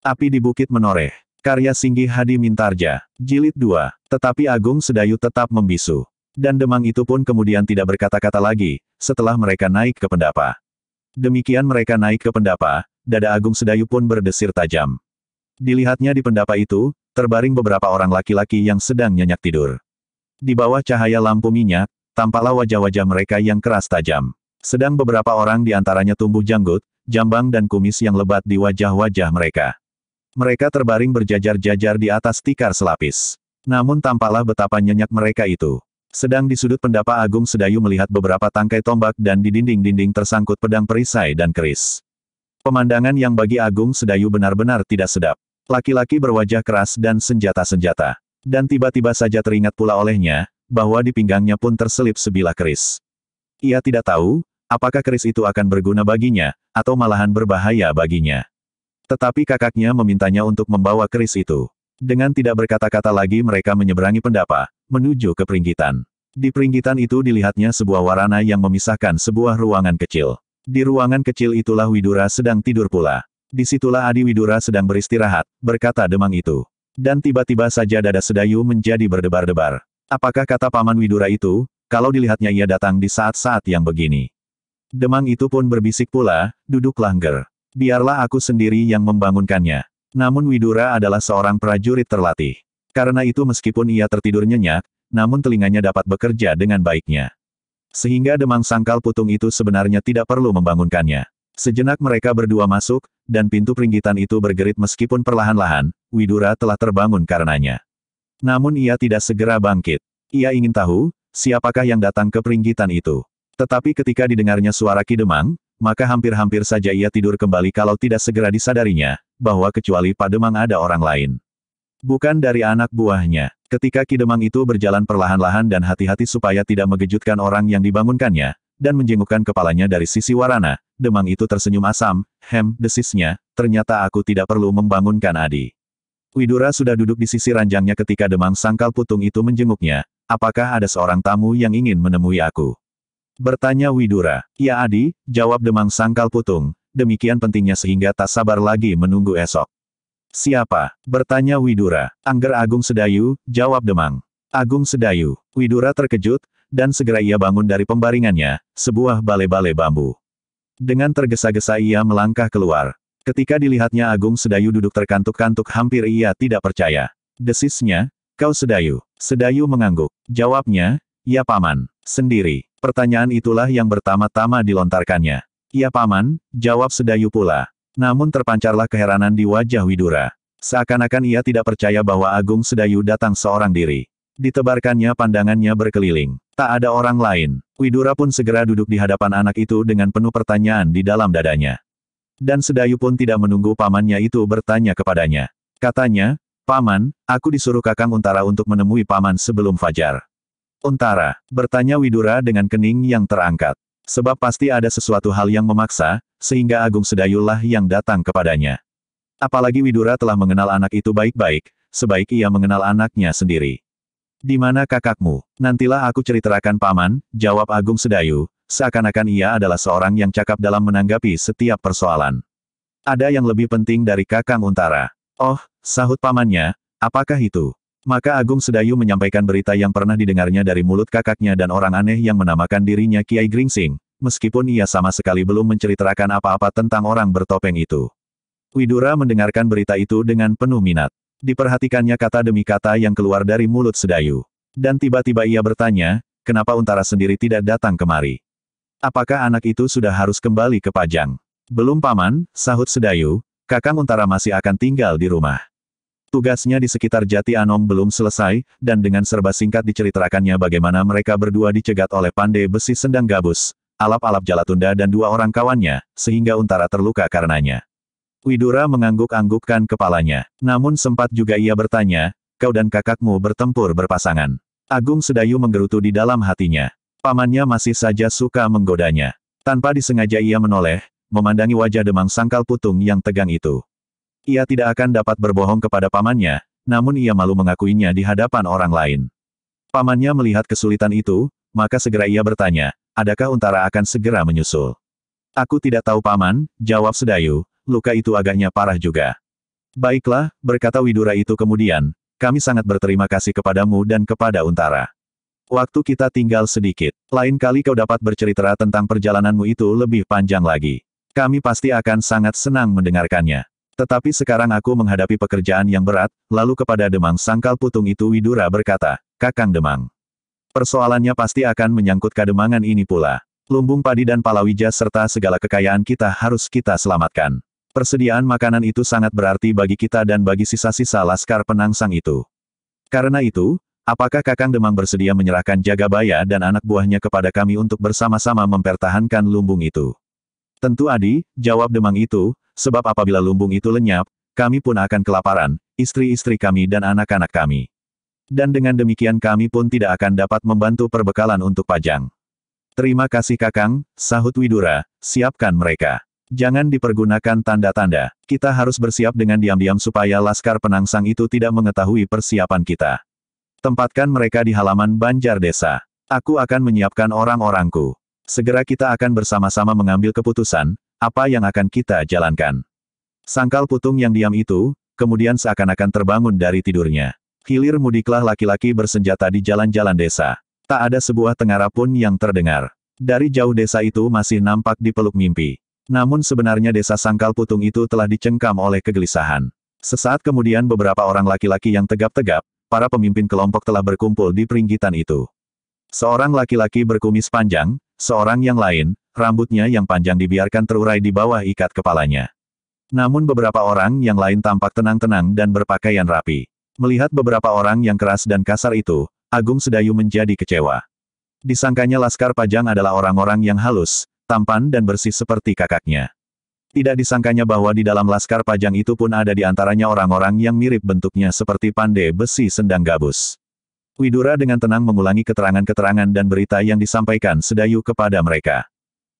Api di Bukit Menoreh. Karya Singgi Hadi Mintarja. Jilid 2. Tetapi Agung Sedayu tetap membisu. Dan Demang itu pun kemudian tidak berkata-kata lagi, setelah mereka naik ke pendapa. Demikian mereka naik ke pendapa, dada Agung Sedayu pun berdesir tajam. Dilihatnya di pendapa itu, terbaring beberapa orang laki-laki yang sedang nyenyak tidur. Di bawah cahaya lampu minyak, tampaklah wajah-wajah mereka yang keras tajam. Sedang beberapa orang di antaranya tumbuh janggut, jambang dan kumis yang lebat di wajah-wajah mereka. Mereka terbaring berjajar-jajar di atas tikar selapis. Namun tampaklah betapa nyenyak mereka itu. Sedang di sudut pendapa Agung Sedayu melihat beberapa tangkai tombak dan di dinding-dinding tersangkut pedang perisai dan keris. Pemandangan yang bagi Agung Sedayu benar-benar tidak sedap. Laki-laki berwajah keras dan senjata-senjata. Dan tiba-tiba saja teringat pula olehnya, bahwa di pinggangnya pun terselip sebilah keris. Ia tidak tahu, apakah keris itu akan berguna baginya, atau malahan berbahaya baginya. Tetapi kakaknya memintanya untuk membawa keris itu. Dengan tidak berkata-kata lagi mereka menyeberangi pendapa, menuju ke peringgitan. Di peringgitan itu dilihatnya sebuah warana yang memisahkan sebuah ruangan kecil. Di ruangan kecil itulah Widura sedang tidur pula. Disitulah Adi Widura sedang beristirahat, berkata demang itu. Dan tiba-tiba saja dada Sedayu menjadi berdebar-debar. Apakah kata Paman Widura itu, kalau dilihatnya ia datang di saat-saat yang begini. Demang itu pun berbisik pula, duduk langgar. Biarlah aku sendiri yang membangunkannya. Namun Widura adalah seorang prajurit terlatih. Karena itu meskipun ia tertidur nyenyak, namun telinganya dapat bekerja dengan baiknya. Sehingga demang sangkal putung itu sebenarnya tidak perlu membangunkannya. Sejenak mereka berdua masuk, dan pintu peringgitan itu bergerit meskipun perlahan-lahan, Widura telah terbangun karenanya. Namun ia tidak segera bangkit. Ia ingin tahu, siapakah yang datang ke peringgitan itu. Tetapi ketika didengarnya suara Ki Demang, maka hampir-hampir saja ia tidur kembali kalau tidak segera disadarinya, bahwa kecuali Pademang ada orang lain. Bukan dari anak buahnya. Ketika Kidemang itu berjalan perlahan-lahan dan hati-hati supaya tidak mengejutkan orang yang dibangunkannya, dan menjengukkan kepalanya dari sisi warana, Demang itu tersenyum asam, hem, desisnya, ternyata aku tidak perlu membangunkan Adi. Widura sudah duduk di sisi ranjangnya ketika Demang Sangkal Putung itu menjenguknya, apakah ada seorang tamu yang ingin menemui aku? Bertanya Widura. Ya Adi, jawab Demang Sangkal Putung, demikian pentingnya sehingga tak sabar lagi menunggu esok. Siapa? Bertanya Widura. Angger Agung Sedayu, jawab Demang. Agung Sedayu. Widura terkejut, dan segera ia bangun dari pembaringannya, sebuah bale-bale bambu. Dengan tergesa-gesa ia melangkah keluar. Ketika dilihatnya Agung Sedayu duduk terkantuk-kantuk hampir ia tidak percaya. Desisnya, kau Sedayu. Sedayu mengangguk. Jawabnya, ya paman, sendiri. Pertanyaan itulah yang pertama-tama dilontarkannya. Ya paman, jawab Sedayu pula. Namun terpancarlah keheranan di wajah Widura. Seakan-akan ia tidak percaya bahwa Agung Sedayu datang seorang diri. Ditebarkannya pandangannya berkeliling. Tak ada orang lain. Widura pun segera duduk di hadapan anak itu dengan penuh pertanyaan di dalam dadanya. Dan Sedayu pun tidak menunggu pamannya itu bertanya kepadanya. Katanya, Paman, aku disuruh Kakang Untara untuk menemui Paman sebelum Fajar. Untara, bertanya Widura dengan kening yang terangkat. Sebab pasti ada sesuatu hal yang memaksa, sehingga Agung Sedayulah yang datang kepadanya. Apalagi Widura telah mengenal anak itu baik-baik, sebaik ia mengenal anaknya sendiri. Di mana kakakmu? Nantilah aku ceritakan paman, jawab Agung Sedayu, seakan-akan ia adalah seorang yang cakap dalam menanggapi setiap persoalan. Ada yang lebih penting dari kakang Untara. Oh, sahut pamannya, apakah itu? Maka Agung Sedayu menyampaikan berita yang pernah didengarnya dari mulut kakaknya dan orang aneh yang menamakan dirinya Kiai Gringsing, meskipun ia sama sekali belum menceritakan apa-apa tentang orang bertopeng itu. Widura mendengarkan berita itu dengan penuh minat. Diperhatikannya kata demi kata yang keluar dari mulut Sedayu. Dan tiba-tiba ia bertanya, kenapa Untara sendiri tidak datang kemari? Apakah anak itu sudah harus kembali ke Pajang? Belum paman, sahut Sedayu, Kakang Untara masih akan tinggal di rumah. Tugasnya di sekitar Jati Anom belum selesai, dan dengan serba singkat diceritakannya bagaimana mereka berdua dicegat oleh pandai besi sendang gabus, alap-alap Jalatunda dan dua orang kawannya, sehingga Untara terluka karenanya. Widura mengangguk-anggukkan kepalanya. Namun sempat juga ia bertanya, kau dan kakakmu bertempur berpasangan. Agung Sedayu menggerutu di dalam hatinya. Pamannya masih saja suka menggodanya. Tanpa disengaja ia menoleh, memandangi wajah Demang Sangkal Putung yang tegang itu. Ia tidak akan dapat berbohong kepada pamannya, namun ia malu mengakuinya di hadapan orang lain. Pamannya melihat kesulitan itu, maka segera ia bertanya, adakah Untara akan segera menyusul? Aku tidak tahu paman, jawab Sedayu, luka itu agaknya parah juga. Baiklah, berkata Widura itu kemudian, kami sangat berterima kasih kepadamu dan kepada Untara. Waktu kita tinggal sedikit, lain kali kau dapat bercerita tentang perjalananmu itu lebih panjang lagi. Kami pasti akan sangat senang mendengarkannya. Tetapi sekarang aku menghadapi pekerjaan yang berat, lalu kepada Demang Sangkal Putung itu Widura berkata, Kakang Demang. Persoalannya pasti akan menyangkut kademangan ini pula. Lumbung padi dan palawija serta segala kekayaan kita harus kita selamatkan. Persediaan makanan itu sangat berarti bagi kita dan bagi sisa-sisa laskar penangsang itu. Karena itu, apakah Kakang Demang bersedia menyerahkan Jagabaya dan anak buahnya kepada kami untuk bersama-sama mempertahankan lumbung itu? Tentu Adi, jawab Demang itu, sebab apabila lumbung itu lenyap, kami pun akan kelaparan, istri-istri kami dan anak-anak kami. Dan dengan demikian kami pun tidak akan dapat membantu perbekalan untuk pajang. Terima kasih Kakang, sahut Widura, siapkan mereka. Jangan dipergunakan tanda-tanda. Kita harus bersiap dengan diam-diam supaya laskar penangsang itu tidak mengetahui persiapan kita. Tempatkan mereka di halaman Banjar Desa. Aku akan menyiapkan orang-orangku. Segera kita akan bersama-sama mengambil keputusan, apa yang akan kita jalankan? Sangkal putung yang diam itu, kemudian seakan-akan terbangun dari tidurnya. Hilir mudiklah laki-laki bersenjata di jalan-jalan desa. Tak ada sebuah tengara pun yang terdengar. Dari jauh desa itu masih nampak di peluk mimpi. Namun sebenarnya desa Sangkal Putung itu telah dicengkam oleh kegelisahan. Sesaat kemudian beberapa orang laki-laki yang tegap-tegap, para pemimpin kelompok telah berkumpul di peringgitan itu. Seorang laki-laki berkumis panjang, Seorang yang lain, rambutnya yang panjang dibiarkan terurai di bawah ikat kepalanya. Namun beberapa orang yang lain tampak tenang-tenang dan berpakaian rapi. Melihat beberapa orang yang keras dan kasar itu, Agung Sedayu menjadi kecewa. Disangkanya Laskar Pajang adalah orang-orang yang halus, tampan dan bersih seperti kakaknya. Tidak disangkanya bahwa di dalam Laskar Pajang itu pun ada di antaranya orang-orang yang mirip bentuknya seperti pandai besi sendang gabus. Widura dengan tenang mengulangi keterangan-keterangan dan berita yang disampaikan Sedayu kepada mereka.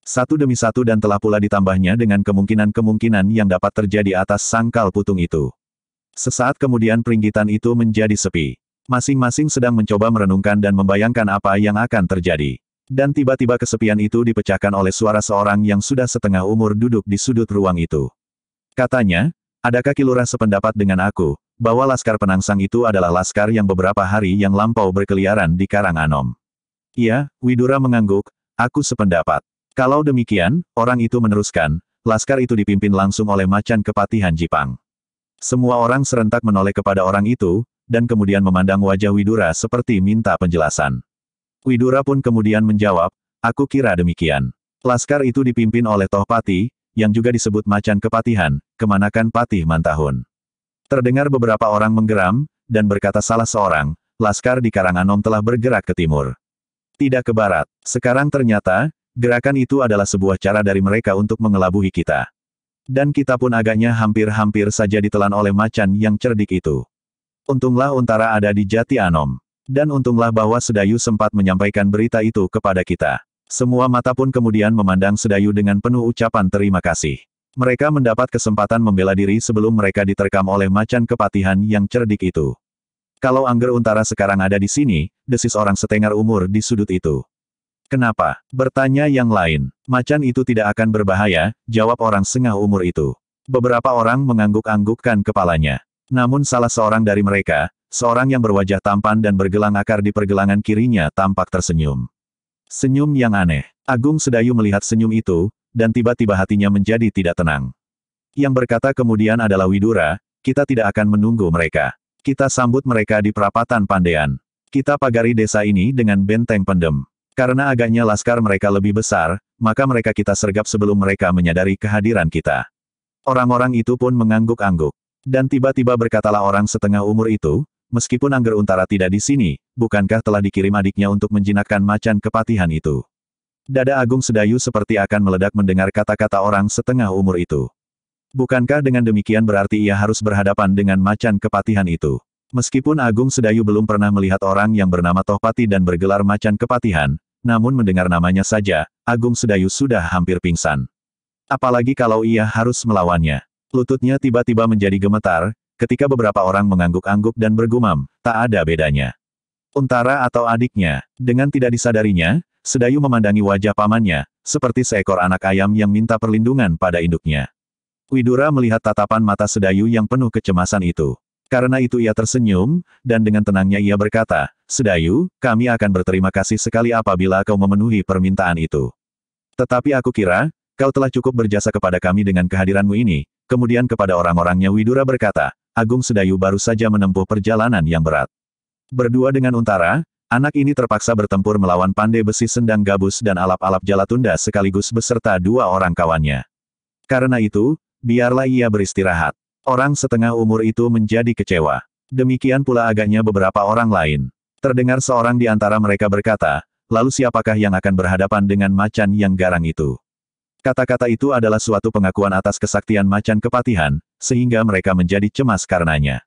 Satu demi satu dan telah pula ditambahnya dengan kemungkinan-kemungkinan yang dapat terjadi atas sangkal putung itu. Sesaat kemudian peringgitan itu menjadi sepi. Masing-masing sedang mencoba merenungkan dan membayangkan apa yang akan terjadi. Dan tiba-tiba kesepian itu dipecahkan oleh suara seorang yang sudah setengah umur duduk di sudut ruang itu. Katanya, adakah kilurah sependapat dengan aku, bahwa Laskar Penangsang itu adalah Laskar yang beberapa hari yang lampau berkeliaran di Karang Anom. Iya, Widura mengangguk, aku sependapat. Kalau demikian, orang itu meneruskan, Laskar itu dipimpin langsung oleh macan kepatihan Jipang. Semua orang serentak menoleh kepada orang itu, dan kemudian memandang wajah Widura seperti minta penjelasan. Widura pun kemudian menjawab, aku kira demikian. Laskar itu dipimpin oleh Toh Pati, yang juga disebut Macan Kepatihan, kemanakan Patih Mantahun. Terdengar beberapa orang menggeram, dan berkata salah seorang, Laskar di Karanganom telah bergerak ke timur. Tidak ke barat. Sekarang ternyata, gerakan itu adalah sebuah cara dari mereka untuk mengelabuhi kita. Dan kita pun agaknya hampir-hampir saja ditelan oleh macan yang cerdik itu. Untunglah Untara ada di Jati Anom. Dan untunglah bahwa Sedayu sempat menyampaikan berita itu kepada kita. Semua mata pun kemudian memandang Sedayu dengan penuh ucapan terima kasih. Mereka mendapat kesempatan membela diri sebelum mereka diterkam oleh macan kepatihan yang cerdik itu. Kalau Angger Untara sekarang ada di sini, desis orang setengah umur di sudut itu. Kenapa? Bertanya yang lain. Macan itu tidak akan berbahaya, jawab orang setengah umur itu. Beberapa orang mengangguk-anggukkan kepalanya. Namun salah seorang dari mereka, seorang yang berwajah tampan dan bergelang akar di pergelangan kirinya tampak tersenyum. Senyum yang aneh. Agung Sedayu melihat senyum itu, dan tiba-tiba hatinya menjadi tidak tenang. Yang berkata kemudian adalah Widura, kita tidak akan menunggu mereka. Kita sambut mereka di perapatan pandean. Kita pagari desa ini dengan benteng pendem. Karena agaknya laskar mereka lebih besar, maka mereka kita sergap sebelum mereka menyadari kehadiran kita. Orang-orang itu pun mengangguk-angguk. Dan tiba-tiba berkatalah orang setengah umur itu, meskipun Angger Untara tidak di sini, bukankah telah dikirim adiknya untuk menjinakkan macan kepatihan itu? Dada Agung Sedayu seperti akan meledak mendengar kata-kata orang setengah umur itu. Bukankah dengan demikian berarti ia harus berhadapan dengan macan kepatihan itu? Meskipun Agung Sedayu belum pernah melihat orang yang bernama Tohpati dan bergelar macan kepatihan, namun mendengar namanya saja, Agung Sedayu sudah hampir pingsan. Apalagi kalau ia harus melawannya. Lututnya tiba-tiba menjadi gemetar, ketika beberapa orang mengangguk-angguk dan bergumam, tak ada bedanya. Untara atau adiknya, dengan tidak disadarinya, Sedayu memandangi wajah pamannya, seperti seekor anak ayam yang minta perlindungan pada induknya. Widura melihat tatapan mata Sedayu yang penuh kecemasan itu. Karena itu ia tersenyum, dan dengan tenangnya ia berkata, Sedayu, kami akan berterima kasih sekali apabila kau memenuhi permintaan itu. Tetapi aku kira, kau telah cukup berjasa kepada kami dengan kehadiranmu ini. Kemudian kepada orang-orangnya Widura berkata, Agung Sedayu baru saja menempuh perjalanan yang berat. Berdua dengan Untara, Anak ini terpaksa bertempur melawan pandai besi sendang gabus dan alap-alap jalatunda sekaligus beserta dua orang kawannya. Karena itu, biarlah ia beristirahat. Orang setengah umur itu menjadi kecewa. Demikian pula agaknya beberapa orang lain. Terdengar seorang di antara mereka berkata, lalu siapakah yang akan berhadapan dengan macan yang garang itu? Kata-kata itu adalah suatu pengakuan atas kesaktian macan kepatihan, sehingga mereka menjadi cemas karenanya.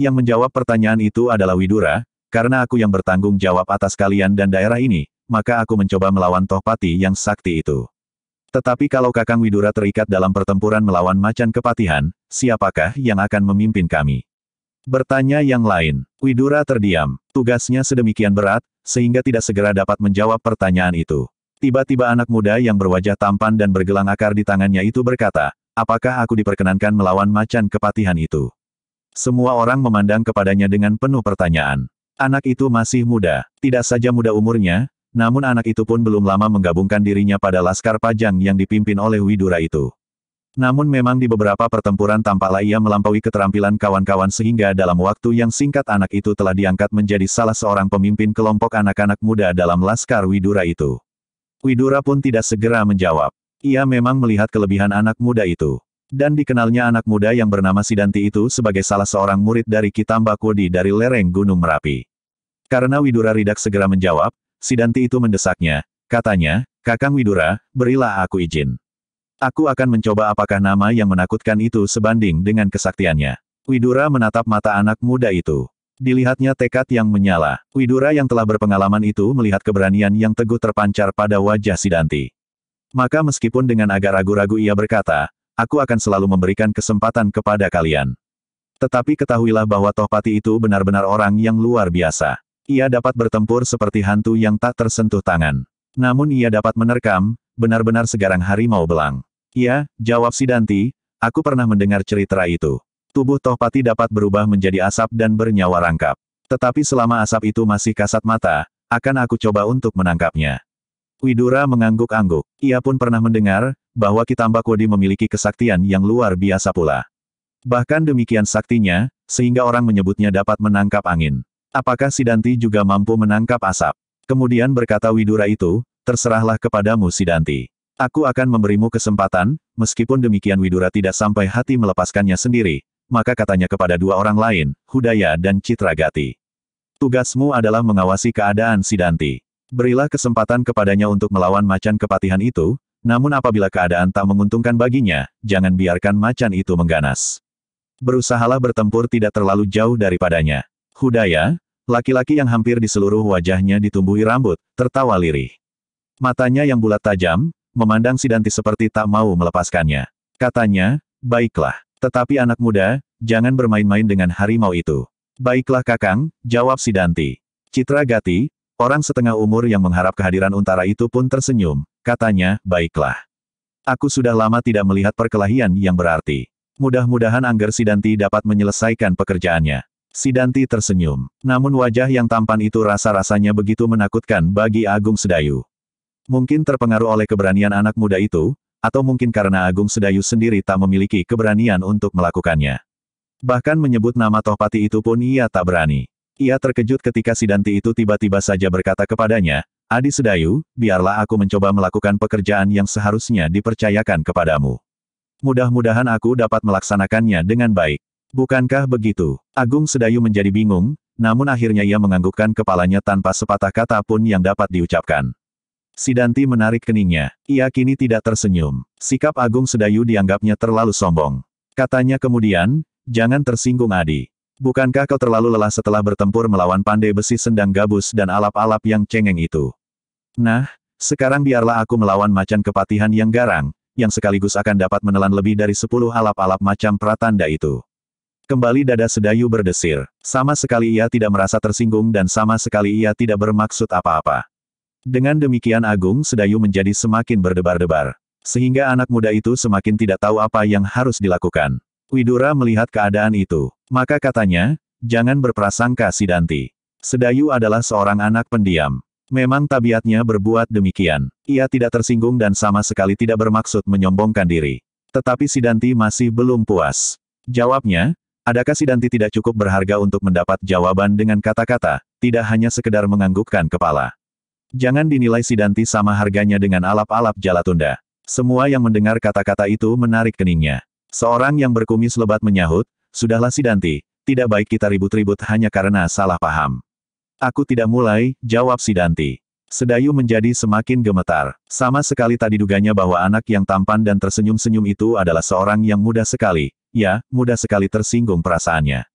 Yang menjawab pertanyaan itu adalah Widura, karena aku yang bertanggung jawab atas kalian dan daerah ini, maka aku mencoba melawan Tohpati yang sakti itu. Tetapi kalau Kakang Widura terikat dalam pertempuran melawan macan kepatihan, siapakah yang akan memimpin kami? Bertanya yang lain, Widura terdiam. Tugasnya sedemikian berat, sehingga tidak segera dapat menjawab pertanyaan itu. Tiba-tiba anak muda yang berwajah tampan dan bergelang akar di tangannya itu berkata, apakah aku diperkenankan melawan macan kepatihan itu? Semua orang memandang kepadanya dengan penuh pertanyaan. Anak itu masih muda, tidak saja muda umurnya, namun anak itu pun belum lama menggabungkan dirinya pada laskar pajang yang dipimpin oleh Widura itu. Namun memang di beberapa pertempuran tampaklah ia melampaui keterampilan kawan-kawan sehingga dalam waktu yang singkat anak itu telah diangkat menjadi salah seorang pemimpin kelompok anak-anak muda dalam Laskar Widura itu. Widura pun tidak segera menjawab. Ia memang melihat kelebihan anak muda itu dan dikenalnya anak muda yang bernama Sidanti itu sebagai salah seorang murid dari Kitamba Kodi dari lereng Gunung Merapi. Karena Widura Ridak segera menjawab, Sidanti itu mendesaknya, katanya, Kakang Widura, berilah aku izin. Aku akan mencoba apakah nama yang menakutkan itu sebanding dengan kesaktiannya. Widura menatap mata anak muda itu. Dilihatnya tekad yang menyala, Widura yang telah berpengalaman itu melihat keberanian yang teguh terpancar pada wajah Sidanti. Maka meskipun dengan agak ragu-ragu ia berkata, aku akan selalu memberikan kesempatan kepada kalian. Tetapi ketahuilah bahwa Tohpati itu benar-benar orang yang luar biasa. Ia dapat bertempur seperti hantu yang tak tersentuh tangan. Namun ia dapat menerkam, benar-benar segarang harimau belang. Ya, jawab Sidanti, aku pernah mendengar cerita itu. Tubuh Tohpati dapat berubah menjadi asap dan bernyawa rangkap. Tetapi selama asap itu masih kasat mata, akan aku coba untuk menangkapnya. Widura mengangguk-angguk. Ia pun pernah mendengar, bahwa Kitamba Kodi memiliki kesaktian yang luar biasa pula. Bahkan demikian saktinya, sehingga orang menyebutnya dapat menangkap angin. Apakah Sidanti juga mampu menangkap asap? Kemudian berkata Widura itu, terserahlah kepadamu Sidanti. Aku akan memberimu kesempatan, meskipun demikian Widura tidak sampai hati melepaskannya sendiri, maka katanya kepada dua orang lain, Hudaya dan Citragati. Tugasmu adalah mengawasi keadaan Sidanti. Berilah kesempatan kepadanya untuk melawan macan kepatihan itu, namun apabila keadaan tak menguntungkan baginya, jangan biarkan macan itu mengganas. Berusahalah bertempur tidak terlalu jauh daripadanya. Hudaya, laki-laki yang hampir di seluruh wajahnya ditumbuhi rambut, tertawa lirih. Matanya yang bulat tajam, memandang Sidanti seperti tak mau melepaskannya. Katanya, baiklah, tetapi anak muda, jangan bermain-main dengan harimau itu. Baiklah kakang, jawab Sidanti. Citra Gati, Orang setengah umur yang mengharap kehadiran untara itu pun tersenyum, katanya, baiklah. Aku sudah lama tidak melihat perkelahian yang berarti. Mudah-mudahan Angger Sidanti dapat menyelesaikan pekerjaannya. Sidanti tersenyum. Namun wajah yang tampan itu rasa-rasanya begitu menakutkan bagi Agung Sedayu. Mungkin terpengaruh oleh keberanian anak muda itu, atau mungkin karena Agung Sedayu sendiri tak memiliki keberanian untuk melakukannya. Bahkan menyebut nama Tohpati itu pun ia tak berani. Ia terkejut ketika Sidanti itu tiba-tiba saja berkata kepadanya, Adi Sedayu, biarlah aku mencoba melakukan pekerjaan yang seharusnya dipercayakan kepadamu. Mudah-mudahan aku dapat melaksanakannya dengan baik. Bukankah begitu? Agung Sedayu menjadi bingung, namun akhirnya ia menganggukkan kepalanya tanpa sepatah kata pun yang dapat diucapkan. Sidanti menarik keningnya. Ia kini tidak tersenyum. Sikap Agung Sedayu dianggapnya terlalu sombong. Katanya kemudian, jangan tersinggung Adi. Bukankah kau terlalu lelah setelah bertempur melawan pandai besi sendang gabus dan alap-alap yang cengeng itu? Nah, sekarang biarlah aku melawan macan kepatihan yang garang, yang sekaligus akan dapat menelan lebih dari sepuluh alap-alap macam pratanda itu. Kembali dada sedayu berdesir. Sama sekali ia tidak merasa tersinggung dan sama sekali ia tidak bermaksud apa-apa. Dengan demikian Agung Sedayu menjadi semakin berdebar-debar. Sehingga anak muda itu semakin tidak tahu apa yang harus dilakukan. Widura melihat keadaan itu. Maka katanya, jangan berprasangka Sidanti. Sedayu adalah seorang anak pendiam. Memang tabiatnya berbuat demikian. Ia tidak tersinggung dan sama sekali tidak bermaksud menyombongkan diri. Tetapi Sidanti masih belum puas. Jawabnya, adakah Sidanti tidak cukup berharga untuk mendapat jawaban dengan kata-kata, tidak hanya sekedar menganggukkan kepala. Jangan dinilai Sidanti sama harganya dengan alap-alap Jalatunda. Semua yang mendengar kata-kata itu menarik keningnya. Seorang yang berkumis lebat menyahut, Sudahlah Sidanti, tidak baik kita ribut-ribut hanya karena salah paham. Aku tidak mulai, jawab Sidanti. Sedayu menjadi semakin gemetar. Sama sekali tak diduganya bahwa anak yang tampan dan tersenyum-senyum itu adalah seorang yang mudah sekali, ya, mudah sekali tersinggung perasaannya.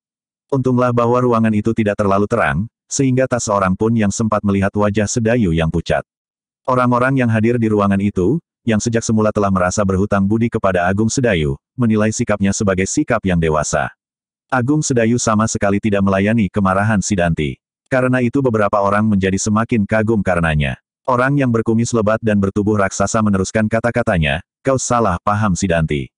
Untunglah bahwa ruangan itu tidak terlalu terang, sehingga tak seorang pun yang sempat melihat wajah Sedayu yang pucat. Orang-orang yang hadir di ruangan itu, yang sejak semula telah merasa berhutang budi kepada Agung Sedayu, menilai sikapnya sebagai sikap yang dewasa. Agung Sedayu sama sekali tidak melayani kemarahan Sidanti. Karena itu beberapa orang menjadi semakin kagum karenanya. Orang yang berkumis lebat dan bertubuh raksasa meneruskan kata-katanya, kau salah paham Sidanti.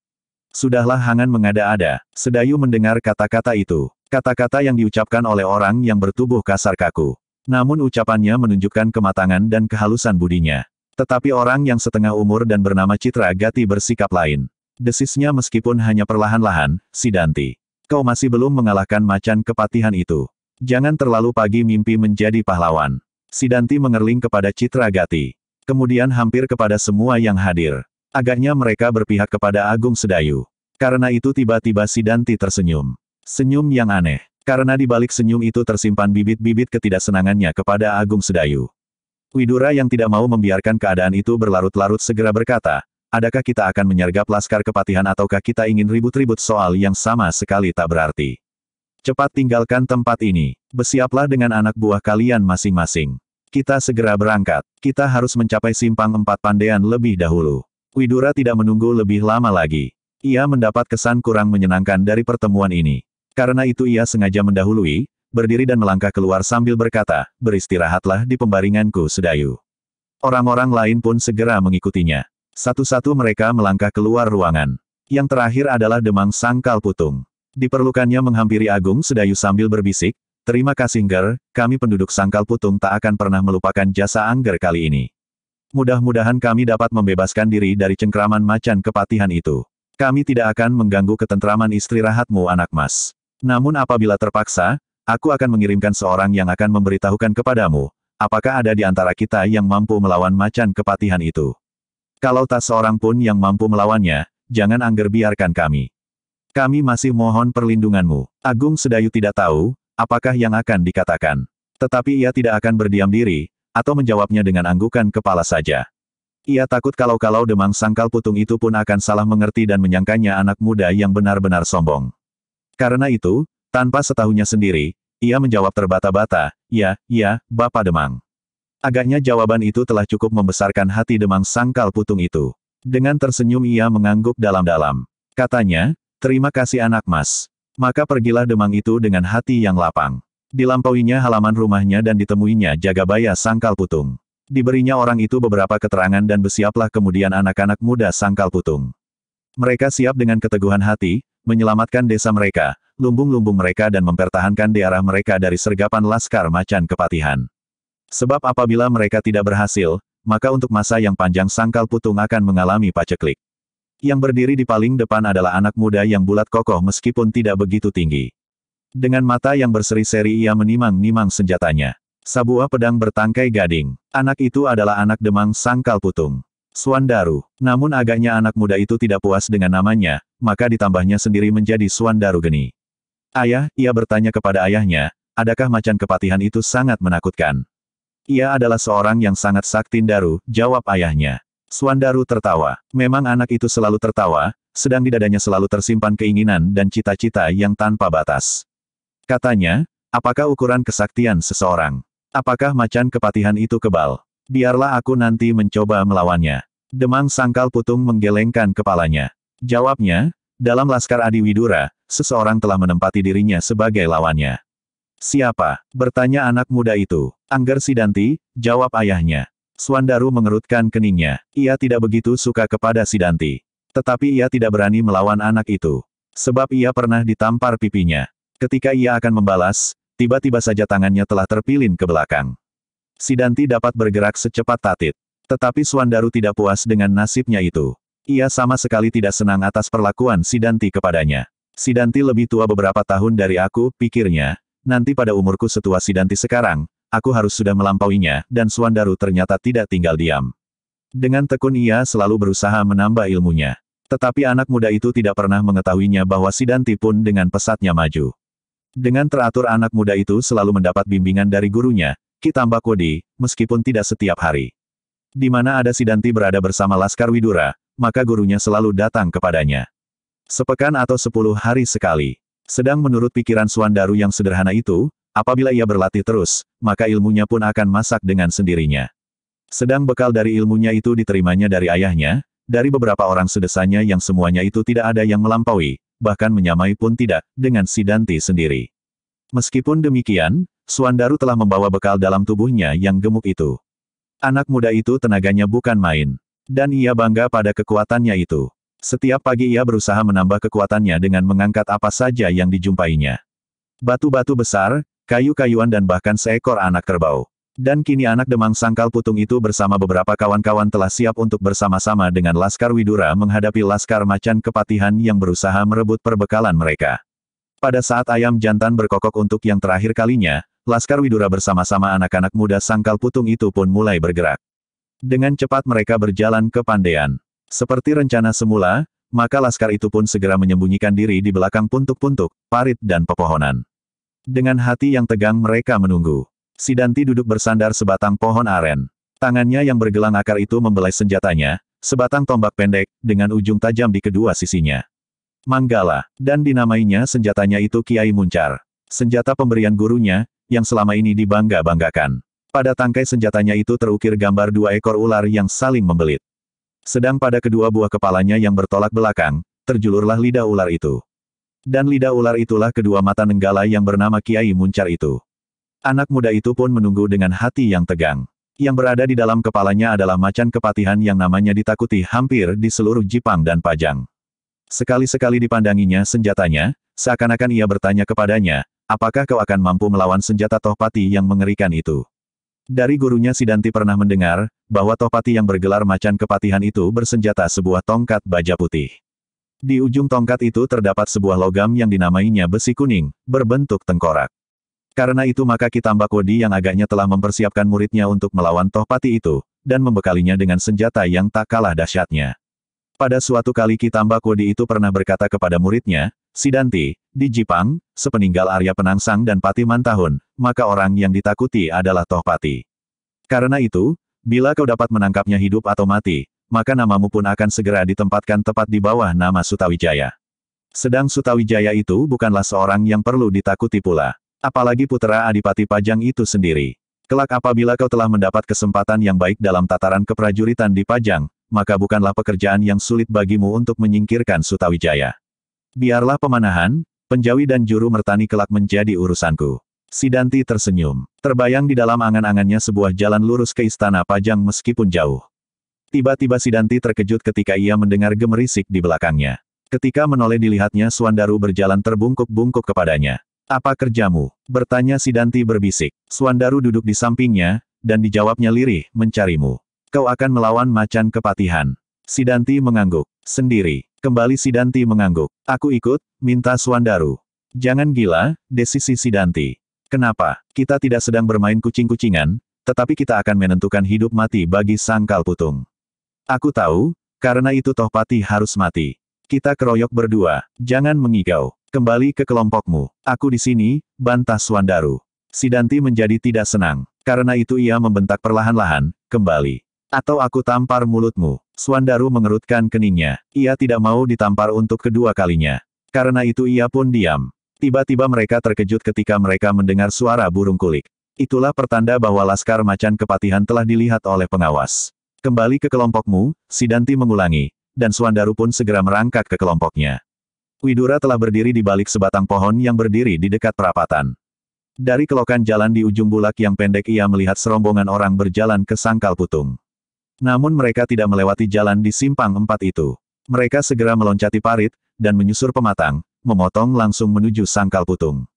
Sudahlah Hangan mengada-ada, Sedayu mendengar kata-kata itu. Kata-kata yang diucapkan oleh orang yang bertubuh kasar kaku. Namun ucapannya menunjukkan kematangan dan kehalusan budinya. Tetapi orang yang setengah umur dan bernama Citra Gati bersikap lain. Desisnya meskipun hanya perlahan-lahan, Sidanti. Kau masih belum mengalahkan macan kepatihan itu. Jangan terlalu pagi mimpi menjadi pahlawan. Sidanti mengerling kepada Citra Gati. Kemudian hampir kepada semua yang hadir. Agaknya mereka berpihak kepada Agung Sedayu. Karena itu tiba-tiba Sidanti tersenyum. Senyum yang aneh. Karena di balik senyum itu tersimpan bibit-bibit ketidaksenangannya kepada Agung Sedayu. Widura yang tidak mau membiarkan keadaan itu berlarut-larut segera berkata, adakah kita akan menyergap laskar kepatihan ataukah kita ingin ribut-ribut soal yang sama sekali tak berarti. Cepat tinggalkan tempat ini, bersiaplah dengan anak buah kalian masing-masing. Kita segera berangkat, kita harus mencapai simpang empat pandean lebih dahulu. Widura tidak menunggu lebih lama lagi. Ia mendapat kesan kurang menyenangkan dari pertemuan ini. Karena itu ia sengaja mendahului, berdiri dan melangkah keluar sambil berkata, beristirahatlah di pembaringanku sedayu. Orang-orang lain pun segera mengikutinya. Satu-satu mereka melangkah keluar ruangan. Yang terakhir adalah Demang Sangkal Putung. Diperlukannya menghampiri Agung Sedayu sambil berbisik, Terima kasih Ger, kami penduduk Sangkal Putung tak akan pernah melupakan jasa Angger kali ini. Mudah-mudahan kami dapat membebaskan diri dari cengkraman macan kepatihan itu. Kami tidak akan mengganggu ketentraman istirahatmu anak mas. Namun apabila terpaksa, Aku akan mengirimkan seorang yang akan memberitahukan kepadamu, apakah ada di antara kita yang mampu melawan macan kepatihan itu. Kalau tak seorang pun yang mampu melawannya, jangan angger biarkan kami. Kami masih mohon perlindunganmu. Agung Sedayu tidak tahu, apakah yang akan dikatakan. Tetapi ia tidak akan berdiam diri, atau menjawabnya dengan anggukan kepala saja. Ia takut kalau-kalau demang sangkal putung itu pun akan salah mengerti dan menyangkanya anak muda yang benar-benar sombong. Karena itu, tanpa setahunya sendiri, ia menjawab terbata-bata, ya, ya, Bapak Demang. Agaknya jawaban itu telah cukup membesarkan hati Demang sangkal putung itu. Dengan tersenyum ia mengangguk dalam-dalam. Katanya, terima kasih anak mas. Maka pergilah Demang itu dengan hati yang lapang. Dilampauinya halaman rumahnya dan ditemuinya Jagabaya Sangkal Putung. Diberinya orang itu beberapa keterangan dan bersiaplah kemudian anak-anak muda Sangkal Putung. Mereka siap dengan keteguhan hati, menyelamatkan desa mereka, lumbung-lumbung mereka dan mempertahankan daerah mereka dari sergapan laskar macan kepatihan. Sebab apabila mereka tidak berhasil, maka untuk masa yang panjang sangkal putung akan mengalami paceklik. Yang berdiri di paling depan adalah anak muda yang bulat kokoh meskipun tidak begitu tinggi. Dengan mata yang berseri-seri ia menimang-nimang senjatanya. Sabuah pedang bertangkai gading. Anak itu adalah anak demang sangkal putung. Suan Daru. Namun agaknya anak muda itu tidak puas dengan namanya, maka ditambahnya sendiri menjadi Suan Daru Geni. Ayah, ia bertanya kepada ayahnya, adakah macan kepatihan itu sangat menakutkan? Ia adalah seorang yang sangat sakti Daru, jawab ayahnya. Suan Daru tertawa. Memang anak itu selalu tertawa, sedang di dadanya selalu tersimpan keinginan dan cita-cita yang tanpa batas. Katanya, apakah ukuran kesaktian seseorang? Apakah macan kepatihan itu kebal? Biarlah aku nanti mencoba melawannya. Demang Sangkal Putung menggelengkan kepalanya. Jawabnya, dalam Laskar Adi Widura, seseorang telah menempati dirinya sebagai lawannya. Siapa? Bertanya anak muda itu. Angger Sidanti, jawab ayahnya. Swandaru mengerutkan keningnya. Ia tidak begitu suka kepada Sidanti. Tetapi ia tidak berani melawan anak itu. Sebab ia pernah ditampar pipinya. Ketika ia akan membalas, tiba-tiba saja tangannya telah terpilin ke belakang. Sidanti dapat bergerak secepat tatit. Tetapi Suandaru tidak puas dengan nasibnya itu. Ia sama sekali tidak senang atas perlakuan Sidanti kepadanya. Sidanti lebih tua beberapa tahun dari aku, pikirnya. Nanti pada umurku setua Sidanti sekarang, aku harus sudah melampauinya, dan Suandaru ternyata tidak tinggal diam. Dengan tekun ia selalu berusaha menambah ilmunya. Tetapi anak muda itu tidak pernah mengetahuinya bahwa Sidanti pun dengan pesatnya maju. Dengan teratur anak muda itu selalu mendapat bimbingan dari gurunya, Ki tambah Kudi, meskipun tidak setiap hari. Di mana ada Sidanti berada bersama Laskar Widura, maka gurunya selalu datang kepadanya. Sepekan atau sepuluh hari sekali. Sedang menurut pikiran Suandaru yang sederhana itu, apabila ia berlatih terus, maka ilmunya pun akan masak dengan sendirinya. Sedang bekal dari ilmunya itu diterimanya dari ayahnya, dari beberapa orang sedesanya yang semuanya itu tidak ada yang melampaui, bahkan menyamai pun tidak, dengan Sidanti sendiri. Meskipun demikian, Suandaru telah membawa bekal dalam tubuhnya yang gemuk itu. Anak muda itu tenaganya bukan main. Dan ia bangga pada kekuatannya itu. Setiap pagi ia berusaha menambah kekuatannya dengan mengangkat apa saja yang dijumpainya. Batu-batu besar, kayu-kayuan dan bahkan seekor anak kerbau. Dan kini anak demang sangkal putung itu bersama beberapa kawan-kawan telah siap untuk bersama-sama dengan Laskar Widura menghadapi Laskar Macan Kepatihan yang berusaha merebut perbekalan mereka. Pada saat ayam jantan berkokok untuk yang terakhir kalinya, Laskar Widura bersama-sama anak-anak muda sangkal putung itu pun mulai bergerak. Dengan cepat mereka berjalan ke Pandean. Seperti rencana semula, maka laskar itu pun segera menyembunyikan diri di belakang puntuk-puntuk, parit dan pepohonan. Dengan hati yang tegang mereka menunggu. Sidanti duduk bersandar sebatang pohon aren. Tangannya yang bergelang akar itu membelai senjatanya, sebatang tombak pendek, dengan ujung tajam di kedua sisinya. Manggala, dan dinamainya senjatanya itu Kiai Muncar. Senjata pemberian gurunya, yang selama ini dibangga-banggakan. Pada tangkai senjatanya itu terukir gambar dua ekor ular yang saling membelit. Sedang pada kedua buah kepalanya yang bertolak belakang, terjulurlah lidah ular itu. Dan lidah ular itulah kedua mata nenggala yang bernama Kiai Muncar itu. Anak muda itu pun menunggu dengan hati yang tegang. Yang berada di dalam kepalanya adalah macan kepatihan yang namanya ditakuti hampir di seluruh Jipang dan Pajang. Sekali-sekali dipandanginya senjatanya, seakan-akan ia bertanya kepadanya, apakah kau akan mampu melawan senjata Tohpati yang mengerikan itu? Dari gurunya Sidanti pernah mendengar, bahwa Tohpati yang bergelar macan kepatihan itu bersenjata sebuah tongkat baja putih. Di ujung tongkat itu terdapat sebuah logam yang dinamainya besi kuning, berbentuk tengkorak. Karena itu maka Kitambak Wedi yang agaknya telah mempersiapkan muridnya untuk melawan Tohpati itu, dan membekalinya dengan senjata yang tak kalah dahsyatnya. Pada suatu kali Kitamba Kodi itu pernah berkata kepada muridnya, Sidanti, di Jipang, sepeninggal Arya Penangsang dan Patiman tahun, maka orang yang ditakuti adalah Tohpati. Karena itu, bila kau dapat menangkapnya hidup atau mati, maka namamu pun akan segera ditempatkan tepat di bawah nama Sutawijaya. Sedang Sutawijaya itu bukanlah seorang yang perlu ditakuti pula. Apalagi putera Adipati Pajang itu sendiri. Kelak apabila kau telah mendapat kesempatan yang baik dalam tataran keprajuritan di Pajang, maka bukanlah pekerjaan yang sulit bagimu untuk menyingkirkan Sutawijaya. Biarlah pemanahan, penjawi dan juru mertani kelak menjadi urusanku. Sidanti tersenyum. Terbayang di dalam angan-angannya sebuah jalan lurus ke istana Pajang meskipun jauh. Tiba-tiba Sidanti terkejut ketika ia mendengar gemerisik di belakangnya. Ketika menoleh dilihatnya Suandaru berjalan terbungkuk-bungkuk kepadanya. Apa kerjamu? Bertanya Sidanti berbisik. Suandaru duduk di sampingnya, dan dijawabnya lirih, mencarimu. Kau akan melawan macan kepatihan. Sidanti mengangguk. Sendiri. Kembali Sidanti mengangguk. Aku ikut, minta Suandaru. Jangan gila, desisi Sidanti. Kenapa? Kita tidak sedang bermain kucing-kucingan, tetapi kita akan menentukan hidup mati bagi sangkal putung. Aku tahu, karena itu Tohpati harus mati. Kita keroyok berdua, jangan mengigau. Kembali ke kelompokmu. Aku di sini, bantah Suandaru. Sidanti menjadi tidak senang. Karena itu ia membentak perlahan-lahan, kembali. Atau aku tampar mulutmu. Swandaru mengerutkan keningnya. Ia tidak mau ditampar untuk kedua kalinya. Karena itu ia pun diam. Tiba-tiba mereka terkejut ketika mereka mendengar suara burung kulik. Itulah pertanda bahwa laskar macan kepatihan telah dilihat oleh pengawas. Kembali ke kelompokmu, Sidanti mengulangi. Dan Swandaru pun segera merangkak ke kelompoknya. Widura telah berdiri di balik sebatang pohon yang berdiri di dekat perapatan. Dari kelokan jalan di ujung bulak yang pendek ia melihat serombongan orang berjalan ke sangkal putung. Namun mereka tidak melewati jalan di simpang empat itu. Mereka segera meloncati parit, dan menyusur pematang, memotong langsung menuju sangkal putung.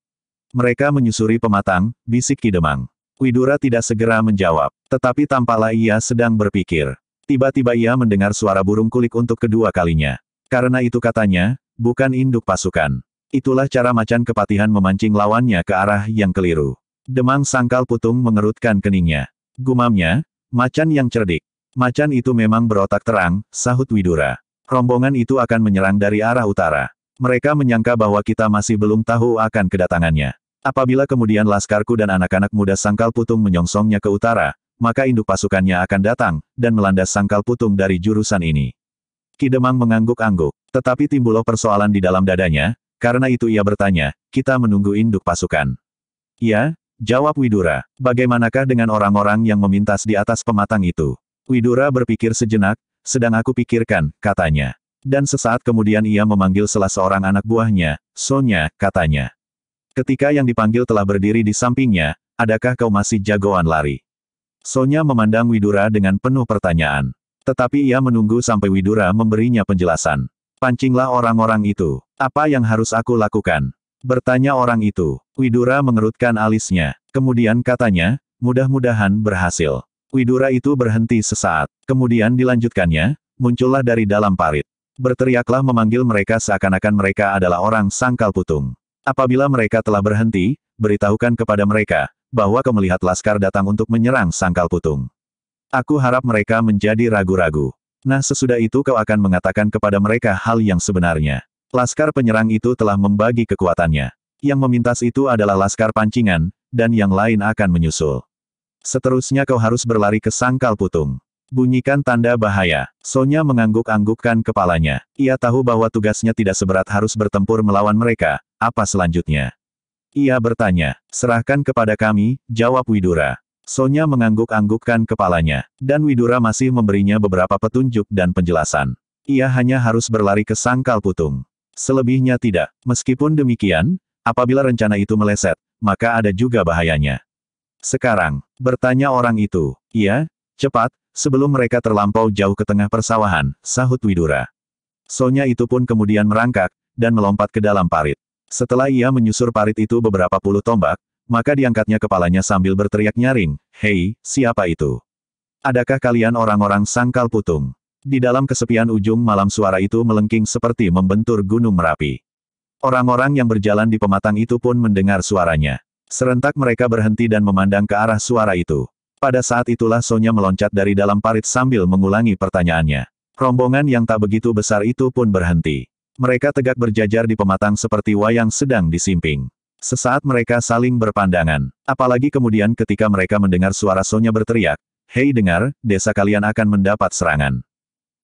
Mereka menyusuri pematang, bisik Kidemang. Widura tidak segera menjawab, tetapi tampaklah ia sedang berpikir. Tiba-tiba ia mendengar suara burung kulik untuk kedua kalinya. Karena itu katanya, bukan induk pasukan. Itulah cara macan kepatihan memancing lawannya ke arah yang keliru. Demang sangkal putung mengerutkan keningnya. Gumamnya, macan yang cerdik. Macan itu memang berotak terang, sahut Widura. Rombongan itu akan menyerang dari arah utara. Mereka menyangka bahwa kita masih belum tahu akan kedatangannya. Apabila kemudian laskarku dan anak-anak muda Sangkal Putung menyongsongnya ke utara, maka induk pasukannya akan datang, dan melanda Sangkal Putung dari jurusan ini. Kidemang mengangguk-angguk, tetapi timbuloh persoalan di dalam dadanya, karena itu ia bertanya, kita menunggu induk pasukan. Ya, jawab Widura, bagaimanakah dengan orang-orang yang memintas di atas pematang itu? Widura berpikir sejenak, sedang aku pikirkan, katanya. Dan sesaat kemudian ia memanggil salah seorang anak buahnya, Sonya, katanya. Ketika yang dipanggil telah berdiri di sampingnya, adakah kau masih jagoan lari? Sonya memandang Widura dengan penuh pertanyaan. Tetapi ia menunggu sampai Widura memberinya penjelasan. Pancinglah orang-orang itu. Apa yang harus aku lakukan? Bertanya orang itu. Widura mengerutkan alisnya. Kemudian katanya, mudah-mudahan berhasil. Widura itu berhenti sesaat. Kemudian dilanjutkannya, muncullah dari dalam parit. Berteriaklah memanggil mereka seakan-akan mereka adalah orang sangkal putung. Apabila mereka telah berhenti, beritahukan kepada mereka, bahwa kemelihat Laskar datang untuk menyerang sangkal putung. Aku harap mereka menjadi ragu-ragu. Nah sesudah itu kau akan mengatakan kepada mereka hal yang sebenarnya. Laskar penyerang itu telah membagi kekuatannya. Yang memintas itu adalah laskar pancingan, dan yang lain akan menyusul. Seterusnya kau harus berlari ke sangkal putung. Bunyikan tanda bahaya. Sonya mengangguk-anggukkan kepalanya. Ia tahu bahwa tugasnya tidak seberat harus bertempur melawan mereka. Apa selanjutnya? Ia bertanya. Serahkan kepada kami, jawab Widura. Sonya mengangguk-anggukkan kepalanya. Dan Widura masih memberinya beberapa petunjuk dan penjelasan. Ia hanya harus berlari ke sangkal putung. Selebihnya tidak. Meskipun demikian, apabila rencana itu meleset, maka ada juga bahayanya. Sekarang, bertanya orang itu, iya, cepat, sebelum mereka terlampau jauh ke tengah persawahan, sahut Widura. Sonya itu pun kemudian merangkak, dan melompat ke dalam parit. Setelah ia menyusur parit itu beberapa puluh tombak, maka diangkatnya kepalanya sambil berteriak nyaring, Hei, siapa itu? Adakah kalian orang-orang sangkal putung? Di dalam kesepian ujung malam suara itu melengking seperti membentur gunung Merapi. Orang-orang yang berjalan di pematang itu pun mendengar suaranya. Serentak mereka berhenti dan memandang ke arah suara itu. Pada saat itulah Sonya meloncat dari dalam parit sambil mengulangi pertanyaannya. Rombongan yang tak begitu besar itu pun berhenti. Mereka tegak berjajar di pematang seperti wayang sedang disimping. Sesaat mereka saling berpandangan. Apalagi kemudian ketika mereka mendengar suara Sonya berteriak, Hei dengar, desa kalian akan mendapat serangan.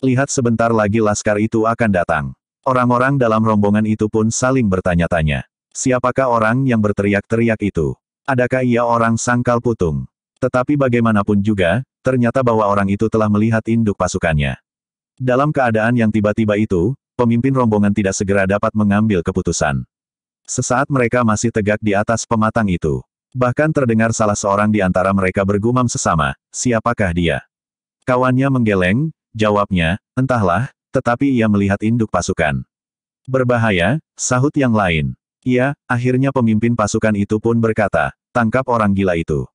Lihat sebentar lagi laskar itu akan datang. Orang-orang dalam rombongan itu pun saling bertanya-tanya. Siapakah orang yang berteriak-teriak itu? Adakah ia orang sangkal putung? Tetapi bagaimanapun juga, ternyata bahwa orang itu telah melihat induk pasukannya. Dalam keadaan yang tiba-tiba itu, pemimpin rombongan tidak segera dapat mengambil keputusan. Sesaat mereka masih tegak di atas pematang itu. Bahkan terdengar salah seorang di antara mereka bergumam sesama, siapakah dia? Kawannya menggeleng, jawabnya, entahlah, tetapi ia melihat induk pasukan. Berbahaya, sahut yang lain. Iya, akhirnya pemimpin pasukan itu pun berkata, tangkap orang gila itu.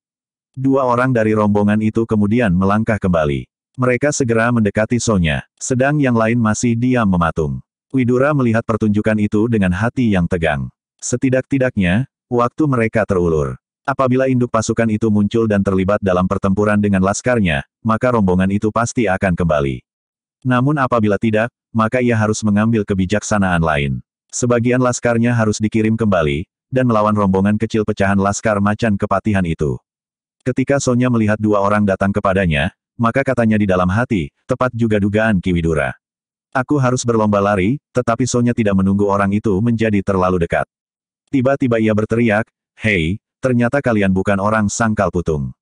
Dua orang dari rombongan itu kemudian melangkah kembali. Mereka segera mendekati Sonya, sedang yang lain masih diam mematung. Widura melihat pertunjukan itu dengan hati yang tegang. Setidak-tidaknya, waktu mereka terulur. Apabila induk pasukan itu muncul dan terlibat dalam pertempuran dengan laskarnya, maka rombongan itu pasti akan kembali. Namun apabila tidak, maka ia harus mengambil kebijaksanaan lain. Sebagian laskarnya harus dikirim kembali, dan melawan rombongan kecil pecahan laskar macan kepatihan itu. Ketika Sonya melihat dua orang datang kepadanya, maka katanya di dalam hati, tepat juga dugaan Kiwidura. Aku harus berlomba lari, tetapi Sonya tidak menunggu orang itu menjadi terlalu dekat. Tiba-tiba ia berteriak, Hei, ternyata kalian bukan orang sangkal putung.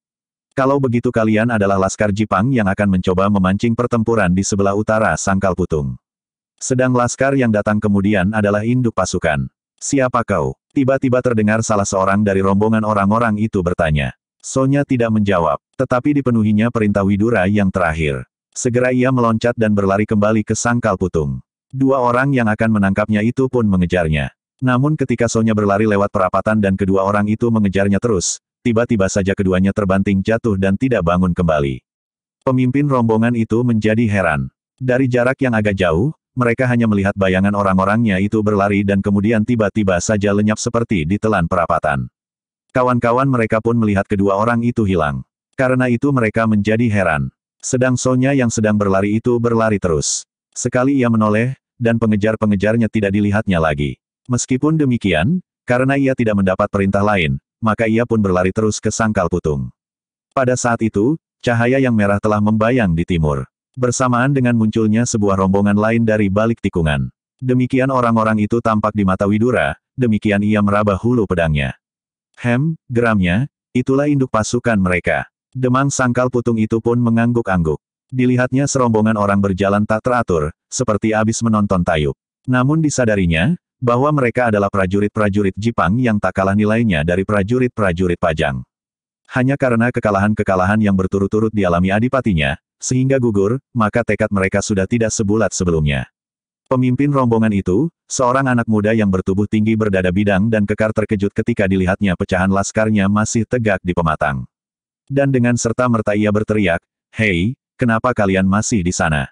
Kalau begitu kalian adalah Laskar Jipang yang akan mencoba memancing pertempuran di sebelah utara sangkal putung. Sedang laskar yang datang kemudian adalah induk pasukan. Siapa kau? Tiba-tiba terdengar salah seorang dari rombongan orang-orang itu bertanya. Sonya tidak menjawab, tetapi dipenuhinya perintah Widura yang terakhir. Segera ia meloncat dan berlari kembali ke sangkal putung. Dua orang yang akan menangkapnya itu pun mengejarnya. Namun ketika Sonya berlari lewat perapatan dan kedua orang itu mengejarnya terus, tiba-tiba saja keduanya terbanting jatuh dan tidak bangun kembali. Pemimpin rombongan itu menjadi heran. Dari jarak yang agak jauh, mereka hanya melihat bayangan orang-orangnya itu berlari dan kemudian tiba-tiba saja lenyap seperti ditelan perapatan. Kawan-kawan mereka pun melihat kedua orang itu hilang. Karena itu mereka menjadi heran. Sedang Sonya yang sedang berlari itu berlari terus. Sekali ia menoleh, dan pengejar-pengejarnya tidak dilihatnya lagi. Meskipun demikian, karena ia tidak mendapat perintah lain, maka ia pun berlari terus ke sangkal putung. Pada saat itu, cahaya yang merah telah membayang di timur. Bersamaan dengan munculnya sebuah rombongan lain dari balik tikungan. Demikian orang-orang itu tampak di mata Widura, demikian ia meraba hulu pedangnya. Hem, geramnya, itulah induk pasukan mereka. Demang sangkal putung itu pun mengangguk-angguk. Dilihatnya serombongan orang berjalan tak teratur, seperti abis menonton tayub. Namun disadarinya, bahwa mereka adalah prajurit-prajurit Jipang yang tak kalah nilainya dari prajurit-prajurit Pajang. Hanya karena kekalahan-kekalahan yang berturut-turut dialami adipatinya, sehingga gugur, maka tekad mereka sudah tidak sebulat sebelumnya. Pemimpin rombongan itu, seorang anak muda yang bertubuh tinggi berdada bidang dan kekar terkejut ketika dilihatnya pecahan laskarnya masih tegak di pematang. Dan dengan serta merta ia berteriak, Hei, kenapa kalian masih di sana?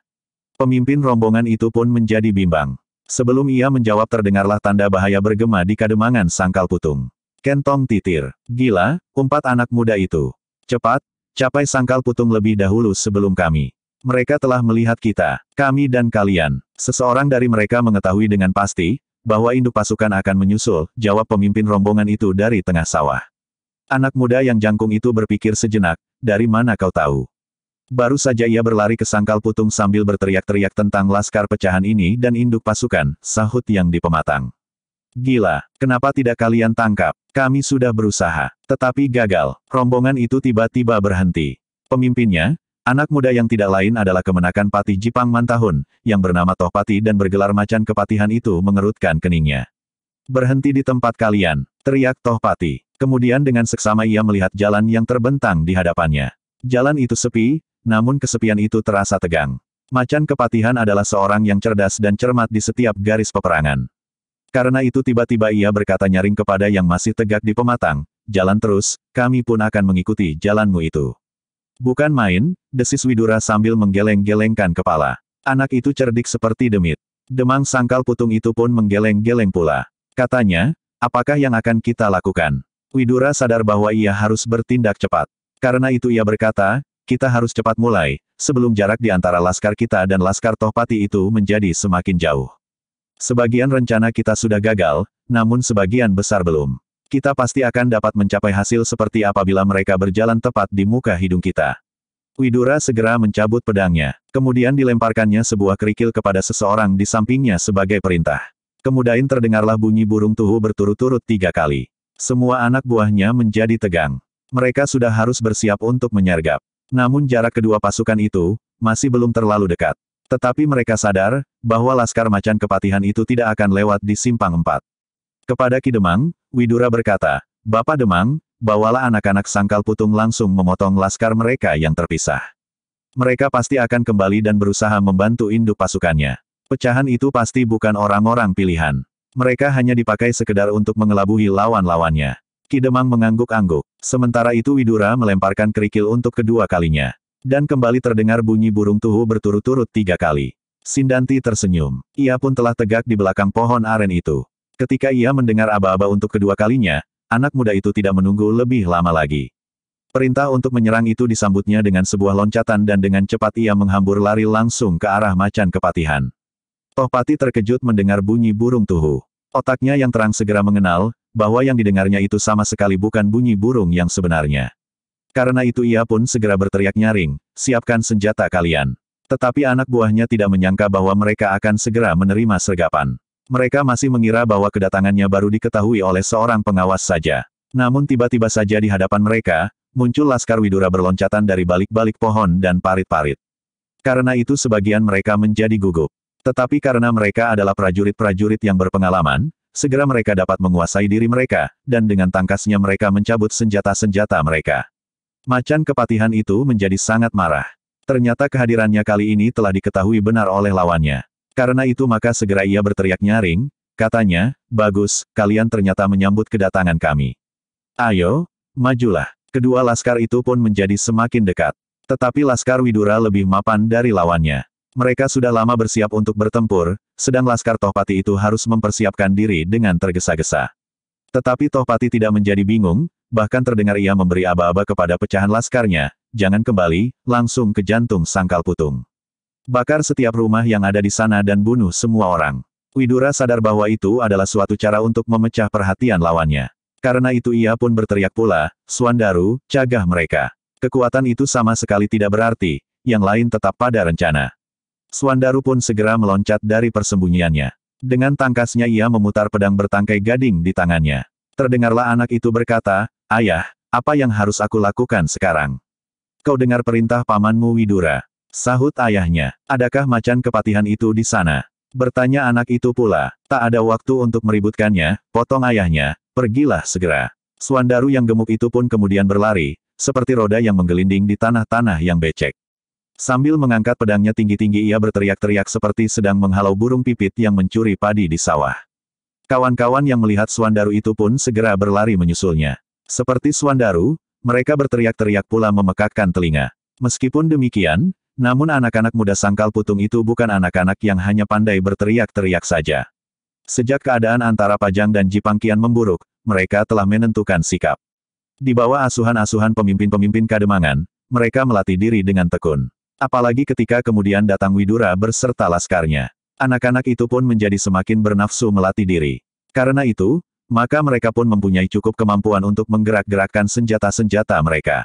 Pemimpin rombongan itu pun menjadi bimbang. Sebelum ia menjawab terdengarlah tanda bahaya bergema di kademangan sangkal putung. Kentong titir. Gila, empat anak muda itu. Cepat, capai sangkal putung lebih dahulu sebelum kami. Mereka telah melihat kita, kami dan kalian. Seseorang dari mereka mengetahui dengan pasti, bahwa induk pasukan akan menyusul, jawab pemimpin rombongan itu dari tengah sawah. Anak muda yang jangkung itu berpikir sejenak, dari mana kau tahu? Baru saja ia berlari ke sangkal putung sambil berteriak-teriak tentang laskar pecahan ini dan induk pasukan, sahut yang dipematang. Gila, kenapa tidak kalian tangkap? Kami sudah berusaha, tetapi gagal. Rombongan itu tiba-tiba berhenti. Pemimpinnya, anak muda yang tidak lain adalah kemenakan Patih Jipang Mantahun, yang bernama Tohpati dan bergelar macan kepatihan itu mengerutkan keningnya. Berhenti di tempat kalian, teriak Tohpati. Kemudian dengan seksama ia melihat jalan yang terbentang di hadapannya. Jalan itu sepi, namun kesepian itu terasa tegang. Macan kepatihan adalah seorang yang cerdas dan cermat di setiap garis peperangan. Karena itu tiba-tiba ia berkata nyaring kepada yang masih tegak di pematang, jalan terus, kami pun akan mengikuti jalanmu itu. Bukan main, desis Widura sambil menggeleng-gelengkan kepala. Anak itu cerdik seperti demit. Demang sangkal putung itu pun menggeleng-geleng pula. Katanya, apakah yang akan kita lakukan? Widura sadar bahwa ia harus bertindak cepat. Karena itu ia berkata, kita harus cepat mulai, sebelum jarak di antara laskar kita dan laskar Tohpati itu menjadi semakin jauh. Sebagian rencana kita sudah gagal, namun sebagian besar belum. Kita pasti akan dapat mencapai hasil seperti apabila mereka berjalan tepat di muka hidung kita. Widura segera mencabut pedangnya, kemudian dilemparkannya sebuah kerikil kepada seseorang di sampingnya sebagai perintah. Kemudian terdengarlah bunyi burung tuhu berturut-turut tiga kali. Semua anak buahnya menjadi tegang. Mereka sudah harus bersiap untuk menyergap. Namun jarak kedua pasukan itu, masih belum terlalu dekat. Tetapi mereka sadar, bahwa Laskar Macan Kepatihan itu tidak akan lewat di Simpang Empat. Kepada Ki Demang, Widura berkata, Bapak Demang, bawalah anak-anak sangkal putung langsung memotong laskar mereka yang terpisah. Mereka pasti akan kembali dan berusaha membantu induk pasukannya. Pecahan itu pasti bukan orang-orang pilihan. Mereka hanya dipakai sekedar untuk mengelabuhi lawan-lawannya. Kidemang mengangguk-angguk. Sementara itu Widura melemparkan kerikil untuk kedua kalinya. Dan kembali terdengar bunyi burung tuhu berturut-turut tiga kali. Sindanti tersenyum. Ia pun telah tegak di belakang pohon aren itu. Ketika ia mendengar aba-aba untuk kedua kalinya, anak muda itu tidak menunggu lebih lama lagi. Perintah untuk menyerang itu disambutnya dengan sebuah loncatan dan dengan cepat ia menghambur lari langsung ke arah macan kepatihan. Tohpati terkejut mendengar bunyi burung tuhu. Otaknya yang terang segera mengenal, bahwa yang didengarnya itu sama sekali bukan bunyi burung yang sebenarnya. Karena itu ia pun segera berteriak nyaring, siapkan senjata kalian. Tetapi anak buahnya tidak menyangka bahwa mereka akan segera menerima sergapan. Mereka masih mengira bahwa kedatangannya baru diketahui oleh seorang pengawas saja. Namun tiba-tiba saja di hadapan mereka, muncul Laskar Widura berloncatan dari balik-balik pohon dan parit-parit. Karena itu sebagian mereka menjadi gugup. Tetapi karena mereka adalah prajurit-prajurit yang berpengalaman, segera mereka dapat menguasai diri mereka, dan dengan tangkasnya mereka mencabut senjata-senjata mereka. Macan kepatihan itu menjadi sangat marah. Ternyata kehadirannya kali ini telah diketahui benar oleh lawannya. Karena itu maka segera ia berteriak nyaring, katanya, bagus, kalian ternyata menyambut kedatangan kami. Ayo, majulah. Kedua laskar itu pun menjadi semakin dekat. Tetapi laskar Widura lebih mapan dari lawannya. Mereka sudah lama bersiap untuk bertempur, sedang laskar Tohpati itu harus mempersiapkan diri dengan tergesa-gesa. Tetapi Tohpati tidak menjadi bingung, bahkan terdengar ia memberi aba-aba kepada pecahan laskarnya, jangan kembali, langsung ke jantung sangkal putung. Bakar setiap rumah yang ada di sana dan bunuh semua orang. Widura sadar bahwa itu adalah suatu cara untuk memecah perhatian lawannya. Karena itu ia pun berteriak pula, Suandaru, cagah mereka. Kekuatan itu sama sekali tidak berarti, yang lain tetap pada rencana. Suandaru pun segera meloncat dari persembunyiannya. Dengan tangkasnya ia memutar pedang bertangkai gading di tangannya. Terdengarlah anak itu berkata, Ayah, apa yang harus aku lakukan sekarang? Kau dengar perintah pamanmu Widura. Sahut ayahnya, adakah macan kepatihan itu di sana? Bertanya anak itu pula, tak ada waktu untuk meributkannya, potong ayahnya, pergilah segera. Suandaru yang gemuk itu pun kemudian berlari, seperti roda yang menggelinding di tanah-tanah yang becek. Sambil mengangkat pedangnya tinggi-tinggi ia berteriak-teriak seperti sedang menghalau burung pipit yang mencuri padi di sawah. Kawan-kawan yang melihat Suandaru itu pun segera berlari menyusulnya. Seperti Swandaru, mereka berteriak-teriak pula memekakkan telinga. Meskipun demikian, namun anak-anak muda sangkal putung itu bukan anak-anak yang hanya pandai berteriak-teriak saja. Sejak keadaan antara Pajang dan Jipangkian memburuk, mereka telah menentukan sikap. Di bawah asuhan-asuhan pemimpin-pemimpin kademangan, mereka melatih diri dengan tekun. Apalagi ketika kemudian datang Widura berserta laskarnya. Anak-anak itu pun menjadi semakin bernafsu melatih diri. Karena itu, maka mereka pun mempunyai cukup kemampuan untuk menggerak-gerakkan senjata-senjata mereka.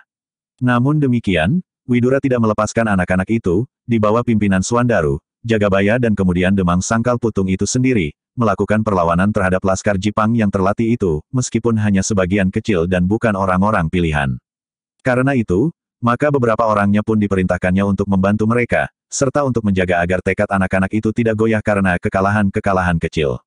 Namun demikian, Widura tidak melepaskan anak-anak itu, di bawah pimpinan Suandaru, Jagabaya dan kemudian Demang Sangkal Putung itu sendiri, melakukan perlawanan terhadap Laskar Jipang yang terlatih itu, meskipun hanya sebagian kecil dan bukan orang-orang pilihan. Karena itu, maka beberapa orangnya pun diperintahkannya untuk membantu mereka, serta untuk menjaga agar tekad anak-anak itu tidak goyah karena kekalahan-kekalahan kecil.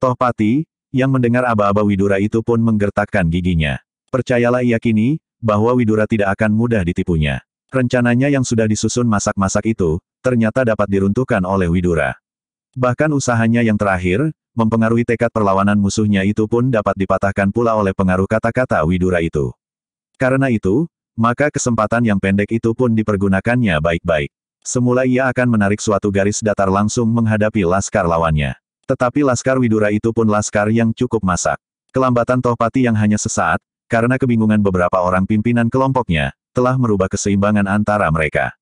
Toh Pati, yang mendengar aba-aba Widura itu pun menggertakkan giginya. Percayalah ia kini, bahwa Widura tidak akan mudah ditipunya. Rencananya yang sudah disusun masak-masak itu, ternyata dapat diruntuhkan oleh Widura. Bahkan usahanya yang terakhir, mempengaruhi tekad perlawanan musuhnya itu pun dapat dipatahkan pula oleh pengaruh kata-kata Widura itu. Karena itu, maka kesempatan yang pendek itu pun dipergunakannya baik-baik. Semula ia akan menarik suatu garis datar langsung menghadapi laskar lawannya. Tetapi Laskar Widura itu pun Laskar yang cukup masak. Kelambatan Tohpati yang hanya sesaat, karena kebingungan beberapa orang pimpinan kelompoknya, telah merubah keseimbangan antara mereka.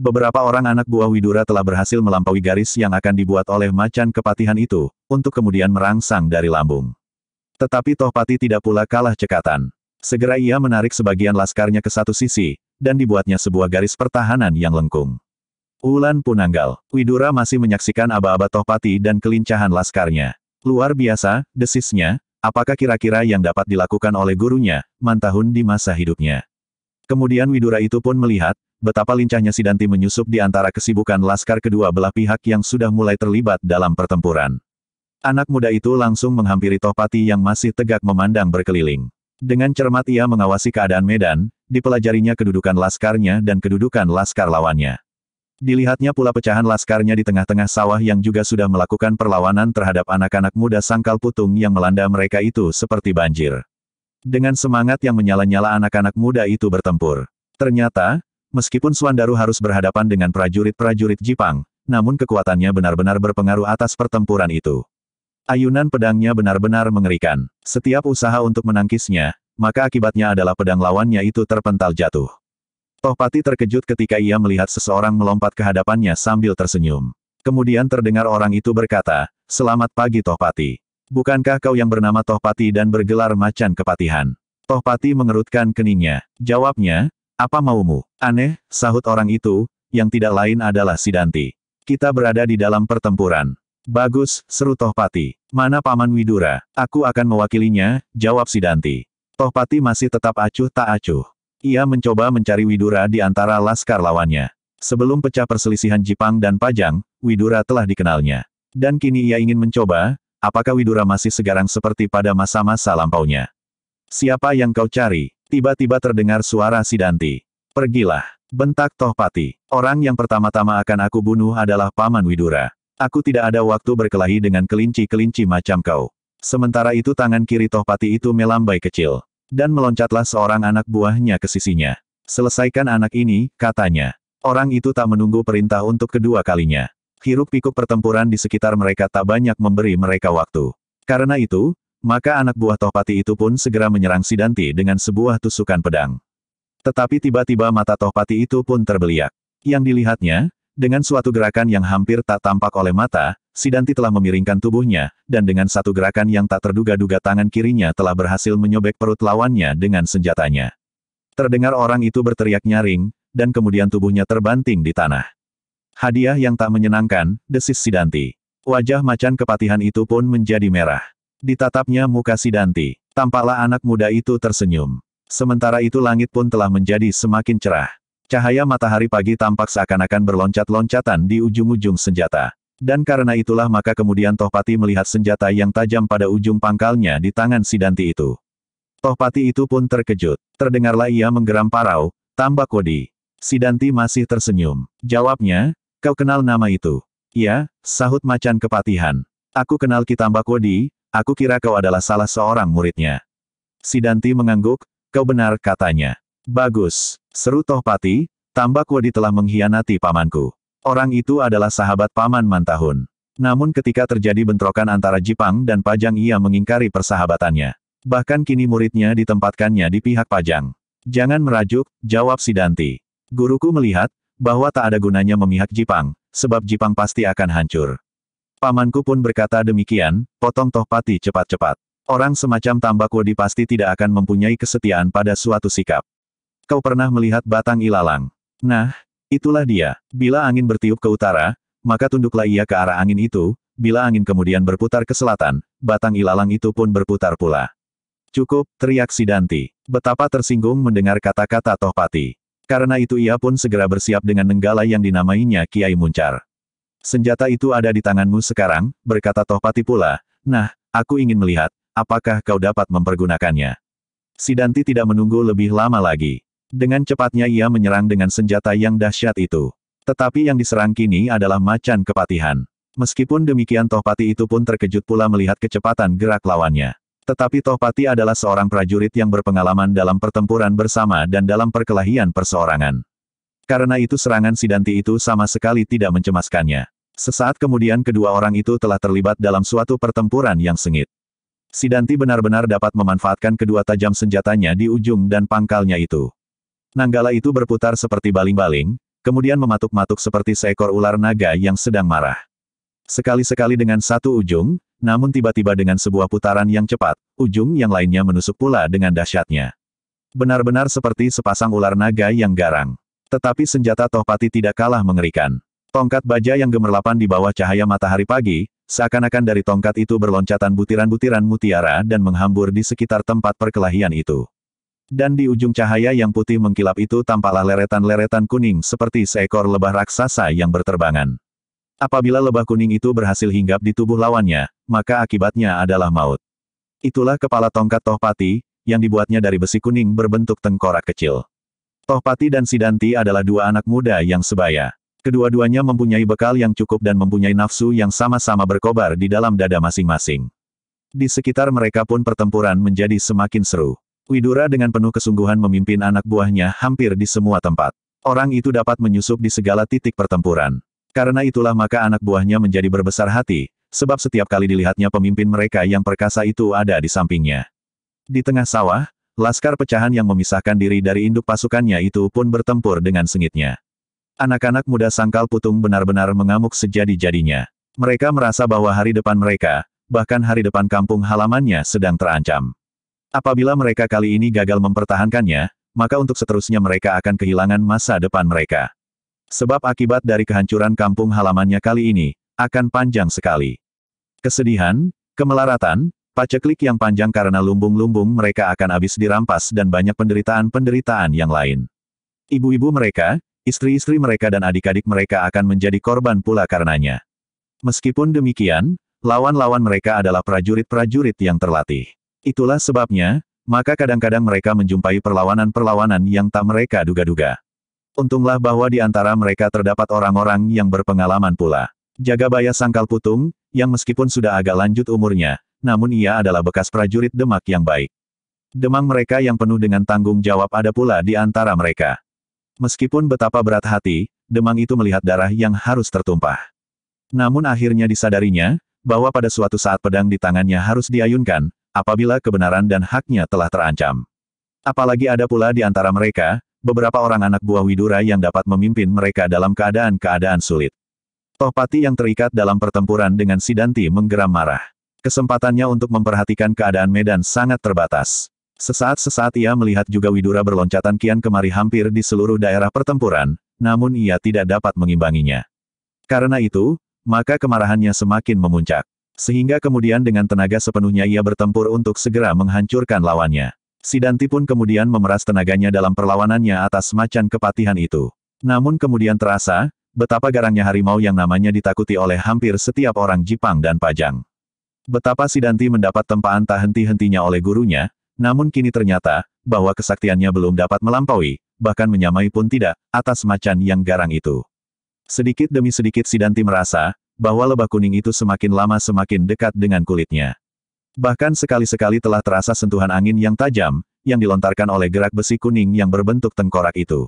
Beberapa orang anak buah Widura telah berhasil melampaui garis yang akan dibuat oleh macan kepatihan itu, untuk kemudian merangsang dari lambung. Tetapi Tohpati tidak pula kalah cekatan. Segera ia menarik sebagian laskarnya ke satu sisi, dan dibuatnya sebuah garis pertahanan yang lengkung. Ulan Punanggal, Widura masih menyaksikan aba-aba Tohpati dan kelincahan laskarnya. Luar biasa, desisnya, apakah kira-kira yang dapat dilakukan oleh gurunya, mantahun di masa hidupnya. Kemudian Widura itu pun melihat, betapa lincahnya Sidanti menyusup di antara kesibukan laskar kedua belah pihak yang sudah mulai terlibat dalam pertempuran. Anak muda itu langsung menghampiri Tohpati yang masih tegak memandang berkeliling. Dengan cermat ia mengawasi keadaan medan, dipelajarinya kedudukan laskarnya dan kedudukan laskar lawannya. Dilihatnya pula pecahan laskarnya di tengah-tengah sawah yang juga sudah melakukan perlawanan terhadap anak-anak muda sangkal putung yang melanda mereka itu seperti banjir. Dengan semangat yang menyala-nyala anak-anak muda itu bertempur. Ternyata, meskipun Suandaru harus berhadapan dengan prajurit-prajurit Jipang, namun kekuatannya benar-benar berpengaruh atas pertempuran itu. Ayunan pedangnya benar-benar mengerikan. Setiap usaha untuk menangkisnya, maka akibatnya adalah pedang lawannya itu terpental jatuh. Tohpati terkejut ketika ia melihat seseorang melompat ke hadapannya sambil tersenyum. Kemudian terdengar orang itu berkata, Selamat pagi Tohpati. Bukankah kau yang bernama Tohpati dan bergelar macan kepatihan? Tohpati mengerutkan keningnya. Jawabnya, apa maumu? Aneh, sahut orang itu, yang tidak lain adalah Sidanti. Kita berada di dalam pertempuran. Bagus, seru Tohpati. Mana Paman Widura? Aku akan mewakilinya, jawab Sidanti. Tohpati masih tetap acuh tak acuh. Ia mencoba mencari Widura di antara laskar lawannya. Sebelum pecah perselisihan Jipang dan Pajang, Widura telah dikenalnya. Dan kini ia ingin mencoba, apakah Widura masih segarang seperti pada masa-masa lampaunya. Siapa yang kau cari? Tiba-tiba terdengar suara Sidanti. Pergilah. Bentak Tohpati. Orang yang pertama-tama akan aku bunuh adalah Paman Widura. Aku tidak ada waktu berkelahi dengan kelinci-kelinci macam kau. Sementara itu tangan kiri Tohpati itu melambai kecil dan meloncatlah seorang anak buahnya ke sisinya. Selesaikan anak ini, katanya. Orang itu tak menunggu perintah untuk kedua kalinya. Hiruk-pikuk pertempuran di sekitar mereka tak banyak memberi mereka waktu. Karena itu, maka anak buah Tohpati itu pun segera menyerang Sidanti dengan sebuah tusukan pedang. Tetapi tiba-tiba mata Tohpati itu pun terbeliak. Yang dilihatnya, dengan suatu gerakan yang hampir tak tampak oleh mata, Sidanti telah memiringkan tubuhnya, dan dengan satu gerakan yang tak terduga-duga tangan kirinya telah berhasil menyobek perut lawannya dengan senjatanya. Terdengar orang itu berteriak nyaring, dan kemudian tubuhnya terbanting di tanah. Hadiah yang tak menyenangkan, desis Sidanti. Wajah macan kepatihan itu pun menjadi merah. Ditatapnya muka Sidanti. Tampaklah anak muda itu tersenyum. Sementara itu langit pun telah menjadi semakin cerah. Cahaya matahari pagi tampak seakan-akan berloncat-loncatan di ujung-ujung senjata. Dan karena itulah maka kemudian Tohpati melihat senjata yang tajam pada ujung pangkalnya di tangan Sidanti itu. Tohpati itu pun terkejut. Terdengarlah ia menggeram parau, tambah kodi. Sidanti masih tersenyum. Jawabnya, kau kenal nama itu. Ya, sahut macan kepatihan. Aku kenal Kitamba Kodi, aku kira kau adalah salah seorang muridnya. Sidanti mengangguk, kau benar katanya. Bagus, seru Tohpati, Tambak Wadi telah mengkhianati pamanku. Orang itu adalah sahabat paman Mantahun. Namun ketika terjadi bentrokan antara Jipang dan Pajang ia mengingkari persahabatannya. Bahkan kini muridnya ditempatkannya di pihak Pajang. Jangan merajuk, jawab Sidanti. Guruku melihat, bahwa tak ada gunanya memihak Jipang, sebab Jipang pasti akan hancur. Pamanku pun berkata demikian, potong toh pati cepat-cepat. Orang semacam tambak wodi pasti tidak akan mempunyai kesetiaan pada suatu sikap. Kau pernah melihat batang ilalang. Nah, Itulah dia. Bila angin bertiup ke utara, maka tunduklah ia ke arah angin itu, bila angin kemudian berputar ke selatan, batang ilalang itu pun berputar pula. Cukup, teriak Sidanti. Betapa tersinggung mendengar kata-kata Tohpati. Karena itu ia pun segera bersiap dengan nenggala yang dinamainya Kiai Muncar. Senjata itu ada di tanganmu sekarang, berkata Tohpati pula. Nah, aku ingin melihat, apakah kau dapat mempergunakannya. Sidanti tidak menunggu lebih lama lagi. Dengan cepatnya ia menyerang dengan senjata yang dahsyat itu. Tetapi yang diserang kini adalah macan kepatihan. Meskipun demikian Tohpati itu pun terkejut pula melihat kecepatan gerak lawannya. Tetapi Tohpati adalah seorang prajurit yang berpengalaman dalam pertempuran bersama dan dalam perkelahian perseorangan. Karena itu serangan Sidanti itu sama sekali tidak mencemaskannya. Sesaat kemudian kedua orang itu telah terlibat dalam suatu pertempuran yang sengit. Sidanti benar-benar dapat memanfaatkan kedua tajam senjatanya di ujung dan pangkalnya itu. Nanggala itu berputar seperti baling-baling, kemudian mematuk-matuk seperti seekor ular naga yang sedang marah. Sekali-sekali dengan satu ujung, namun tiba-tiba dengan sebuah putaran yang cepat, ujung yang lainnya menusuk pula dengan dahsyatnya. Benar-benar seperti sepasang ular naga yang garang. Tetapi senjata Tohpati tidak kalah mengerikan. Tongkat baja yang gemerlapan di bawah cahaya matahari pagi, seakan-akan dari tongkat itu berloncatan butiran-butiran mutiara dan menghambur di sekitar tempat perkelahian itu. Dan di ujung cahaya yang putih mengkilap itu tampaklah leretan-leretan kuning seperti seekor lebah raksasa yang berterbangan. Apabila lebah kuning itu berhasil hinggap di tubuh lawannya, maka akibatnya adalah maut. Itulah kepala tongkat Tohpati, yang dibuatnya dari besi kuning berbentuk tengkorak kecil. Tohpati dan Sidanti adalah dua anak muda yang sebaya. Kedua-duanya mempunyai bekal yang cukup dan mempunyai nafsu yang sama-sama berkobar di dalam dada masing-masing. Di sekitar mereka pun pertempuran menjadi semakin seru. Widura dengan penuh kesungguhan memimpin anak buahnya hampir di semua tempat. Orang itu dapat menyusup di segala titik pertempuran. Karena itulah maka anak buahnya menjadi berbesar hati, sebab setiap kali dilihatnya pemimpin mereka yang perkasa itu ada di sampingnya. Di tengah sawah, laskar pecahan yang memisahkan diri dari induk pasukannya itu pun bertempur dengan sengitnya. Anak-anak muda sangkal putung benar-benar mengamuk sejadi-jadinya. Mereka merasa bahwa hari depan mereka, bahkan hari depan kampung halamannya sedang terancam. Apabila mereka kali ini gagal mempertahankannya, maka untuk seterusnya mereka akan kehilangan masa depan mereka. Sebab akibat dari kehancuran kampung halamannya kali ini, akan panjang sekali. Kesedihan, kemelaratan, paceklik yang panjang karena lumbung-lumbung mereka akan habis dirampas dan banyak penderitaan-penderitaan yang lain. Ibu-ibu mereka, istri-istri mereka dan adik-adik mereka akan menjadi korban pula karenanya. Meskipun demikian, lawan-lawan mereka adalah prajurit-prajurit yang terlatih. Itulah sebabnya, maka kadang-kadang mereka menjumpai perlawanan-perlawanan yang tak mereka duga-duga. Untunglah bahwa di antara mereka terdapat orang-orang yang berpengalaman pula. Jagabaya Sangkal Putung, yang meskipun sudah agak lanjut umurnya, namun ia adalah bekas prajurit Demak yang baik. Demang mereka yang penuh dengan tanggung jawab ada pula di antara mereka. Meskipun betapa berat hati, Demang itu melihat darah yang harus tertumpah. Namun akhirnya disadarinya, bahwa pada suatu saat pedang di tangannya harus diayunkan, apabila kebenaran dan haknya telah terancam. Apalagi ada pula di antara mereka, beberapa orang anak buah Widura yang dapat memimpin mereka dalam keadaan-keadaan sulit. Tohpati yang terikat dalam pertempuran dengan Sidanti menggeram marah. Kesempatannya untuk memperhatikan keadaan medan sangat terbatas. Sesaat-sesaat ia melihat juga Widura berloncatan kian kemari hampir di seluruh daerah pertempuran, namun ia tidak dapat mengimbanginya. Karena itu, maka kemarahannya semakin memuncak. Sehingga kemudian dengan tenaga sepenuhnya ia bertempur untuk segera menghancurkan lawannya. Sidanti pun kemudian memeras tenaganya dalam perlawanannya atas macan kepatihan itu. Namun kemudian terasa, betapa garangnya harimau yang namanya ditakuti oleh hampir setiap orang Jipang dan Pajang. Betapa Sidanti mendapat tempaan tak henti-hentinya oleh gurunya, namun kini ternyata, bahwa kesaktiannya belum dapat melampaui, bahkan menyamai pun tidak, atas macan yang garang itu. Sedikit demi sedikit Sidanti merasa, bahwa lebah kuning itu semakin lama semakin dekat dengan kulitnya. Bahkan sekali-sekali telah terasa sentuhan angin yang tajam, yang dilontarkan oleh gerak besi kuning yang berbentuk tengkorak itu.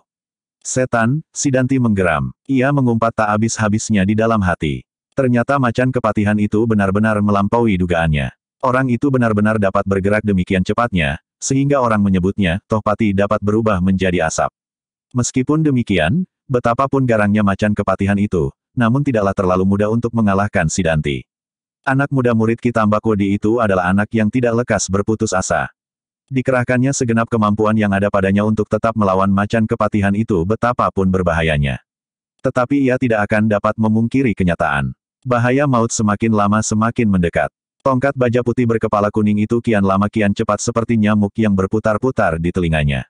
Setan, Sidanti menggeram. Ia mengumpat tak habis-habisnya di dalam hati. Ternyata macan kepatihan itu benar-benar melampaui dugaannya. Orang itu benar-benar dapat bergerak demikian cepatnya, sehingga orang menyebutnya, Tohpati dapat berubah menjadi asap. Meskipun demikian, betapapun garangnya macan kepatihan itu, namun tidaklah terlalu mudah untuk mengalahkan Sidanti. Anak muda murid Kitamba Kodi itu adalah anak yang tidak lekas berputus asa. Dikerahkannya segenap kemampuan yang ada padanya untuk tetap melawan macan kepatihan itu betapapun berbahayanya. Tetapi ia tidak akan dapat memungkiri kenyataan. Bahaya maut semakin lama semakin mendekat. Tongkat baja putih berkepala kuning itu kian lama kian cepat seperti nyamuk yang berputar-putar di telinganya.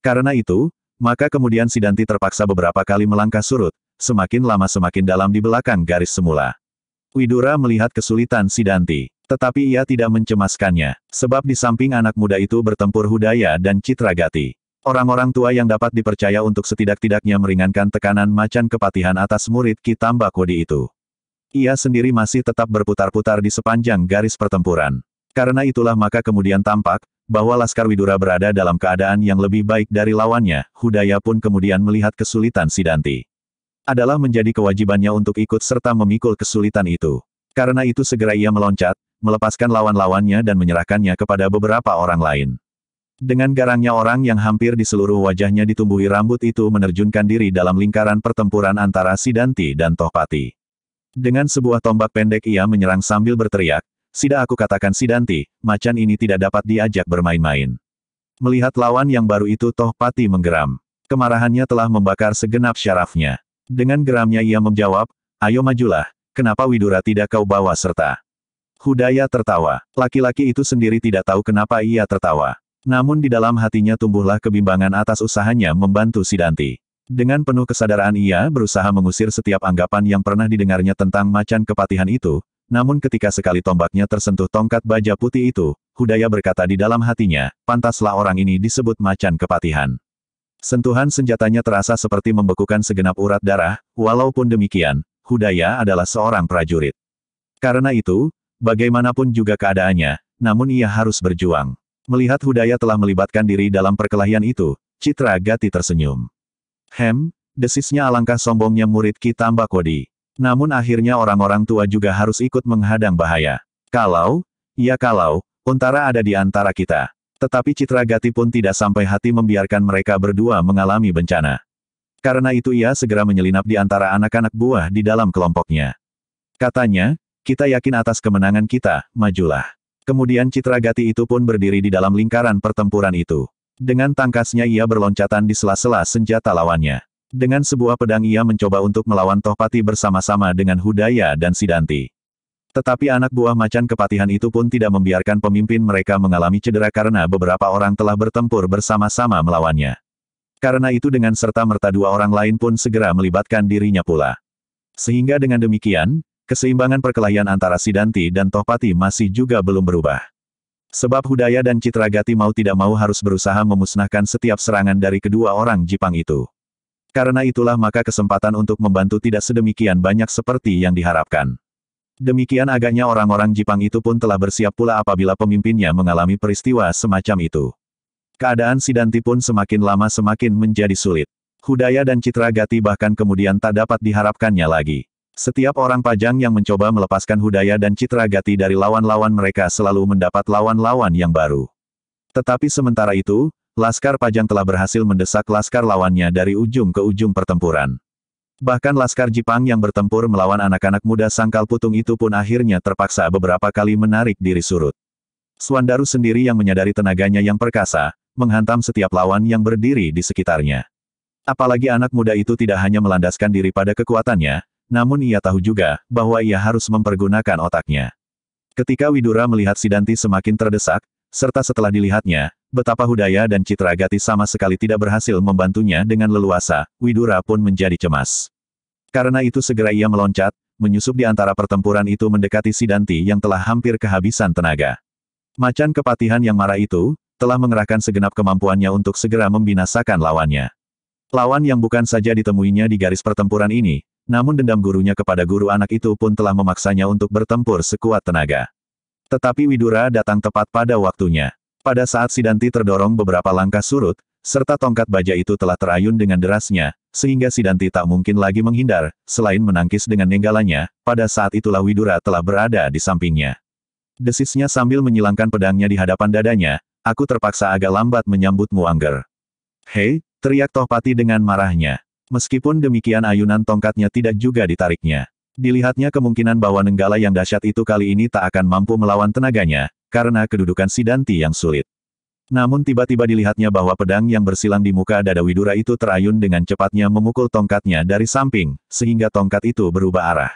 Karena itu, maka kemudian Sidanti terpaksa beberapa kali melangkah surut, semakin lama semakin dalam di belakang garis semula. Widura melihat kesulitan Sidanti, tetapi ia tidak mencemaskannya, sebab di samping anak muda itu bertempur Hudaya dan Citragati. Orang-orang tua yang dapat dipercaya untuk setidak-tidaknya meringankan tekanan macan kepatihan atas murid Kitamba Kodi itu. Ia sendiri masih tetap berputar-putar di sepanjang garis pertempuran. Karena itulah maka kemudian tampak, bahwa Laskar Widura berada dalam keadaan yang lebih baik dari lawannya, Hudaya pun kemudian melihat kesulitan Sidanti adalah menjadi kewajibannya untuk ikut serta memikul kesulitan itu. Karena itu segera ia meloncat, melepaskan lawan-lawannya dan menyerahkannya kepada beberapa orang lain. Dengan garangnya orang yang hampir di seluruh wajahnya ditumbuhi rambut itu menerjunkan diri dalam lingkaran pertempuran antara Sidanti dan Tohpati. Dengan sebuah tombak pendek ia menyerang sambil berteriak, Sida aku katakan Sidanti, macan ini tidak dapat diajak bermain-main. Melihat lawan yang baru itu Tohpati menggeram. Kemarahannya telah membakar segenap syarafnya. Dengan geramnya ia menjawab, ayo majulah, kenapa Widura tidak kau bawa serta? Hudaya tertawa. Laki-laki itu sendiri tidak tahu kenapa ia tertawa. Namun di dalam hatinya tumbuhlah kebimbangan atas usahanya membantu Sidanti. Dengan penuh kesadaran ia berusaha mengusir setiap anggapan yang pernah didengarnya tentang macan kepatihan itu, namun ketika sekali tombaknya tersentuh tongkat baja putih itu, Hudaya berkata di dalam hatinya, pantaslah orang ini disebut macan kepatihan. Sentuhan senjatanya terasa seperti membekukan segenap urat darah, walaupun demikian, Hudaya adalah seorang prajurit. Karena itu, bagaimanapun juga keadaannya, namun ia harus berjuang. Melihat Hudaya telah melibatkan diri dalam perkelahian itu, Citra Gati tersenyum. Hem, desisnya alangkah sombongnya murid Ki Tambak kodi. Namun akhirnya orang-orang tua juga harus ikut menghadang bahaya. Kalau, ya kalau, Untara ada di antara kita. Tetapi Citra Gati pun tidak sampai hati membiarkan mereka berdua mengalami bencana. Karena itu ia segera menyelinap di antara anak-anak buah di dalam kelompoknya. Katanya, kita yakin atas kemenangan kita, majulah. Kemudian Citra Gati itu pun berdiri di dalam lingkaran pertempuran itu. Dengan tangkasnya ia berloncatan di sela-sela senjata lawannya. Dengan sebuah pedang ia mencoba untuk melawan Tohpati bersama-sama dengan Hudaya dan Sidanti. Tetapi anak buah macan kepatihan itu pun tidak membiarkan pemimpin mereka mengalami cedera karena beberapa orang telah bertempur bersama-sama melawannya. Karena itu dengan serta-merta dua orang lain pun segera melibatkan dirinya pula. Sehingga dengan demikian, keseimbangan perkelahian antara Sidanti dan Tohpati masih juga belum berubah. Sebab Hudaya dan Citragati mau tidak mau harus berusaha memusnahkan setiap serangan dari kedua orang Jipang itu. Karena itulah maka kesempatan untuk membantu tidak sedemikian banyak seperti yang diharapkan. Demikian agaknya orang-orang Jepang itu pun telah bersiap pula apabila pemimpinnya mengalami peristiwa semacam itu. Keadaan Sidanti pun semakin lama semakin menjadi sulit. Hudaya dan citra gati bahkan kemudian tak dapat diharapkannya lagi. Setiap orang pajang yang mencoba melepaskan hudaya dan citra gati dari lawan-lawan mereka selalu mendapat lawan-lawan yang baru. Tetapi sementara itu, Laskar Pajang telah berhasil mendesak Laskar lawannya dari ujung ke ujung pertempuran. Bahkan laskar Jipang yang bertempur melawan anak-anak muda sangkal putung itu pun akhirnya terpaksa beberapa kali menarik diri surut. Swandaru sendiri yang menyadari tenaganya yang perkasa, menghantam setiap lawan yang berdiri di sekitarnya. Apalagi anak muda itu tidak hanya melandaskan diri pada kekuatannya, namun ia tahu juga bahwa ia harus mempergunakan otaknya. Ketika Widura melihat Sidanti semakin terdesak, serta setelah dilihatnya, betapa Hudaya dan Citra Gati sama sekali tidak berhasil membantunya dengan leluasa, Widura pun menjadi cemas. Karena itu segera ia meloncat, menyusup di antara pertempuran itu mendekati Sidanti yang telah hampir kehabisan tenaga. Macan kepatihan yang marah itu, telah mengerahkan segenap kemampuannya untuk segera membinasakan lawannya. Lawan yang bukan saja ditemuinya di garis pertempuran ini, namun dendam gurunya kepada guru anak itu pun telah memaksanya untuk bertempur sekuat tenaga. Tetapi Widura datang tepat pada waktunya. Pada saat Sidanti terdorong beberapa langkah surut, serta tongkat baja itu telah terayun dengan derasnya, sehingga Sidanti tak mungkin lagi menghindar, selain menangkis dengan nenggalannya. pada saat itulah Widura telah berada di sampingnya. Desisnya sambil menyilangkan pedangnya di hadapan dadanya, aku terpaksa agak lambat menyambutmu Angger. Hei, teriak Tohpati dengan marahnya. Meskipun demikian ayunan tongkatnya tidak juga ditariknya. Dilihatnya kemungkinan bahwa Nenggala yang dahsyat itu kali ini tak akan mampu melawan tenaganya, karena kedudukan Sidanti yang sulit. Namun tiba-tiba dilihatnya bahwa pedang yang bersilang di muka dada Widura itu terayun dengan cepatnya memukul tongkatnya dari samping, sehingga tongkat itu berubah arah.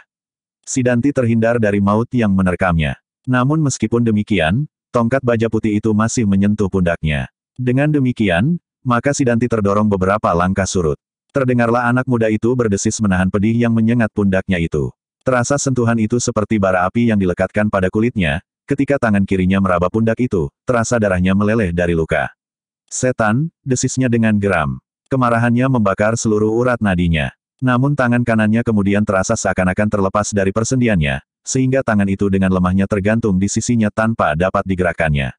Sidanti terhindar dari maut yang menerkamnya. Namun meskipun demikian, tongkat baja putih itu masih menyentuh pundaknya. Dengan demikian, maka Sidanti terdorong beberapa langkah surut. Terdengarlah anak muda itu berdesis menahan pedih yang menyengat pundaknya itu. Terasa sentuhan itu seperti bara api yang dilekatkan pada kulitnya, ketika tangan kirinya meraba pundak itu, terasa darahnya meleleh dari luka. Setan, desisnya dengan geram. Kemarahannya membakar seluruh urat nadinya. Namun tangan kanannya kemudian terasa seakan-akan terlepas dari persendiannya, sehingga tangan itu dengan lemahnya tergantung di sisinya tanpa dapat digerakkannya.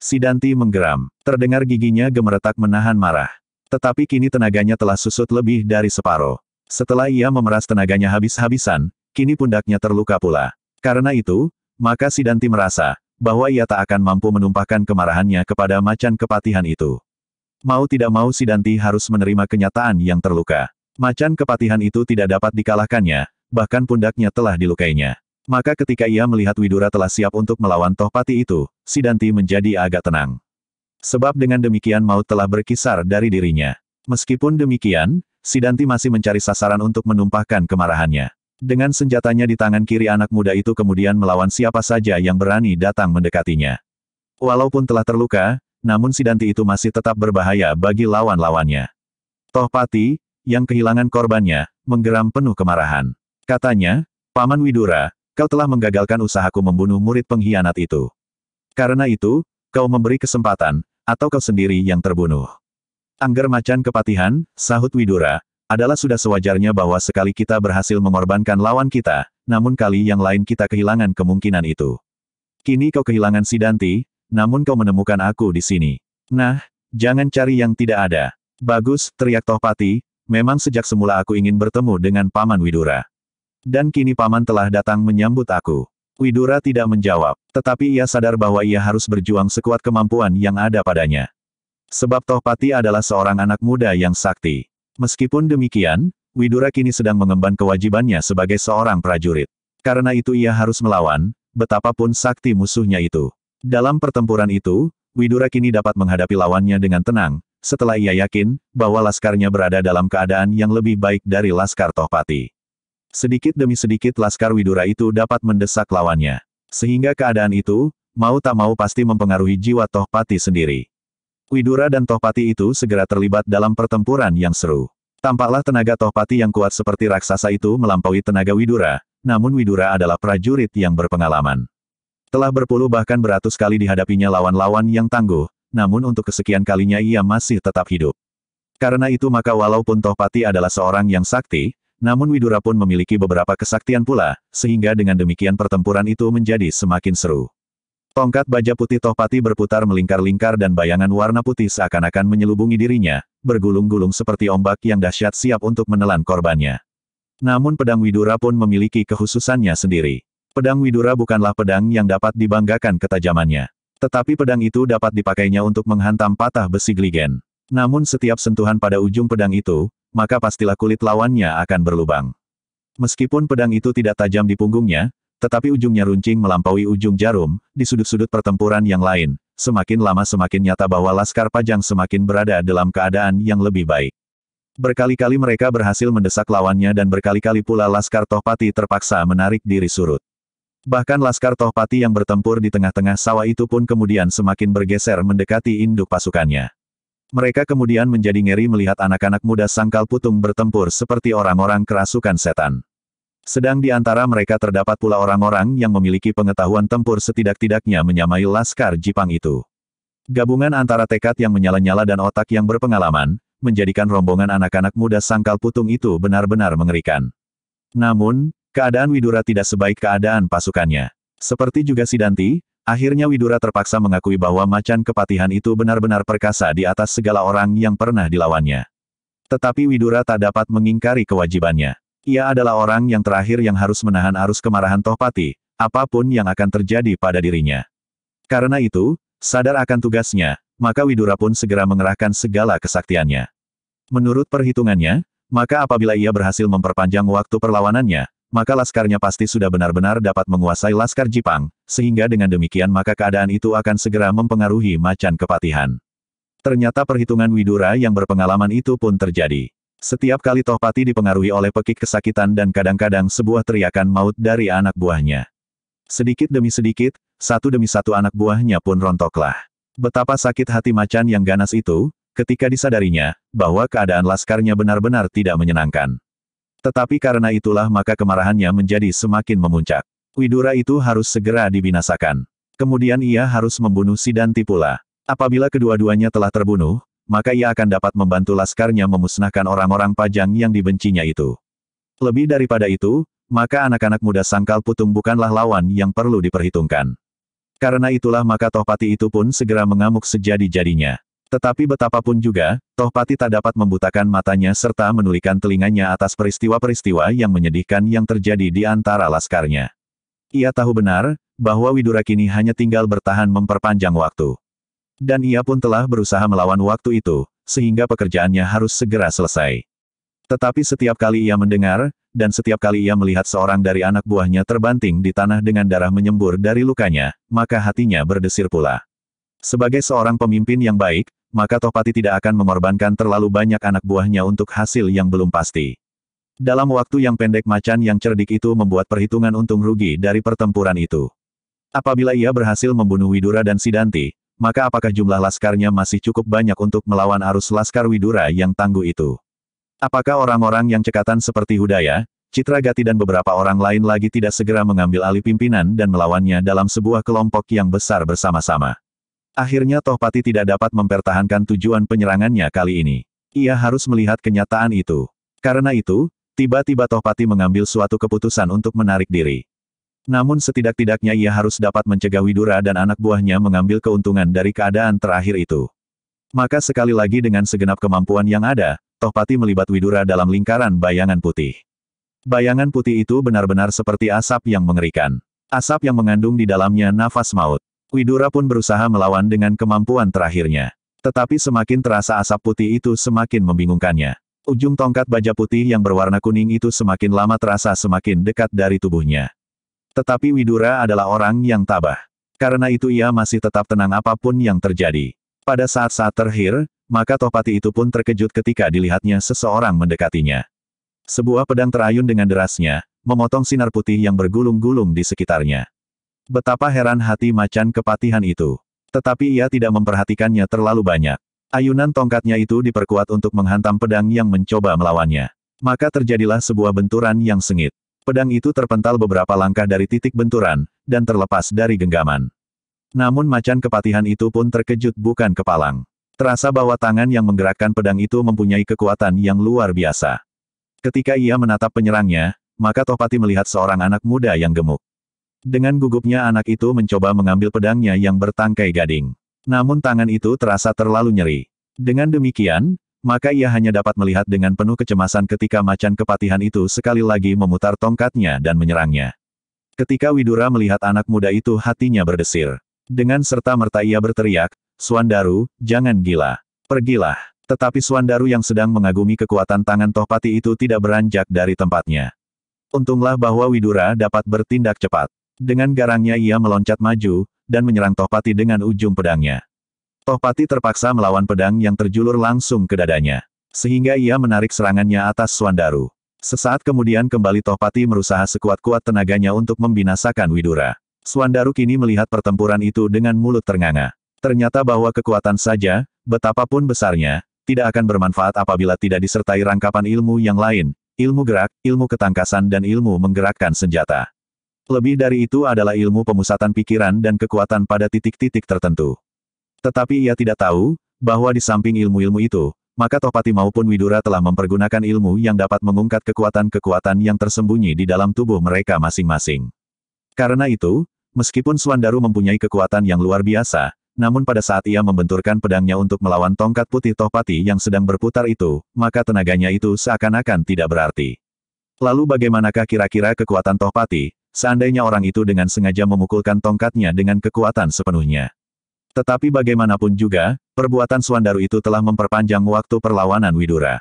Sidanti menggeram, terdengar giginya gemeretak menahan marah. Tetapi kini tenaganya telah susut lebih dari separuh. Setelah ia memeras tenaganya habis-habisan, kini pundaknya terluka pula. Karena itu, maka Sidanti merasa, bahwa ia tak akan mampu menumpahkan kemarahannya kepada macan kepatihan itu. Mau tidak mau Sidanti harus menerima kenyataan yang terluka. Macan kepatihan itu tidak dapat dikalahkannya, bahkan pundaknya telah dilukainya. Maka ketika ia melihat Widura telah siap untuk melawan Tohpati itu, Sidanti menjadi agak tenang sebab dengan demikian maut telah berkisar dari dirinya. Meskipun demikian, Sidanti masih mencari sasaran untuk menumpahkan kemarahannya. Dengan senjatanya di tangan kiri anak muda itu kemudian melawan siapa saja yang berani datang mendekatinya. Walaupun telah terluka, namun Sidanti itu masih tetap berbahaya bagi lawan-lawannya. Tohpati, yang kehilangan korbannya, menggeram penuh kemarahan. Katanya, Paman Widura, kau telah menggagalkan usahaku membunuh murid pengkhianat itu. Karena itu, kau memberi kesempatan, atau kau sendiri yang terbunuh. Angger macan kepatihan, sahut Widura, adalah sudah sewajarnya bahwa sekali kita berhasil mengorbankan lawan kita, namun kali yang lain kita kehilangan kemungkinan itu. Kini kau kehilangan Sidanti, namun kau menemukan aku di sini. Nah, jangan cari yang tidak ada. Bagus, teriak Tohpati, memang sejak semula aku ingin bertemu dengan Paman Widura. Dan kini Paman telah datang menyambut aku. Widura tidak menjawab, tetapi ia sadar bahwa ia harus berjuang sekuat kemampuan yang ada padanya. Sebab Tohpati adalah seorang anak muda yang sakti. Meskipun demikian, Widura kini sedang mengemban kewajibannya sebagai seorang prajurit. Karena itu ia harus melawan, betapapun sakti musuhnya itu. Dalam pertempuran itu, Widura kini dapat menghadapi lawannya dengan tenang, setelah ia yakin, bahwa laskarnya berada dalam keadaan yang lebih baik dari laskar Tohpati. Sedikit demi sedikit Laskar Widura itu dapat mendesak lawannya. Sehingga keadaan itu, mau tak mau pasti mempengaruhi jiwa Tohpati sendiri. Widura dan Tohpati itu segera terlibat dalam pertempuran yang seru. Tampaklah tenaga Tohpati yang kuat seperti raksasa itu melampaui tenaga Widura, namun Widura adalah prajurit yang berpengalaman. Telah berpuluh bahkan beratus kali dihadapinya lawan-lawan yang tangguh, namun untuk kesekian kalinya ia masih tetap hidup. Karena itu maka walaupun Tohpati adalah seorang yang sakti, namun Widura pun memiliki beberapa kesaktian pula, sehingga dengan demikian pertempuran itu menjadi semakin seru. Tongkat baja putih Tohpati berputar melingkar-lingkar dan bayangan warna putih seakan-akan menyelubungi dirinya, bergulung-gulung seperti ombak yang dahsyat siap untuk menelan korbannya. Namun pedang Widura pun memiliki kehususannya sendiri. Pedang Widura bukanlah pedang yang dapat dibanggakan ketajamannya. Tetapi pedang itu dapat dipakainya untuk menghantam patah besi gligen. Namun setiap sentuhan pada ujung pedang itu, maka pastilah kulit lawannya akan berlubang. Meskipun pedang itu tidak tajam di punggungnya, tetapi ujungnya runcing melampaui ujung jarum, di sudut-sudut pertempuran yang lain, semakin lama semakin nyata bahwa Laskar Pajang semakin berada dalam keadaan yang lebih baik. Berkali-kali mereka berhasil mendesak lawannya dan berkali-kali pula Laskar Tohpati terpaksa menarik diri surut. Bahkan Laskar Tohpati yang bertempur di tengah-tengah sawah itu pun kemudian semakin bergeser mendekati induk pasukannya. Mereka kemudian menjadi ngeri melihat anak-anak muda sangkal putung bertempur seperti orang-orang kerasukan setan. Sedang di antara mereka terdapat pula orang-orang yang memiliki pengetahuan tempur setidak-tidaknya menyamai laskar Jipang itu. Gabungan antara tekad yang menyala-nyala dan otak yang berpengalaman, menjadikan rombongan anak-anak muda sangkal putung itu benar-benar mengerikan. Namun, keadaan Widura tidak sebaik keadaan pasukannya. Seperti juga Sidanti, Akhirnya Widura terpaksa mengakui bahwa macan kepatihan itu benar-benar perkasa di atas segala orang yang pernah dilawannya. Tetapi Widura tak dapat mengingkari kewajibannya. Ia adalah orang yang terakhir yang harus menahan arus kemarahan Tohpati, apapun yang akan terjadi pada dirinya. Karena itu, sadar akan tugasnya, maka Widura pun segera mengerahkan segala kesaktiannya. Menurut perhitungannya, maka apabila ia berhasil memperpanjang waktu perlawanannya, maka laskarnya pasti sudah benar-benar dapat menguasai laskar Jipang, sehingga dengan demikian maka keadaan itu akan segera mempengaruhi macan kepatihan. Ternyata perhitungan Widura yang berpengalaman itu pun terjadi. Setiap kali Tohpati dipengaruhi oleh pekik kesakitan dan kadang-kadang sebuah teriakan maut dari anak buahnya. Sedikit demi sedikit, satu demi satu anak buahnya pun rontoklah. Betapa sakit hati macan yang ganas itu, ketika disadarinya, bahwa keadaan laskarnya benar-benar tidak menyenangkan. Tetapi karena itulah maka kemarahannya menjadi semakin memuncak. Widura itu harus segera dibinasakan. Kemudian ia harus membunuh Sidanti pula. Apabila kedua-duanya telah terbunuh, maka ia akan dapat membantu laskarnya memusnahkan orang-orang pajang yang dibencinya itu. Lebih daripada itu, maka anak-anak muda sangkal putung bukanlah lawan yang perlu diperhitungkan. Karena itulah maka Tohpati itu pun segera mengamuk sejadi-jadinya. Tetapi betapapun juga, Tohpati tak dapat membutakan matanya serta menulikan telinganya atas peristiwa-peristiwa yang menyedihkan yang terjadi di antara laskarnya. Ia tahu benar, bahwa Widura kini hanya tinggal bertahan memperpanjang waktu. Dan ia pun telah berusaha melawan waktu itu, sehingga pekerjaannya harus segera selesai. Tetapi setiap kali ia mendengar, dan setiap kali ia melihat seorang dari anak buahnya terbanting di tanah dengan darah menyembur dari lukanya, maka hatinya berdesir pula. Sebagai seorang pemimpin yang baik, maka Tohpati tidak akan mengorbankan terlalu banyak anak buahnya untuk hasil yang belum pasti. Dalam waktu yang pendek macan yang cerdik itu membuat perhitungan untung rugi dari pertempuran itu. Apabila ia berhasil membunuh Widura dan Sidanti, maka apakah jumlah laskarnya masih cukup banyak untuk melawan arus laskar Widura yang tangguh itu? Apakah orang-orang yang cekatan seperti Hudaya, Citra Gati dan beberapa orang lain lagi tidak segera mengambil alih pimpinan dan melawannya dalam sebuah kelompok yang besar bersama-sama? Akhirnya Tohpati tidak dapat mempertahankan tujuan penyerangannya kali ini. Ia harus melihat kenyataan itu. Karena itu, tiba-tiba Tohpati mengambil suatu keputusan untuk menarik diri. Namun setidak-tidaknya ia harus dapat mencegah Widura dan anak buahnya mengambil keuntungan dari keadaan terakhir itu. Maka sekali lagi dengan segenap kemampuan yang ada, Tohpati melibat Widura dalam lingkaran bayangan putih. Bayangan putih itu benar-benar seperti asap yang mengerikan. Asap yang mengandung di dalamnya nafas maut. Widura pun berusaha melawan dengan kemampuan terakhirnya. Tetapi semakin terasa asap putih itu semakin membingungkannya. Ujung tongkat baja putih yang berwarna kuning itu semakin lama terasa semakin dekat dari tubuhnya. Tetapi Widura adalah orang yang tabah. Karena itu ia masih tetap tenang apapun yang terjadi. Pada saat-saat terakhir, maka Topati itu pun terkejut ketika dilihatnya seseorang mendekatinya. Sebuah pedang terayun dengan derasnya, memotong sinar putih yang bergulung-gulung di sekitarnya. Betapa heran hati macan kepatihan itu. Tetapi ia tidak memperhatikannya terlalu banyak. Ayunan tongkatnya itu diperkuat untuk menghantam pedang yang mencoba melawannya. Maka terjadilah sebuah benturan yang sengit. Pedang itu terpental beberapa langkah dari titik benturan, dan terlepas dari genggaman. Namun macan kepatihan itu pun terkejut bukan kepalang. Terasa bahwa tangan yang menggerakkan pedang itu mempunyai kekuatan yang luar biasa. Ketika ia menatap penyerangnya, maka Topati melihat seorang anak muda yang gemuk. Dengan gugupnya anak itu mencoba mengambil pedangnya yang bertangkai gading. Namun tangan itu terasa terlalu nyeri. Dengan demikian, maka ia hanya dapat melihat dengan penuh kecemasan ketika macan kepatihan itu sekali lagi memutar tongkatnya dan menyerangnya. Ketika Widura melihat anak muda itu hatinya berdesir. Dengan serta-merta ia berteriak, Swandaru, jangan gila. Pergilah. Tetapi Swandaru yang sedang mengagumi kekuatan tangan Tohpati itu tidak beranjak dari tempatnya. Untunglah bahwa Widura dapat bertindak cepat. Dengan garangnya ia meloncat maju, dan menyerang Tohpati dengan ujung pedangnya. Tohpati terpaksa melawan pedang yang terjulur langsung ke dadanya. Sehingga ia menarik serangannya atas Swandaru. Sesaat kemudian kembali Tohpati merusaha sekuat-kuat tenaganya untuk membinasakan Widura. Swandaru kini melihat pertempuran itu dengan mulut ternganga. Ternyata bahwa kekuatan saja, betapapun besarnya, tidak akan bermanfaat apabila tidak disertai rangkapan ilmu yang lain, ilmu gerak, ilmu ketangkasan dan ilmu menggerakkan senjata. Lebih dari itu adalah ilmu pemusatan pikiran dan kekuatan pada titik-titik tertentu. Tetapi ia tidak tahu, bahwa di samping ilmu-ilmu itu, maka Topati maupun Widura telah mempergunakan ilmu yang dapat mengungkat kekuatan-kekuatan yang tersembunyi di dalam tubuh mereka masing-masing. Karena itu, meskipun Swandaru mempunyai kekuatan yang luar biasa, namun pada saat ia membenturkan pedangnya untuk melawan tongkat putih Topati yang sedang berputar itu, maka tenaganya itu seakan-akan tidak berarti. Lalu bagaimanakah kira-kira kekuatan Topati, seandainya orang itu dengan sengaja memukulkan tongkatnya dengan kekuatan sepenuhnya. Tetapi bagaimanapun juga, perbuatan Suandaru itu telah memperpanjang waktu perlawanan Widura.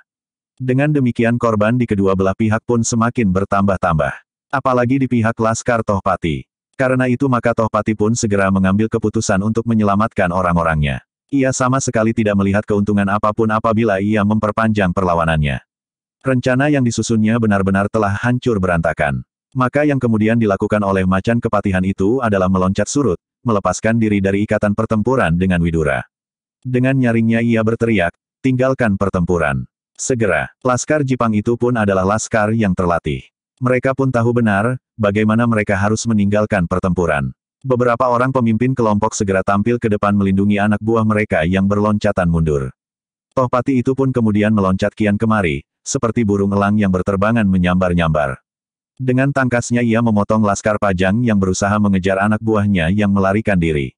Dengan demikian korban di kedua belah pihak pun semakin bertambah-tambah. Apalagi di pihak Laskar Tohpati. Karena itu maka Tohpati pun segera mengambil keputusan untuk menyelamatkan orang-orangnya. Ia sama sekali tidak melihat keuntungan apapun apabila ia memperpanjang perlawanannya. Rencana yang disusunnya benar-benar telah hancur berantakan. Maka yang kemudian dilakukan oleh macan kepatihan itu adalah meloncat surut, melepaskan diri dari ikatan pertempuran dengan Widura. Dengan nyaringnya ia berteriak, tinggalkan pertempuran. Segera, laskar Jipang itu pun adalah laskar yang terlatih. Mereka pun tahu benar, bagaimana mereka harus meninggalkan pertempuran. Beberapa orang pemimpin kelompok segera tampil ke depan melindungi anak buah mereka yang berloncatan mundur. Tohpati itu pun kemudian meloncat kian kemari, seperti burung elang yang berterbangan menyambar-nyambar. Dengan tangkasnya ia memotong laskar pajang yang berusaha mengejar anak buahnya yang melarikan diri.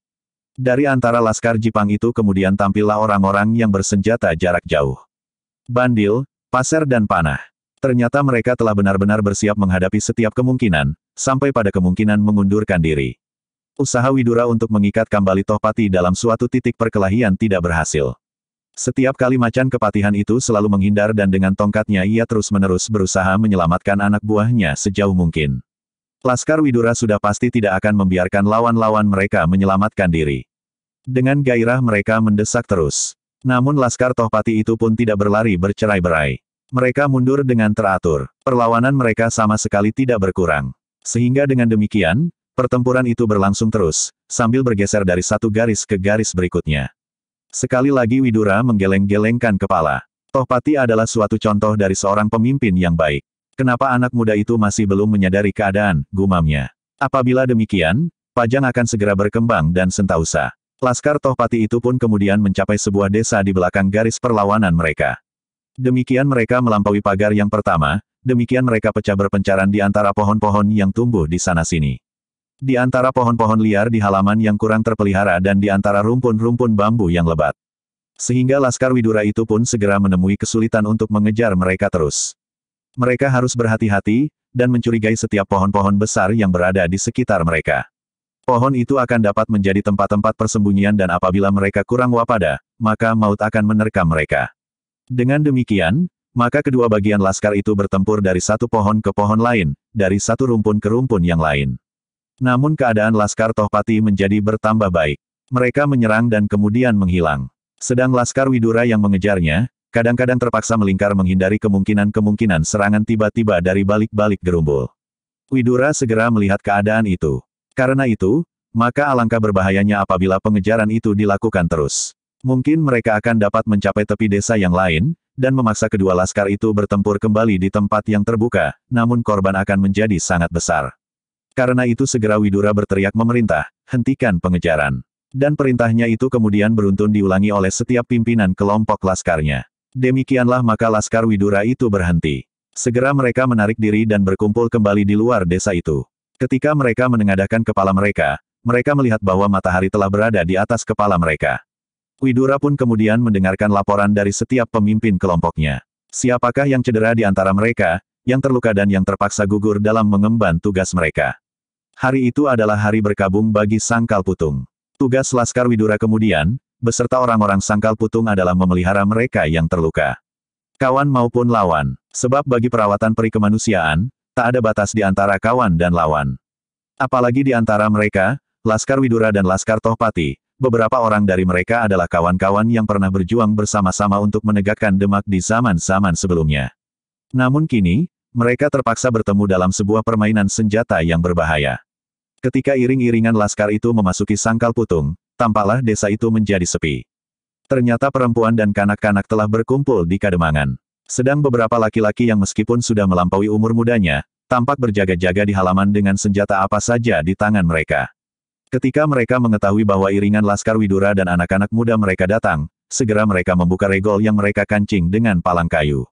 Dari antara laskar Jipang itu kemudian tampillah orang-orang yang bersenjata jarak jauh. Bandil, pasir dan panah. Ternyata mereka telah benar-benar bersiap menghadapi setiap kemungkinan, sampai pada kemungkinan mengundurkan diri. Usaha Widura untuk mengikat kembali Tohpati dalam suatu titik perkelahian tidak berhasil. Setiap kali macan kepatihan itu selalu menghindar dan dengan tongkatnya ia terus-menerus berusaha menyelamatkan anak buahnya sejauh mungkin. Laskar Widura sudah pasti tidak akan membiarkan lawan-lawan mereka menyelamatkan diri. Dengan gairah mereka mendesak terus. Namun Laskar Tohpati itu pun tidak berlari bercerai-berai. Mereka mundur dengan teratur. Perlawanan mereka sama sekali tidak berkurang. Sehingga dengan demikian, Pertempuran itu berlangsung terus, sambil bergeser dari satu garis ke garis berikutnya. Sekali lagi Widura menggeleng-gelengkan kepala. Tohpati adalah suatu contoh dari seorang pemimpin yang baik. Kenapa anak muda itu masih belum menyadari keadaan, gumamnya. Apabila demikian, Pajang akan segera berkembang dan sentausa. Laskar Tohpati itu pun kemudian mencapai sebuah desa di belakang garis perlawanan mereka. Demikian mereka melampaui pagar yang pertama, demikian mereka pecah berpencaran di antara pohon-pohon yang tumbuh di sana-sini. Di antara pohon-pohon liar di halaman yang kurang terpelihara dan di antara rumpun-rumpun bambu yang lebat. Sehingga Laskar Widura itu pun segera menemui kesulitan untuk mengejar mereka terus. Mereka harus berhati-hati, dan mencurigai setiap pohon-pohon besar yang berada di sekitar mereka. Pohon itu akan dapat menjadi tempat-tempat persembunyian dan apabila mereka kurang wapada, maka maut akan menerkam mereka. Dengan demikian, maka kedua bagian laskar itu bertempur dari satu pohon ke pohon lain, dari satu rumpun ke rumpun yang lain. Namun keadaan Laskar Tohpati menjadi bertambah baik. Mereka menyerang dan kemudian menghilang. Sedang Laskar Widura yang mengejarnya, kadang-kadang terpaksa melingkar menghindari kemungkinan-kemungkinan serangan tiba-tiba dari balik-balik gerumbul. Widura segera melihat keadaan itu. Karena itu, maka alangkah berbahayanya apabila pengejaran itu dilakukan terus. Mungkin mereka akan dapat mencapai tepi desa yang lain, dan memaksa kedua laskar itu bertempur kembali di tempat yang terbuka, namun korban akan menjadi sangat besar. Karena itu segera Widura berteriak memerintah, hentikan pengejaran. Dan perintahnya itu kemudian beruntun diulangi oleh setiap pimpinan kelompok laskarnya. Demikianlah maka laskar Widura itu berhenti. Segera mereka menarik diri dan berkumpul kembali di luar desa itu. Ketika mereka menengadahkan kepala mereka, mereka melihat bahwa matahari telah berada di atas kepala mereka. Widura pun kemudian mendengarkan laporan dari setiap pemimpin kelompoknya. Siapakah yang cedera di antara mereka, yang terluka dan yang terpaksa gugur dalam mengemban tugas mereka. Hari itu adalah hari berkabung bagi Sangkal Putung. Tugas Laskar Widura kemudian, beserta orang-orang Sangkal Putung adalah memelihara mereka yang terluka. Kawan maupun lawan. Sebab bagi perawatan peri kemanusiaan, tak ada batas di antara kawan dan lawan. Apalagi di antara mereka, Laskar Widura dan Laskar Tohpati, beberapa orang dari mereka adalah kawan-kawan yang pernah berjuang bersama-sama untuk menegakkan demak di zaman-zaman sebelumnya. Namun kini, mereka terpaksa bertemu dalam sebuah permainan senjata yang berbahaya. Ketika iring-iringan laskar itu memasuki sangkal putung, tampaklah desa itu menjadi sepi. Ternyata perempuan dan kanak-kanak telah berkumpul di kademangan. Sedang beberapa laki-laki yang meskipun sudah melampaui umur mudanya, tampak berjaga-jaga di halaman dengan senjata apa saja di tangan mereka. Ketika mereka mengetahui bahwa iringan Laskar Widura dan anak-anak muda mereka datang, segera mereka membuka regol yang mereka kancing dengan palang kayu.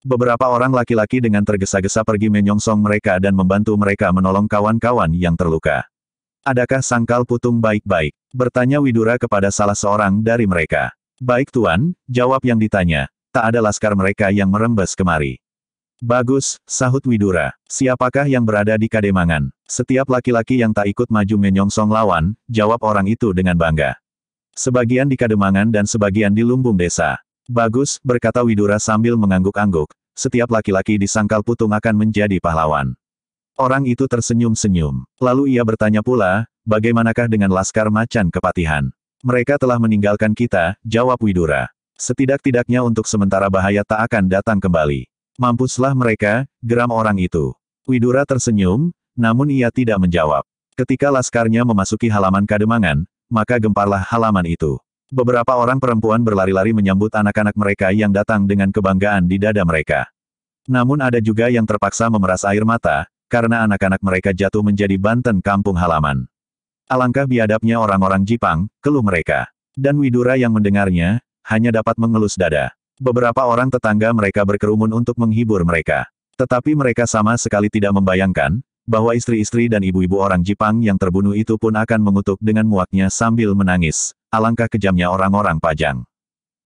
Beberapa orang laki-laki dengan tergesa-gesa pergi menyongsong mereka dan membantu mereka menolong kawan-kawan yang terluka. Adakah sangkal putung baik-baik? Bertanya Widura kepada salah seorang dari mereka. Baik tuan, jawab yang ditanya. Tak ada laskar mereka yang merembes kemari. Bagus, sahut Widura. Siapakah yang berada di Kademangan? Setiap laki-laki yang tak ikut maju menyongsong lawan, jawab orang itu dengan bangga. Sebagian di Kademangan dan sebagian di Lumbung Desa. Bagus, berkata Widura sambil mengangguk-angguk, setiap laki-laki di sangkal putung akan menjadi pahlawan. Orang itu tersenyum-senyum. Lalu ia bertanya pula, bagaimanakah dengan Laskar Macan Kepatihan? Mereka telah meninggalkan kita, jawab Widura. Setidak-tidaknya untuk sementara bahaya tak akan datang kembali. Mampuslah mereka, geram orang itu. Widura tersenyum, namun ia tidak menjawab. Ketika Laskarnya memasuki halaman kademangan, maka gemparlah halaman itu. Beberapa orang perempuan berlari-lari menyambut anak-anak mereka yang datang dengan kebanggaan di dada mereka. Namun ada juga yang terpaksa memeras air mata, karena anak-anak mereka jatuh menjadi banten kampung halaman. Alangkah biadabnya orang-orang Jipang, keluh mereka. Dan Widura yang mendengarnya, hanya dapat mengelus dada. Beberapa orang tetangga mereka berkerumun untuk menghibur mereka. Tetapi mereka sama sekali tidak membayangkan, bahwa istri-istri dan ibu-ibu orang Jipang yang terbunuh itu pun akan mengutuk dengan muaknya sambil menangis. Alangkah kejamnya orang-orang pajang.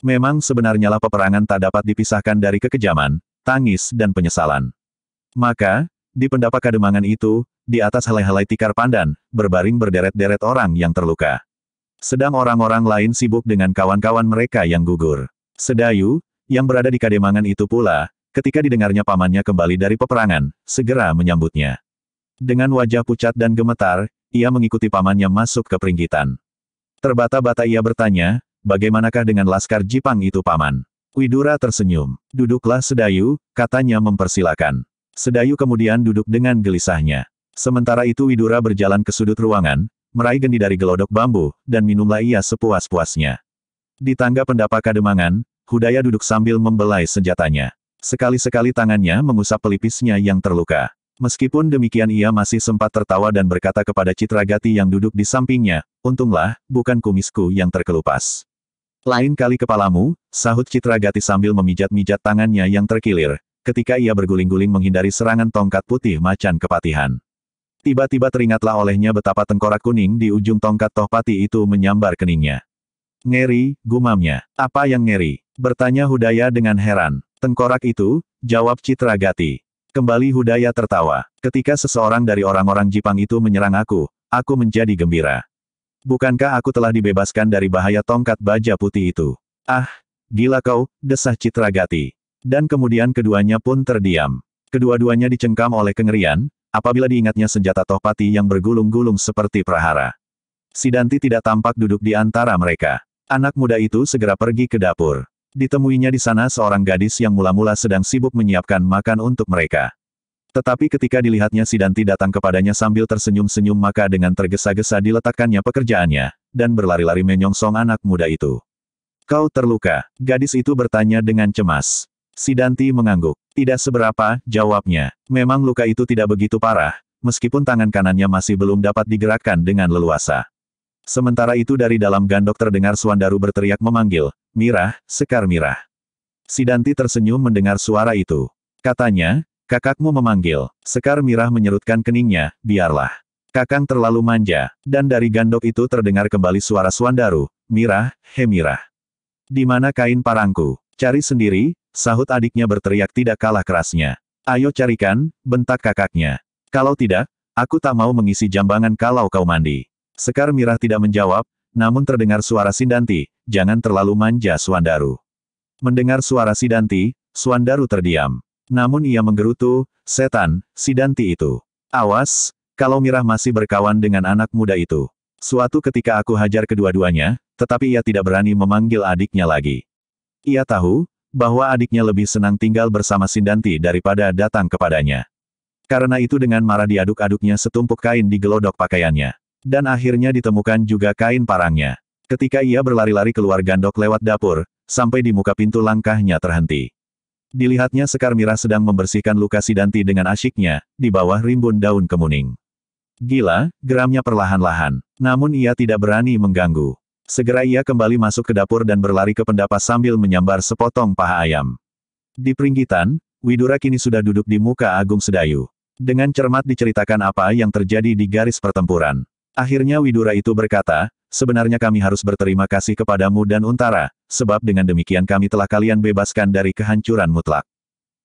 Memang sebenarnya lah peperangan tak dapat dipisahkan dari kekejaman, tangis dan penyesalan. Maka, di pendapat kademangan itu, di atas helai-helai tikar pandan, berbaring berderet-deret orang yang terluka. Sedang orang-orang lain sibuk dengan kawan-kawan mereka yang gugur. Sedayu, yang berada di kademangan itu pula, ketika didengarnya pamannya kembali dari peperangan, segera menyambutnya. Dengan wajah pucat dan gemetar, ia mengikuti pamannya masuk ke peringgitan. Terbata-bata ia bertanya, bagaimanakah dengan laskar Jipang itu paman? Widura tersenyum. Duduklah Sedayu, katanya mempersilakan. Sedayu kemudian duduk dengan gelisahnya. Sementara itu Widura berjalan ke sudut ruangan, meraih gendi dari gelodok bambu, dan minumlah ia sepuas-puasnya. Di tangga pendapa kademangan, Hudaya duduk sambil membelai senjatanya. Sekali-sekali tangannya mengusap pelipisnya yang terluka. Meskipun demikian ia masih sempat tertawa dan berkata kepada Citragati yang duduk di sampingnya, untunglah, bukan kumisku yang terkelupas. Lain kali kepalamu, sahut Citragati sambil memijat-mijat tangannya yang terkilir, ketika ia berguling-guling menghindari serangan tongkat putih macan kepatihan. Tiba-tiba teringatlah olehnya betapa tengkorak kuning di ujung tongkat tohpati itu menyambar keningnya. Ngeri, gumamnya. Apa yang ngeri? Bertanya Hudaya dengan heran. Tengkorak itu, jawab Citragati. Kembali Hudaya tertawa. Ketika seseorang dari orang-orang Jipang itu menyerang aku, aku menjadi gembira. Bukankah aku telah dibebaskan dari bahaya tongkat baja putih itu? Ah, gila kau, desah citra gati. Dan kemudian keduanya pun terdiam. Kedua-duanya dicengkam oleh kengerian, apabila diingatnya senjata tohpati yang bergulung-gulung seperti prahara. Sidanti tidak tampak duduk di antara mereka. Anak muda itu segera pergi ke dapur. Ditemuinya di sana seorang gadis yang mula-mula sedang sibuk menyiapkan makan untuk mereka. Tetapi ketika dilihatnya Sidanti datang kepadanya sambil tersenyum-senyum maka dengan tergesa-gesa diletakkannya pekerjaannya, dan berlari-lari menyongsong anak muda itu. Kau terluka, gadis itu bertanya dengan cemas. Sidanti mengangguk. Tidak seberapa, jawabnya. Memang luka itu tidak begitu parah, meskipun tangan kanannya masih belum dapat digerakkan dengan leluasa. Sementara itu dari dalam gandok terdengar Suandaru berteriak memanggil, Mirah, Sekar Mirah. Sidanti tersenyum mendengar suara itu. Katanya, kakakmu memanggil. Sekar Mirah menyerutkan keningnya, biarlah. Kakang terlalu manja, dan dari gandok itu terdengar kembali suara Suandaru, Mirah, he Mirah. Di mana kain parangku? Cari sendiri, sahut adiknya berteriak tidak kalah kerasnya. Ayo carikan, bentak kakaknya. Kalau tidak, aku tak mau mengisi jambangan kalau kau mandi. Sekar Mirah tidak menjawab, namun terdengar suara Sindanti, jangan terlalu manja Suandaru. Mendengar suara Sidanti, Suandaru terdiam. Namun ia menggerutu, setan, Sidanti itu. Awas, kalau Mirah masih berkawan dengan anak muda itu. Suatu ketika aku hajar kedua-duanya, tetapi ia tidak berani memanggil adiknya lagi. Ia tahu, bahwa adiknya lebih senang tinggal bersama Sidanti daripada datang kepadanya. Karena itu dengan marah diaduk-aduknya setumpuk kain di gelodok pakaiannya. Dan akhirnya ditemukan juga kain parangnya. Ketika ia berlari-lari keluar gandok lewat dapur, sampai di muka pintu langkahnya terhenti. Dilihatnya Sekar Mira sedang membersihkan luka Sidanti dengan asyiknya, di bawah rimbun daun kemuning. Gila, geramnya perlahan-lahan. Namun ia tidak berani mengganggu. Segera ia kembali masuk ke dapur dan berlari ke pendapa sambil menyambar sepotong paha ayam. Di peringgitan, Widura kini sudah duduk di muka Agung Sedayu. Dengan cermat diceritakan apa yang terjadi di garis pertempuran. Akhirnya Widura itu berkata, sebenarnya kami harus berterima kasih kepadamu dan Untara, sebab dengan demikian kami telah kalian bebaskan dari kehancuran mutlak.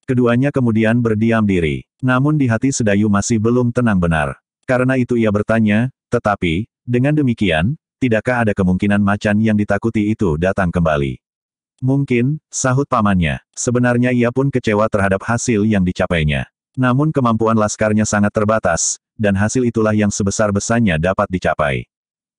Keduanya kemudian berdiam diri. Namun di hati Sedayu masih belum tenang benar. Karena itu ia bertanya, tetapi, dengan demikian, tidakkah ada kemungkinan macan yang ditakuti itu datang kembali? Mungkin, sahut pamannya. Sebenarnya ia pun kecewa terhadap hasil yang dicapainya. Namun kemampuan laskarnya sangat terbatas, dan hasil itulah yang sebesar-besarnya dapat dicapai.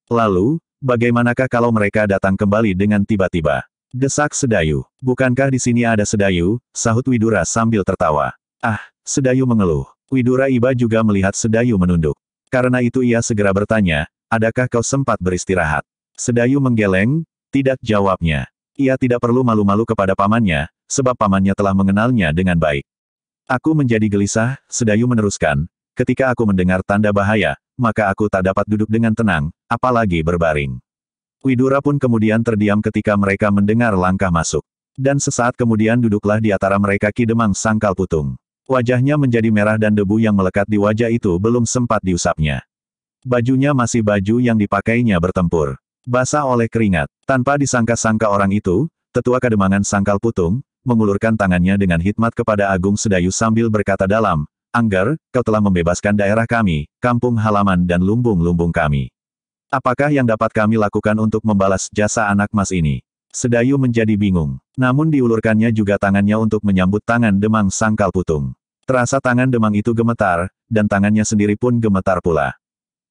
Lalu, bagaimanakah kalau mereka datang kembali dengan tiba-tiba? Desak Sedayu. Bukankah di sini ada Sedayu? Sahut Widura sambil tertawa. Ah, Sedayu mengeluh. Widura Iba juga melihat Sedayu menunduk. Karena itu ia segera bertanya, adakah kau sempat beristirahat? Sedayu menggeleng, tidak jawabnya. Ia tidak perlu malu-malu kepada pamannya, sebab pamannya telah mengenalnya dengan baik. Aku menjadi gelisah, Sedayu meneruskan, Ketika aku mendengar tanda bahaya, maka aku tak dapat duduk dengan tenang, apalagi berbaring. Widura pun kemudian terdiam ketika mereka mendengar langkah masuk. Dan sesaat kemudian duduklah di antara mereka Ki Demang Sangkal Putung. Wajahnya menjadi merah dan debu yang melekat di wajah itu belum sempat diusapnya. Bajunya masih baju yang dipakainya bertempur. Basah oleh keringat. Tanpa disangka-sangka orang itu, Tetua Kademangan Sangkal Putung, mengulurkan tangannya dengan hikmat kepada Agung Sedayu sambil berkata dalam, Anggar, kau telah membebaskan daerah kami, kampung halaman dan lumbung-lumbung kami. Apakah yang dapat kami lakukan untuk membalas jasa anak mas ini? Sedayu menjadi bingung. Namun diulurkannya juga tangannya untuk menyambut tangan Demang Sangkal Putung. Terasa tangan Demang itu gemetar, dan tangannya sendiri pun gemetar pula.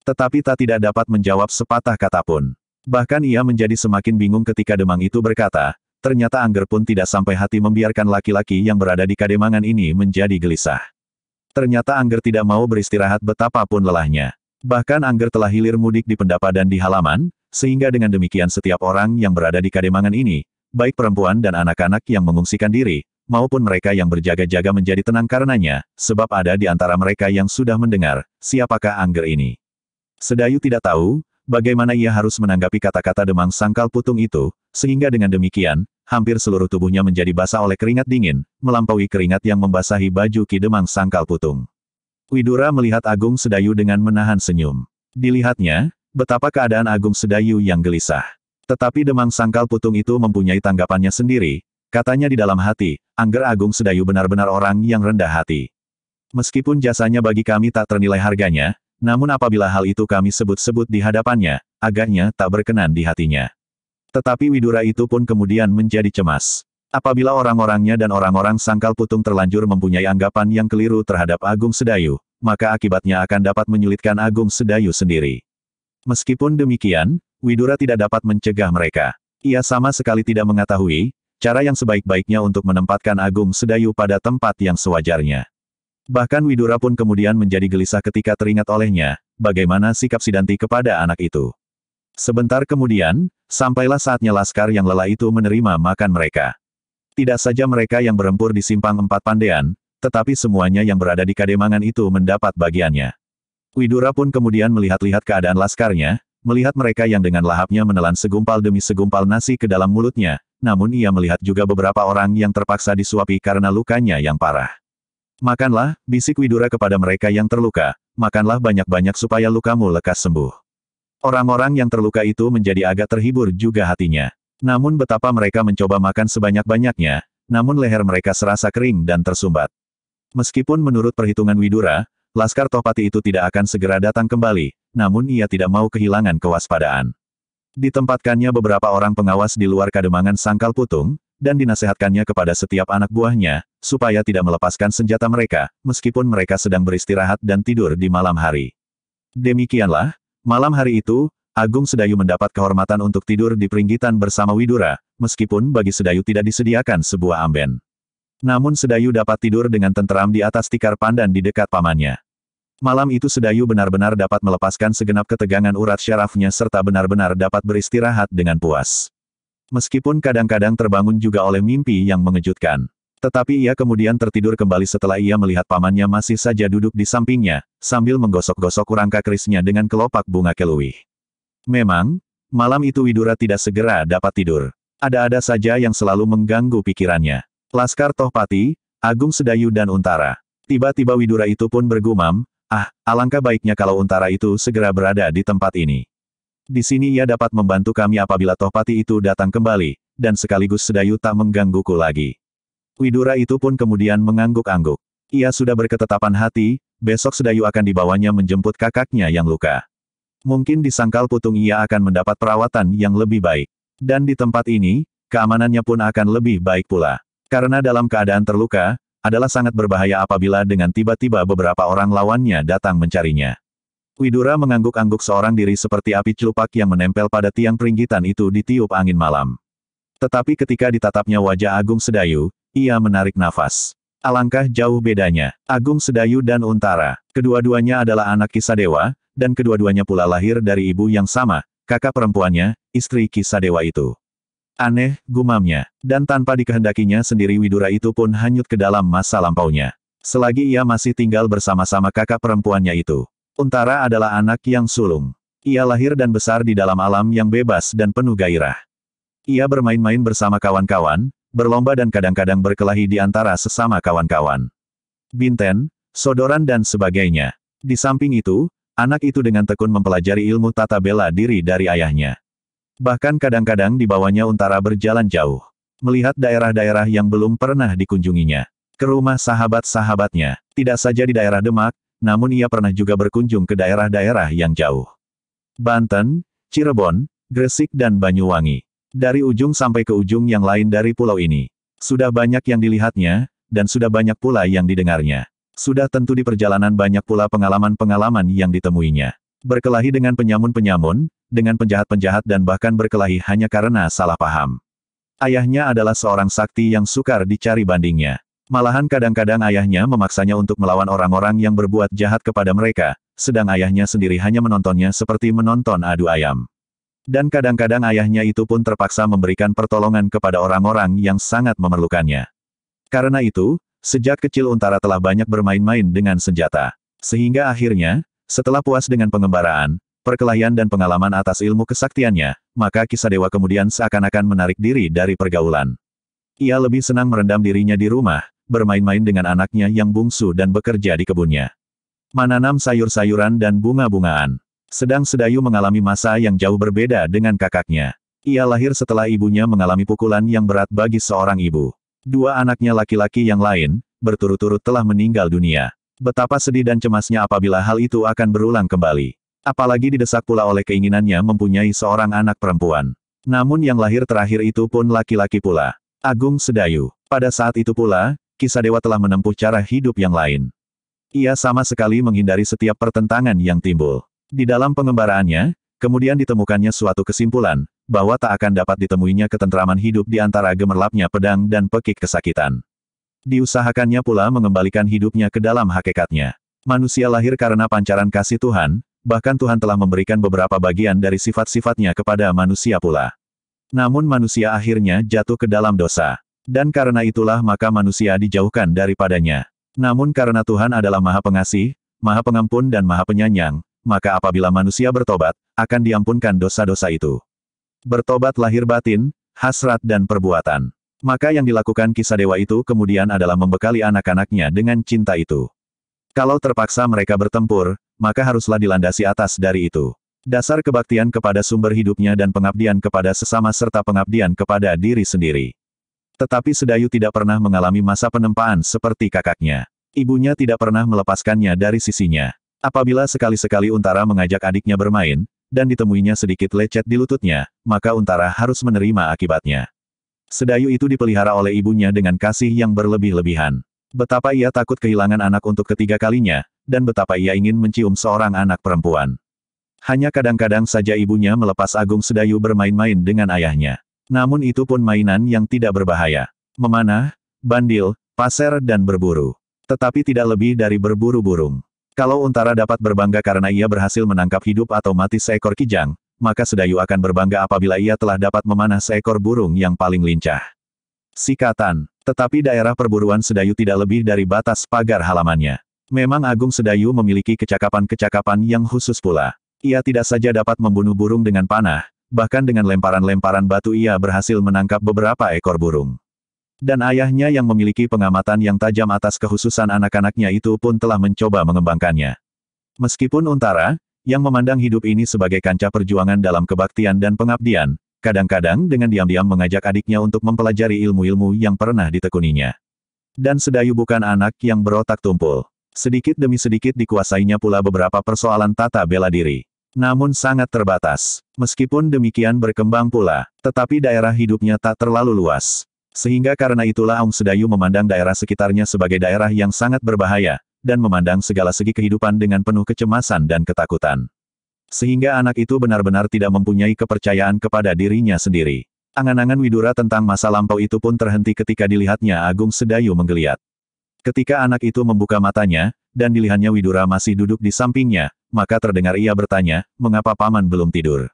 Tetapi tak tidak dapat menjawab sepatah kata pun. Bahkan ia menjadi semakin bingung ketika Demang itu berkata, ternyata Angger pun tidak sampai hati membiarkan laki-laki yang berada di kademangan ini menjadi gelisah. Ternyata Angger tidak mau beristirahat betapapun lelahnya. Bahkan Angger telah hilir mudik di pendapa dan di halaman, sehingga dengan demikian setiap orang yang berada di kademangan ini, baik perempuan dan anak-anak yang mengungsikan diri, maupun mereka yang berjaga-jaga menjadi tenang karenanya, sebab ada di antara mereka yang sudah mendengar, siapakah Angger ini. Sedayu tidak tahu, bagaimana ia harus menanggapi kata-kata demang sangkal putung itu, sehingga dengan demikian, hampir seluruh tubuhnya menjadi basah oleh keringat dingin, melampaui keringat yang membasahi baju Ki Demang Sangkal Putung. Widura melihat Agung Sedayu dengan menahan senyum. Dilihatnya, betapa keadaan Agung Sedayu yang gelisah. Tetapi Demang Sangkal Putung itu mempunyai tanggapannya sendiri, katanya di dalam hati, Angger Agung Sedayu benar-benar orang yang rendah hati. Meskipun jasanya bagi kami tak ternilai harganya, namun apabila hal itu kami sebut-sebut di hadapannya, agaknya tak berkenan di hatinya. Tetapi Widura itu pun kemudian menjadi cemas. Apabila orang-orangnya dan orang-orang sangkal putung terlanjur mempunyai anggapan yang keliru terhadap Agung Sedayu, maka akibatnya akan dapat menyulitkan Agung Sedayu sendiri. Meskipun demikian, Widura tidak dapat mencegah mereka. Ia sama sekali tidak mengetahui, cara yang sebaik-baiknya untuk menempatkan Agung Sedayu pada tempat yang sewajarnya. Bahkan Widura pun kemudian menjadi gelisah ketika teringat olehnya, bagaimana sikap Sidanti kepada anak itu. Sebentar kemudian, sampailah saatnya laskar yang lelah itu menerima makan mereka. Tidak saja mereka yang berempur di simpang empat pandean, tetapi semuanya yang berada di kademangan itu mendapat bagiannya. Widura pun kemudian melihat-lihat keadaan laskarnya, melihat mereka yang dengan lahapnya menelan segumpal demi segumpal nasi ke dalam mulutnya, namun ia melihat juga beberapa orang yang terpaksa disuapi karena lukanya yang parah. Makanlah, bisik Widura kepada mereka yang terluka, makanlah banyak-banyak supaya lukamu lekas sembuh. Orang-orang yang terluka itu menjadi agak terhibur juga hatinya. Namun betapa mereka mencoba makan sebanyak-banyaknya, namun leher mereka serasa kering dan tersumbat. Meskipun menurut perhitungan Widura, Laskar Topati itu tidak akan segera datang kembali, namun ia tidak mau kehilangan kewaspadaan. Ditempatkannya beberapa orang pengawas di luar kademangan Sangkal Putung, dan dinasehatkannya kepada setiap anak buahnya, supaya tidak melepaskan senjata mereka, meskipun mereka sedang beristirahat dan tidur di malam hari. Demikianlah, malam hari itu, Agung Sedayu mendapat kehormatan untuk tidur di peringgitan bersama Widura, meskipun bagi Sedayu tidak disediakan sebuah amben. Namun Sedayu dapat tidur dengan tenteram di atas tikar pandan di dekat pamannya. Malam itu Sedayu benar-benar dapat melepaskan segenap ketegangan urat syarafnya serta benar-benar dapat beristirahat dengan puas. Meskipun kadang-kadang terbangun juga oleh mimpi yang mengejutkan. Tetapi ia kemudian tertidur kembali setelah ia melihat pamannya masih saja duduk di sampingnya, sambil menggosok-gosok rangka kerisnya dengan kelopak bunga kelui. Memang, malam itu Widura tidak segera dapat tidur. Ada-ada saja yang selalu mengganggu pikirannya. Laskar Tohpati, Agung Sedayu dan Untara. Tiba-tiba Widura itu pun bergumam, ah, alangkah baiknya kalau Untara itu segera berada di tempat ini. Di sini ia dapat membantu kami apabila Tohpati itu datang kembali, dan sekaligus Sedayu tak menggangguku lagi. Widura itu pun kemudian mengangguk-angguk. Ia sudah berketetapan hati, besok Sedayu akan dibawanya menjemput kakaknya yang luka. Mungkin di sangkal putung ia akan mendapat perawatan yang lebih baik. Dan di tempat ini, keamanannya pun akan lebih baik pula. Karena dalam keadaan terluka, adalah sangat berbahaya apabila dengan tiba-tiba beberapa orang lawannya datang mencarinya. Widura mengangguk-angguk seorang diri seperti api celupak yang menempel pada tiang peringgitan itu ditiup angin malam. Tetapi ketika ditatapnya wajah Agung Sedayu, ia menarik nafas. Alangkah jauh bedanya, Agung Sedayu dan Untara. Kedua-duanya adalah anak kisah dewa, dan kedua-duanya pula lahir dari ibu yang sama, kakak perempuannya, istri kisah dewa itu. Aneh, gumamnya. Dan tanpa dikehendakinya sendiri Widura itu pun hanyut ke dalam masa lampaunya. Selagi ia masih tinggal bersama-sama kakak perempuannya itu. Untara adalah anak yang sulung. Ia lahir dan besar di dalam alam yang bebas dan penuh gairah. Ia bermain-main bersama kawan-kawan, berlomba dan kadang-kadang berkelahi di antara sesama kawan-kawan. Binten, sodoran dan sebagainya. Di samping itu, anak itu dengan tekun mempelajari ilmu tata bela diri dari ayahnya. Bahkan kadang-kadang di bawahnya Untara berjalan jauh. Melihat daerah-daerah yang belum pernah dikunjunginya. Ke rumah sahabat-sahabatnya. Tidak saja di daerah Demak, namun ia pernah juga berkunjung ke daerah-daerah yang jauh. Banten, Cirebon, Gresik dan Banyuwangi. Dari ujung sampai ke ujung yang lain dari pulau ini. Sudah banyak yang dilihatnya, dan sudah banyak pula yang didengarnya. Sudah tentu di perjalanan banyak pula pengalaman-pengalaman yang ditemuinya. Berkelahi dengan penyamun-penyamun, dengan penjahat-penjahat dan bahkan berkelahi hanya karena salah paham. Ayahnya adalah seorang sakti yang sukar dicari bandingnya. Malahan kadang-kadang ayahnya memaksanya untuk melawan orang-orang yang berbuat jahat kepada mereka, sedang ayahnya sendiri hanya menontonnya seperti menonton adu ayam. Dan kadang-kadang ayahnya itu pun terpaksa memberikan pertolongan kepada orang-orang yang sangat memerlukannya. Karena itu, sejak kecil Untara telah banyak bermain-main dengan senjata. Sehingga akhirnya, setelah puas dengan pengembaraan, perkelahian dan pengalaman atas ilmu kesaktiannya, maka kisah dewa kemudian seakan-akan menarik diri dari pergaulan. Ia lebih senang merendam dirinya di rumah, bermain-main dengan anaknya yang bungsu dan bekerja di kebunnya. Menanam sayur-sayuran dan bunga-bungaan. Sedang Sedayu mengalami masa yang jauh berbeda dengan kakaknya. Ia lahir setelah ibunya mengalami pukulan yang berat bagi seorang ibu. Dua anaknya laki-laki yang lain, berturut-turut telah meninggal dunia. Betapa sedih dan cemasnya apabila hal itu akan berulang kembali. Apalagi didesak pula oleh keinginannya mempunyai seorang anak perempuan. Namun yang lahir terakhir itu pun laki-laki pula. Agung Sedayu. Pada saat itu pula, Kisah Dewa telah menempuh cara hidup yang lain. Ia sama sekali menghindari setiap pertentangan yang timbul. Di dalam pengembaraannya, kemudian ditemukannya suatu kesimpulan, bahwa tak akan dapat ditemuinya ketentraman hidup di antara gemerlapnya pedang dan pekik kesakitan. Diusahakannya pula mengembalikan hidupnya ke dalam hakikatnya. Manusia lahir karena pancaran kasih Tuhan, bahkan Tuhan telah memberikan beberapa bagian dari sifat-sifatnya kepada manusia pula. Namun manusia akhirnya jatuh ke dalam dosa dan karena itulah maka manusia dijauhkan daripadanya. Namun karena Tuhan adalah Maha Pengasih, Maha Pengampun dan Maha Penyanyang, maka apabila manusia bertobat, akan diampunkan dosa-dosa itu. Bertobat lahir batin, hasrat dan perbuatan. Maka yang dilakukan kisah dewa itu kemudian adalah membekali anak-anaknya dengan cinta itu. Kalau terpaksa mereka bertempur, maka haruslah dilandasi atas dari itu. Dasar kebaktian kepada sumber hidupnya dan pengabdian kepada sesama serta pengabdian kepada diri sendiri. Tetapi Sedayu tidak pernah mengalami masa penempaan seperti kakaknya. Ibunya tidak pernah melepaskannya dari sisinya. Apabila sekali-sekali Untara mengajak adiknya bermain, dan ditemuinya sedikit lecet di lututnya, maka Untara harus menerima akibatnya. Sedayu itu dipelihara oleh ibunya dengan kasih yang berlebih-lebihan. Betapa ia takut kehilangan anak untuk ketiga kalinya, dan betapa ia ingin mencium seorang anak perempuan. Hanya kadang-kadang saja ibunya melepas Agung Sedayu bermain-main dengan ayahnya. Namun itu pun mainan yang tidak berbahaya. Memanah, bandil, pasir dan berburu. Tetapi tidak lebih dari berburu burung. Kalau Untara dapat berbangga karena ia berhasil menangkap hidup atau mati seekor kijang, maka Sedayu akan berbangga apabila ia telah dapat memanah seekor burung yang paling lincah. Sikatan, tetapi daerah perburuan Sedayu tidak lebih dari batas pagar halamannya. Memang Agung Sedayu memiliki kecakapan-kecakapan yang khusus pula. Ia tidak saja dapat membunuh burung dengan panah, bahkan dengan lemparan-lemparan batu ia berhasil menangkap beberapa ekor burung. Dan ayahnya yang memiliki pengamatan yang tajam atas kehususan anak-anaknya itu pun telah mencoba mengembangkannya. Meskipun Untara, yang memandang hidup ini sebagai kancah perjuangan dalam kebaktian dan pengabdian, kadang-kadang dengan diam-diam mengajak adiknya untuk mempelajari ilmu-ilmu yang pernah ditekuninya. Dan Sedayu bukan anak yang berotak tumpul. Sedikit demi sedikit dikuasainya pula beberapa persoalan tata bela diri. Namun sangat terbatas. Meskipun demikian berkembang pula, tetapi daerah hidupnya tak terlalu luas. Sehingga karena itulah Aung Sedayu memandang daerah sekitarnya sebagai daerah yang sangat berbahaya, dan memandang segala segi kehidupan dengan penuh kecemasan dan ketakutan. Sehingga anak itu benar-benar tidak mempunyai kepercayaan kepada dirinya sendiri. Angan-angan Widura tentang masa lampau itu pun terhenti ketika dilihatnya Agung Sedayu menggeliat. Ketika anak itu membuka matanya, dan dilihatnya Widura masih duduk di sampingnya, maka terdengar ia bertanya, mengapa paman belum tidur?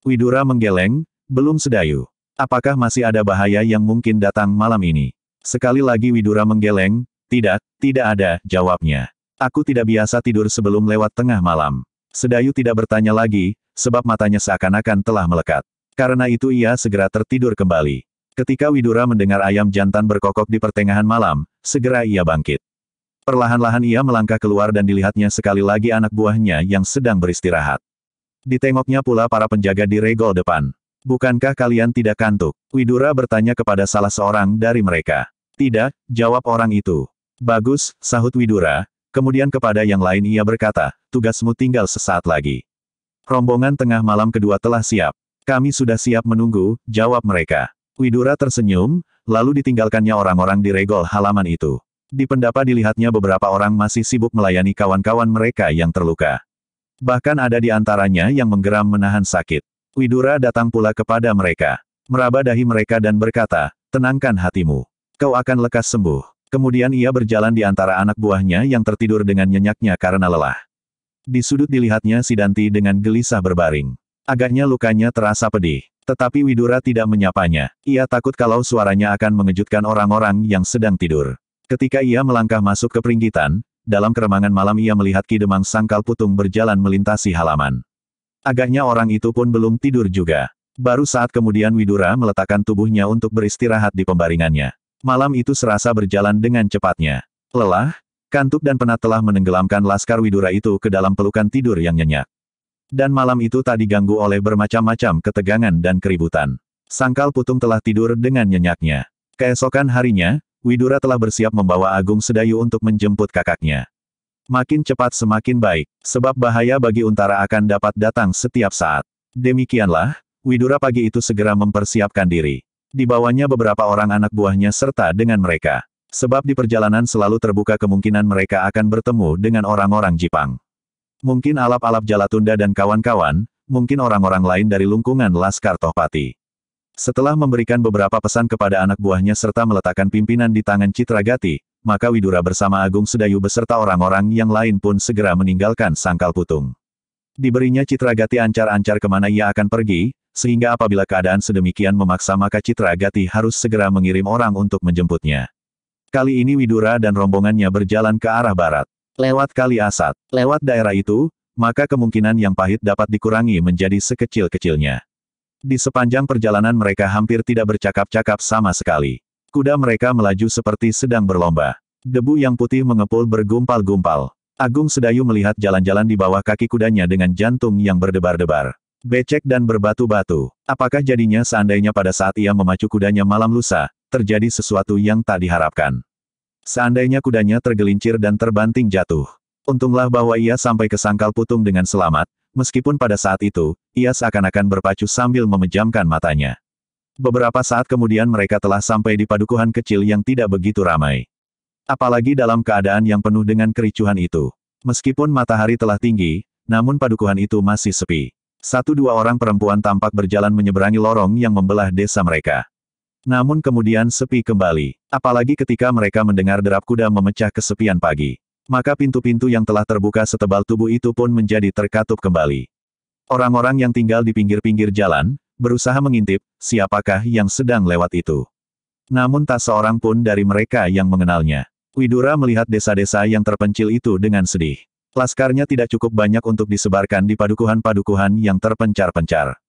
Widura menggeleng, belum sedayu. Apakah masih ada bahaya yang mungkin datang malam ini? Sekali lagi Widura menggeleng, tidak, tidak ada, jawabnya. Aku tidak biasa tidur sebelum lewat tengah malam. Sedayu tidak bertanya lagi, sebab matanya seakan-akan telah melekat. Karena itu ia segera tertidur kembali. Ketika Widura mendengar ayam jantan berkokok di pertengahan malam, segera ia bangkit. Perlahan-lahan ia melangkah keluar dan dilihatnya sekali lagi anak buahnya yang sedang beristirahat. Ditengoknya pula para penjaga di regol depan. Bukankah kalian tidak kantuk? Widura bertanya kepada salah seorang dari mereka. Tidak, jawab orang itu. Bagus, sahut Widura. Kemudian kepada yang lain ia berkata, tugasmu tinggal sesaat lagi. Rombongan tengah malam kedua telah siap. Kami sudah siap menunggu, jawab mereka. Widura tersenyum, lalu ditinggalkannya orang-orang di regol halaman itu. Di pendapa dilihatnya beberapa orang masih sibuk melayani kawan-kawan mereka yang terluka. Bahkan ada di antaranya yang menggeram menahan sakit. Widura datang pula kepada mereka. Meraba dahi mereka dan berkata, tenangkan hatimu. Kau akan lekas sembuh. Kemudian ia berjalan di antara anak buahnya yang tertidur dengan nyenyaknya karena lelah. Di sudut dilihatnya Sidanti dengan gelisah berbaring. Agaknya lukanya terasa pedih. Tetapi Widura tidak menyapanya. Ia takut kalau suaranya akan mengejutkan orang-orang yang sedang tidur. Ketika ia melangkah masuk ke peringgitan, dalam keremangan malam ia melihat Ki Demang Sangkal Putung berjalan melintasi halaman. Agaknya orang itu pun belum tidur juga. Baru saat kemudian Widura meletakkan tubuhnya untuk beristirahat di pembaringannya. Malam itu serasa berjalan dengan cepatnya. Lelah, kantuk dan penat telah menenggelamkan laskar Widura itu ke dalam pelukan tidur yang nyenyak dan malam itu tak diganggu oleh bermacam-macam ketegangan dan keributan. Sangkal Putung telah tidur dengan nyenyaknya. Keesokan harinya, Widura telah bersiap membawa Agung Sedayu untuk menjemput kakaknya. Makin cepat semakin baik, sebab bahaya bagi Untara akan dapat datang setiap saat. Demikianlah, Widura pagi itu segera mempersiapkan diri. Dibawanya beberapa orang anak buahnya serta dengan mereka. Sebab di perjalanan selalu terbuka kemungkinan mereka akan bertemu dengan orang-orang Jipang. Mungkin alap-alap Jalatunda dan kawan-kawan, mungkin orang-orang lain dari lungkungan Laskar Tohpati. Setelah memberikan beberapa pesan kepada anak buahnya serta meletakkan pimpinan di tangan Citragati, maka Widura bersama Agung Sedayu beserta orang-orang yang lain pun segera meninggalkan Sangkal Putung. Diberinya Citragati ancar-ancar kemana ia akan pergi, sehingga apabila keadaan sedemikian memaksa maka Citragati harus segera mengirim orang untuk menjemputnya. Kali ini Widura dan rombongannya berjalan ke arah barat. Lewat kali asat, lewat daerah itu, maka kemungkinan yang pahit dapat dikurangi menjadi sekecil-kecilnya. Di sepanjang perjalanan mereka hampir tidak bercakap-cakap sama sekali. Kuda mereka melaju seperti sedang berlomba. Debu yang putih mengepul bergumpal-gumpal. Agung Sedayu melihat jalan-jalan di bawah kaki kudanya dengan jantung yang berdebar-debar. Becek dan berbatu-batu. Apakah jadinya seandainya pada saat ia memacu kudanya malam lusa, terjadi sesuatu yang tak diharapkan? Seandainya kudanya tergelincir dan terbanting jatuh. Untunglah bahwa ia sampai ke sangkal putung dengan selamat, meskipun pada saat itu, ia seakan-akan berpacu sambil memejamkan matanya. Beberapa saat kemudian mereka telah sampai di padukuhan kecil yang tidak begitu ramai. Apalagi dalam keadaan yang penuh dengan kericuhan itu. Meskipun matahari telah tinggi, namun padukuhan itu masih sepi. Satu dua orang perempuan tampak berjalan menyeberangi lorong yang membelah desa mereka. Namun kemudian sepi kembali, apalagi ketika mereka mendengar derap kuda memecah kesepian pagi. Maka pintu-pintu yang telah terbuka setebal tubuh itu pun menjadi terkatup kembali. Orang-orang yang tinggal di pinggir-pinggir jalan, berusaha mengintip, siapakah yang sedang lewat itu. Namun tak seorang pun dari mereka yang mengenalnya. Widura melihat desa-desa yang terpencil itu dengan sedih. Laskarnya tidak cukup banyak untuk disebarkan di padukuhan-padukuhan yang terpencar-pencar.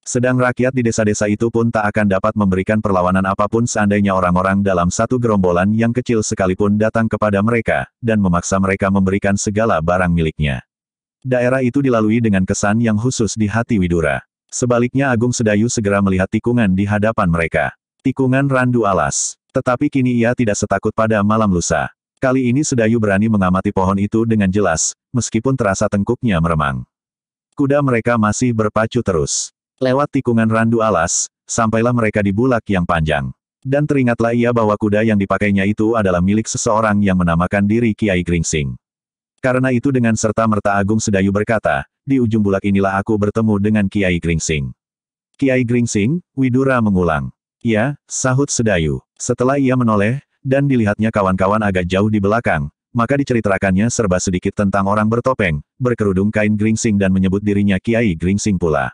Sedang rakyat di desa-desa itu pun tak akan dapat memberikan perlawanan apapun seandainya orang-orang dalam satu gerombolan yang kecil sekalipun datang kepada mereka, dan memaksa mereka memberikan segala barang miliknya. Daerah itu dilalui dengan kesan yang khusus di hati Widura. Sebaliknya Agung Sedayu segera melihat tikungan di hadapan mereka. Tikungan randu alas. Tetapi kini ia tidak setakut pada malam lusa. Kali ini Sedayu berani mengamati pohon itu dengan jelas, meskipun terasa tengkuknya meremang. Kuda mereka masih berpacu terus. Lewat tikungan randu alas, sampailah mereka di bulak yang panjang. Dan teringatlah ia bahwa kuda yang dipakainya itu adalah milik seseorang yang menamakan diri Kiai Gringsing. Karena itu dengan serta-merta Agung Sedayu berkata, di ujung bulak inilah aku bertemu dengan Kiai Gringsing. Kiai Gringsing, Widura mengulang. Ya, sahut Sedayu. Setelah ia menoleh, dan dilihatnya kawan-kawan agak jauh di belakang, maka diceritakannya serba sedikit tentang orang bertopeng, berkerudung kain Gringsing dan menyebut dirinya Kiai Gringsing pula.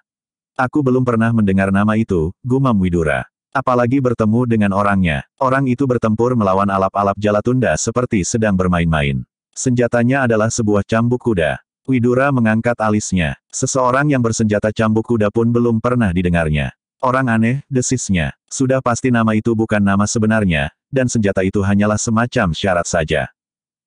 Aku belum pernah mendengar nama itu, gumam Widura. Apalagi bertemu dengan orangnya. Orang itu bertempur melawan alap-alap Jalatunda seperti sedang bermain-main. Senjatanya adalah sebuah cambuk kuda. Widura mengangkat alisnya. Seseorang yang bersenjata cambuk kuda pun belum pernah didengarnya. Orang aneh, desisnya. Sudah pasti nama itu bukan nama sebenarnya, dan senjata itu hanyalah semacam syarat saja.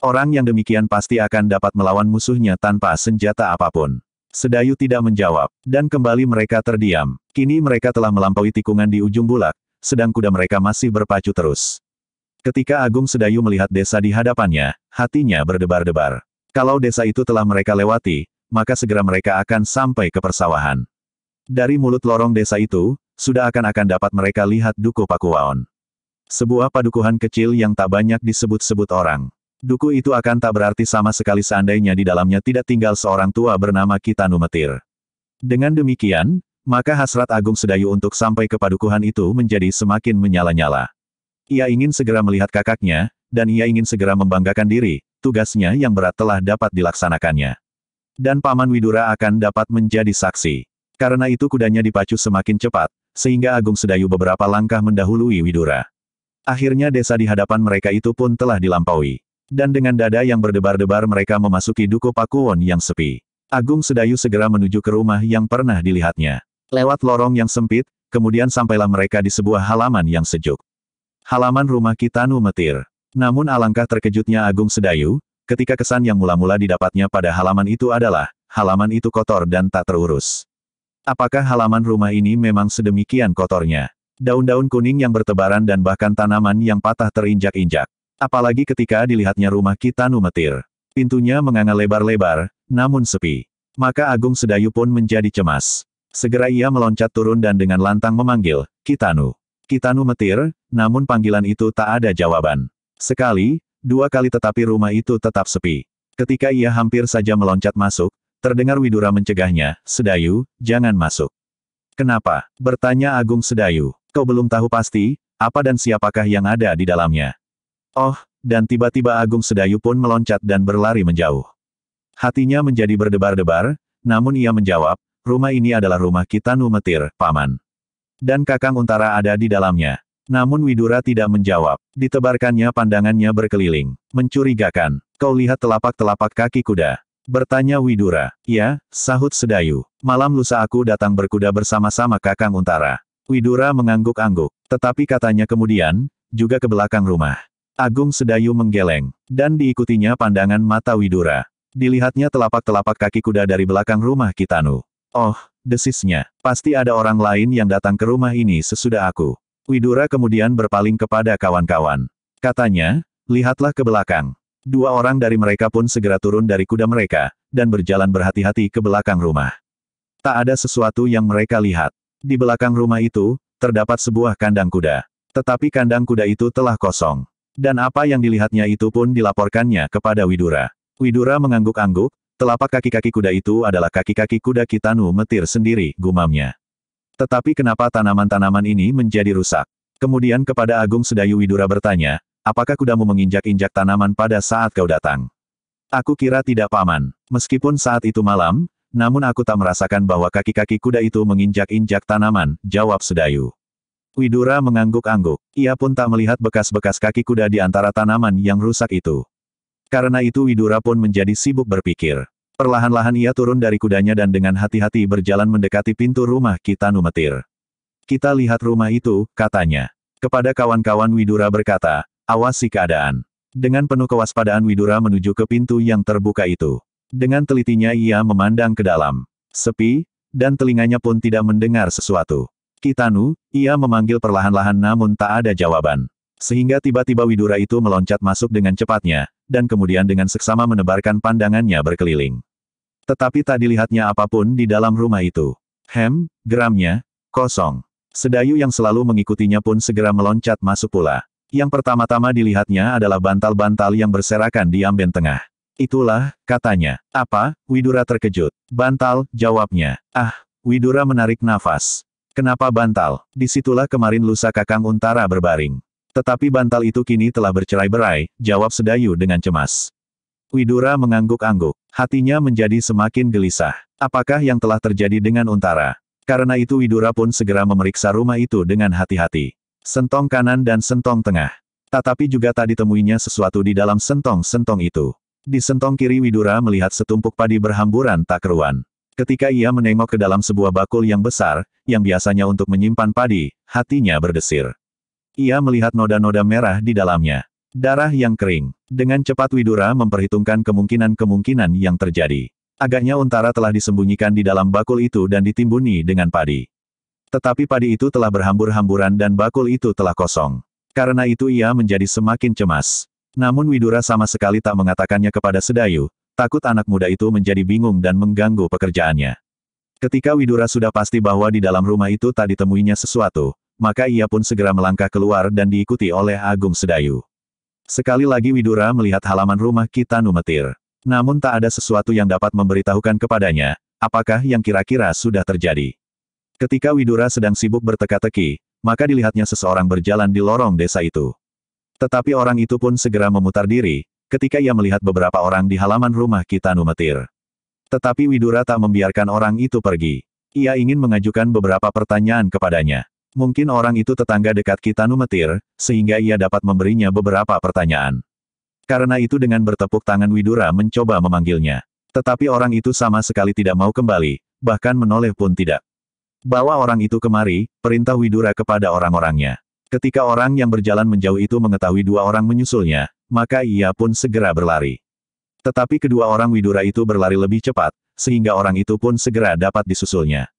Orang yang demikian pasti akan dapat melawan musuhnya tanpa senjata apapun. Sedayu tidak menjawab, dan kembali mereka terdiam. Kini mereka telah melampaui tikungan di ujung bulak, sedang kuda mereka masih berpacu terus. Ketika Agung Sedayu melihat desa di hadapannya, hatinya berdebar-debar. Kalau desa itu telah mereka lewati, maka segera mereka akan sampai ke persawahan. Dari mulut lorong desa itu, sudah akan-akan dapat mereka lihat Duku Pakuwaon, Sebuah padukuhan kecil yang tak banyak disebut-sebut orang. Duku itu akan tak berarti sama sekali seandainya di dalamnya tidak tinggal seorang tua bernama Kitanu Metir. Dengan demikian, maka hasrat Agung Sedayu untuk sampai ke padukuhan itu menjadi semakin menyala-nyala. Ia ingin segera melihat kakaknya, dan ia ingin segera membanggakan diri, tugasnya yang berat telah dapat dilaksanakannya. Dan Paman Widura akan dapat menjadi saksi. Karena itu kudanya dipacu semakin cepat, sehingga Agung Sedayu beberapa langkah mendahului Widura. Akhirnya desa di hadapan mereka itu pun telah dilampaui. Dan dengan dada yang berdebar-debar mereka memasuki Duko Pakuwon yang sepi. Agung Sedayu segera menuju ke rumah yang pernah dilihatnya. Lewat lorong yang sempit, kemudian sampailah mereka di sebuah halaman yang sejuk. Halaman rumah Kitanu Metir. Namun alangkah terkejutnya Agung Sedayu, ketika kesan yang mula-mula didapatnya pada halaman itu adalah, halaman itu kotor dan tak terurus. Apakah halaman rumah ini memang sedemikian kotornya? Daun-daun kuning yang bertebaran dan bahkan tanaman yang patah terinjak-injak. Apalagi ketika dilihatnya rumah kita Metir, Pintunya menganga lebar-lebar, namun sepi. Maka Agung Sedayu pun menjadi cemas. Segera ia meloncat turun dan dengan lantang memanggil, Kitanu. Kitanu metir, namun panggilan itu tak ada jawaban. Sekali, dua kali tetapi rumah itu tetap sepi. Ketika ia hampir saja meloncat masuk, terdengar Widura mencegahnya, Sedayu, jangan masuk. Kenapa? Bertanya Agung Sedayu. Kau belum tahu pasti, apa dan siapakah yang ada di dalamnya. Oh, dan tiba-tiba Agung Sedayu pun meloncat dan berlari menjauh. Hatinya menjadi berdebar-debar, namun ia menjawab, rumah ini adalah rumah kita Metir, Paman. Dan Kakang Untara ada di dalamnya. Namun Widura tidak menjawab. Ditebarkannya pandangannya berkeliling. Mencurigakan. Kau lihat telapak-telapak kaki kuda. Bertanya Widura. Ya, sahut Sedayu. Malam lusa aku datang berkuda bersama-sama Kakang Untara. Widura mengangguk-angguk. Tetapi katanya kemudian, juga ke belakang rumah. Agung Sedayu menggeleng, dan diikutinya pandangan mata Widura. Dilihatnya telapak-telapak kaki kuda dari belakang rumah Kitanu. Oh, desisnya. Pasti ada orang lain yang datang ke rumah ini sesudah aku. Widura kemudian berpaling kepada kawan-kawan. Katanya, lihatlah ke belakang. Dua orang dari mereka pun segera turun dari kuda mereka, dan berjalan berhati-hati ke belakang rumah. Tak ada sesuatu yang mereka lihat. Di belakang rumah itu, terdapat sebuah kandang kuda. Tetapi kandang kuda itu telah kosong. Dan apa yang dilihatnya itu pun dilaporkannya kepada Widura. Widura mengangguk-angguk, telapak kaki-kaki kuda itu adalah kaki-kaki kuda Kitanu metir sendiri, gumamnya. Tetapi kenapa tanaman-tanaman ini menjadi rusak? Kemudian kepada Agung Sedayu Widura bertanya, apakah kudamu menginjak-injak tanaman pada saat kau datang? Aku kira tidak paman. Meskipun saat itu malam, namun aku tak merasakan bahwa kaki-kaki kuda itu menginjak-injak tanaman, jawab Sedayu. Widura mengangguk-angguk. Ia pun tak melihat bekas-bekas kaki kuda di antara tanaman yang rusak itu. Karena itu Widura pun menjadi sibuk berpikir. Perlahan-lahan ia turun dari kudanya dan dengan hati-hati berjalan mendekati pintu rumah Kitanu Metir. Kita lihat rumah itu, katanya. Kepada kawan-kawan Widura berkata, awasi keadaan. Dengan penuh kewaspadaan Widura menuju ke pintu yang terbuka itu. Dengan telitinya ia memandang ke dalam. Sepi, dan telinganya pun tidak mendengar sesuatu. Kitanu, ia memanggil perlahan-lahan namun tak ada jawaban. Sehingga tiba-tiba Widura itu meloncat masuk dengan cepatnya, dan kemudian dengan seksama menebarkan pandangannya berkeliling. Tetapi tak dilihatnya apapun di dalam rumah itu. Hem, geramnya, kosong. Sedayu yang selalu mengikutinya pun segera meloncat masuk pula. Yang pertama-tama dilihatnya adalah bantal-bantal yang berserakan di amben tengah. Itulah, katanya. Apa? Widura terkejut. Bantal, jawabnya. Ah, Widura menarik nafas. Kenapa bantal? Disitulah kemarin lusa kakang Untara berbaring. Tetapi bantal itu kini telah bercerai-berai, jawab Sedayu dengan cemas. Widura mengangguk-angguk. Hatinya menjadi semakin gelisah. Apakah yang telah terjadi dengan Untara? Karena itu Widura pun segera memeriksa rumah itu dengan hati-hati. Sentong kanan dan sentong tengah. Tetapi juga tak ditemuinya sesuatu di dalam sentong-sentong itu. Di sentong kiri Widura melihat setumpuk padi berhamburan tak keruan. Ketika ia menengok ke dalam sebuah bakul yang besar, yang biasanya untuk menyimpan padi, hatinya berdesir. Ia melihat noda-noda merah di dalamnya. Darah yang kering. Dengan cepat Widura memperhitungkan kemungkinan-kemungkinan yang terjadi. Agaknya untara telah disembunyikan di dalam bakul itu dan ditimbuni dengan padi. Tetapi padi itu telah berhambur-hamburan dan bakul itu telah kosong. Karena itu ia menjadi semakin cemas. Namun Widura sama sekali tak mengatakannya kepada Sedayu, Takut anak muda itu menjadi bingung dan mengganggu pekerjaannya. Ketika Widura sudah pasti bahwa di dalam rumah itu tak ditemuinya sesuatu, maka ia pun segera melangkah keluar dan diikuti oleh Agung Sedayu. Sekali lagi Widura melihat halaman rumah Kitanu Metir. Namun tak ada sesuatu yang dapat memberitahukan kepadanya, apakah yang kira-kira sudah terjadi. Ketika Widura sedang sibuk berteka-teki, maka dilihatnya seseorang berjalan di lorong desa itu. Tetapi orang itu pun segera memutar diri, ketika ia melihat beberapa orang di halaman rumah Kitanu Metir. Tetapi Widura tak membiarkan orang itu pergi. Ia ingin mengajukan beberapa pertanyaan kepadanya. Mungkin orang itu tetangga dekat Kitanu Metir, sehingga ia dapat memberinya beberapa pertanyaan. Karena itu dengan bertepuk tangan Widura mencoba memanggilnya. Tetapi orang itu sama sekali tidak mau kembali, bahkan menoleh pun tidak. Bawa orang itu kemari, perintah Widura kepada orang-orangnya. Ketika orang yang berjalan menjauh itu mengetahui dua orang menyusulnya, maka ia pun segera berlari. Tetapi kedua orang Widura itu berlari lebih cepat, sehingga orang itu pun segera dapat disusulnya.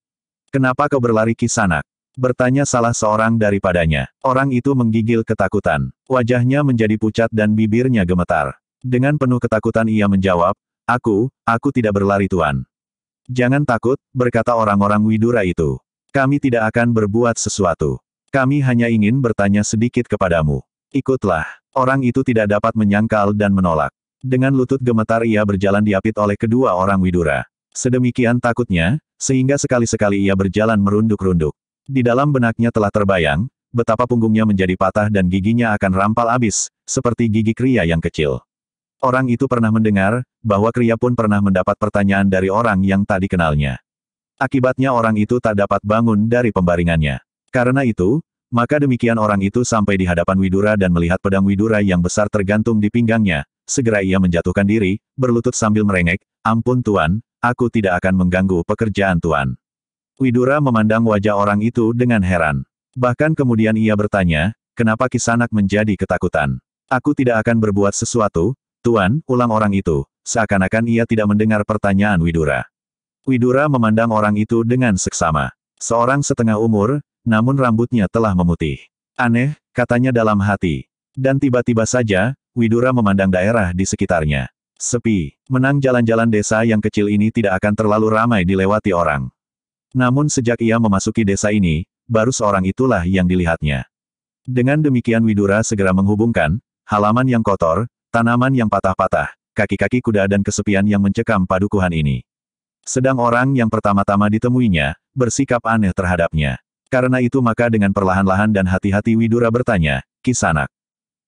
Kenapa kau berlari kisanak? Bertanya salah seorang daripadanya. Orang itu menggigil ketakutan. Wajahnya menjadi pucat dan bibirnya gemetar. Dengan penuh ketakutan ia menjawab, Aku, aku tidak berlari Tuan. Jangan takut, berkata orang-orang Widura itu. Kami tidak akan berbuat sesuatu. Kami hanya ingin bertanya sedikit kepadamu. Ikutlah. Orang itu tidak dapat menyangkal dan menolak. Dengan lutut gemetar ia berjalan diapit oleh kedua orang Widura. Sedemikian takutnya, sehingga sekali-sekali ia berjalan merunduk-runduk. Di dalam benaknya telah terbayang, betapa punggungnya menjadi patah dan giginya akan rampal abis, seperti gigi Kria yang kecil. Orang itu pernah mendengar, bahwa Kria pun pernah mendapat pertanyaan dari orang yang tadi kenalnya. Akibatnya orang itu tak dapat bangun dari pembaringannya. Karena itu, maka demikian orang itu sampai di hadapan Widura dan melihat pedang Widura yang besar tergantung di pinggangnya, segera ia menjatuhkan diri, berlutut sambil merengek, ampun Tuan, aku tidak akan mengganggu pekerjaan Tuan. Widura memandang wajah orang itu dengan heran. Bahkan kemudian ia bertanya, kenapa Kisanak menjadi ketakutan? Aku tidak akan berbuat sesuatu, Tuan, ulang orang itu, seakan-akan ia tidak mendengar pertanyaan Widura. Widura memandang orang itu dengan seksama. Seorang setengah umur, namun rambutnya telah memutih. Aneh, katanya dalam hati. Dan tiba-tiba saja, Widura memandang daerah di sekitarnya. Sepi, menang jalan-jalan desa yang kecil ini tidak akan terlalu ramai dilewati orang. Namun sejak ia memasuki desa ini, baru seorang itulah yang dilihatnya. Dengan demikian Widura segera menghubungkan, halaman yang kotor, tanaman yang patah-patah, kaki-kaki kuda dan kesepian yang mencekam padukuhan ini. Sedang orang yang pertama-tama ditemuinya, bersikap aneh terhadapnya. Karena itu maka dengan perlahan-lahan dan hati-hati Widura bertanya, Kisanak,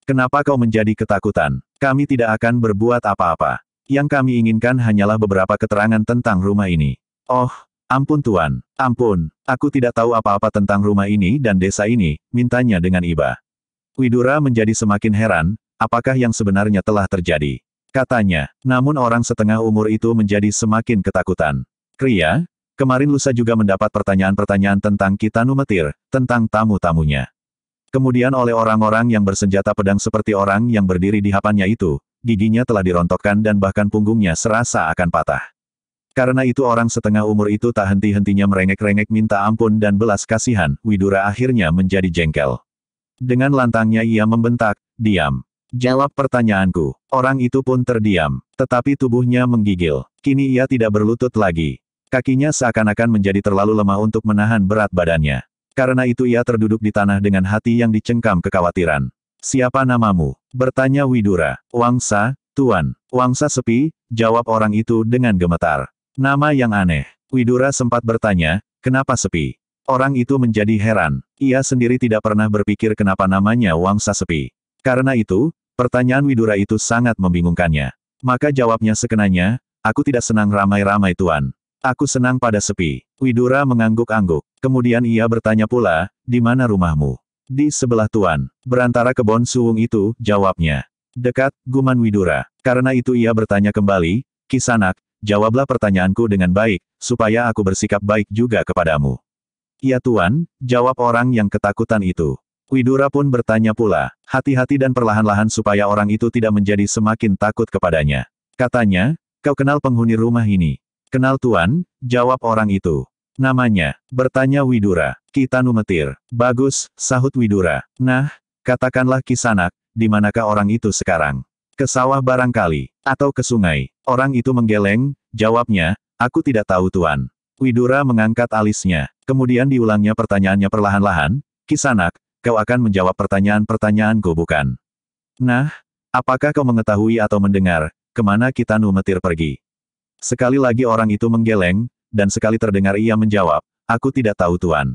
kenapa kau menjadi ketakutan? Kami tidak akan berbuat apa-apa. Yang kami inginkan hanyalah beberapa keterangan tentang rumah ini. Oh, ampun Tuan, ampun, aku tidak tahu apa-apa tentang rumah ini dan desa ini, mintanya dengan iba. Widura menjadi semakin heran, apakah yang sebenarnya telah terjadi. Katanya, namun orang setengah umur itu menjadi semakin ketakutan. Kria. Kemarin lusa juga mendapat pertanyaan-pertanyaan tentang Kitanu Metir, tentang tamu-tamunya. Kemudian oleh orang-orang yang bersenjata pedang seperti orang yang berdiri di hapannya itu, giginya telah dirontokkan dan bahkan punggungnya serasa akan patah. Karena itu orang setengah umur itu tak henti-hentinya merengek-rengek minta ampun dan belas kasihan, Widura akhirnya menjadi jengkel. Dengan lantangnya ia membentak, diam. Jawab pertanyaanku. Orang itu pun terdiam, tetapi tubuhnya menggigil. Kini ia tidak berlutut lagi. Kakinya seakan-akan menjadi terlalu lemah untuk menahan berat badannya. Karena itu ia terduduk di tanah dengan hati yang dicengkam kekhawatiran. Siapa namamu? Bertanya Widura. Wangsa, Tuan. Wangsa sepi, jawab orang itu dengan gemetar. Nama yang aneh. Widura sempat bertanya, kenapa sepi? Orang itu menjadi heran. Ia sendiri tidak pernah berpikir kenapa namanya Wangsa sepi. Karena itu, pertanyaan Widura itu sangat membingungkannya. Maka jawabnya sekenanya, aku tidak senang ramai-ramai Tuan. Aku senang pada sepi. Widura mengangguk-angguk. Kemudian ia bertanya pula, di mana rumahmu? Di sebelah tuan. Berantara kebon suung itu, jawabnya. Dekat, guman Widura. Karena itu ia bertanya kembali, Kisanak, jawablah pertanyaanku dengan baik, supaya aku bersikap baik juga kepadamu. Ya tuan, jawab orang yang ketakutan itu. Widura pun bertanya pula, hati-hati dan perlahan-lahan supaya orang itu tidak menjadi semakin takut kepadanya. Katanya, kau kenal penghuni rumah ini. Kenal Tuan, jawab orang itu. Namanya, bertanya Widura. Kitanu metir. Bagus, sahut Widura. Nah, katakanlah kisanak, di manakah orang itu sekarang? Ke sawah barangkali, atau ke sungai. Orang itu menggeleng, jawabnya, aku tidak tahu Tuan. Widura mengangkat alisnya. Kemudian diulangnya pertanyaannya perlahan-lahan, Kisanak, kau akan menjawab pertanyaan-pertanyaanku bukan? Nah, apakah kau mengetahui atau mendengar, kemana Kitanu metir pergi? Sekali lagi orang itu menggeleng, dan sekali terdengar ia menjawab, aku tidak tahu Tuan.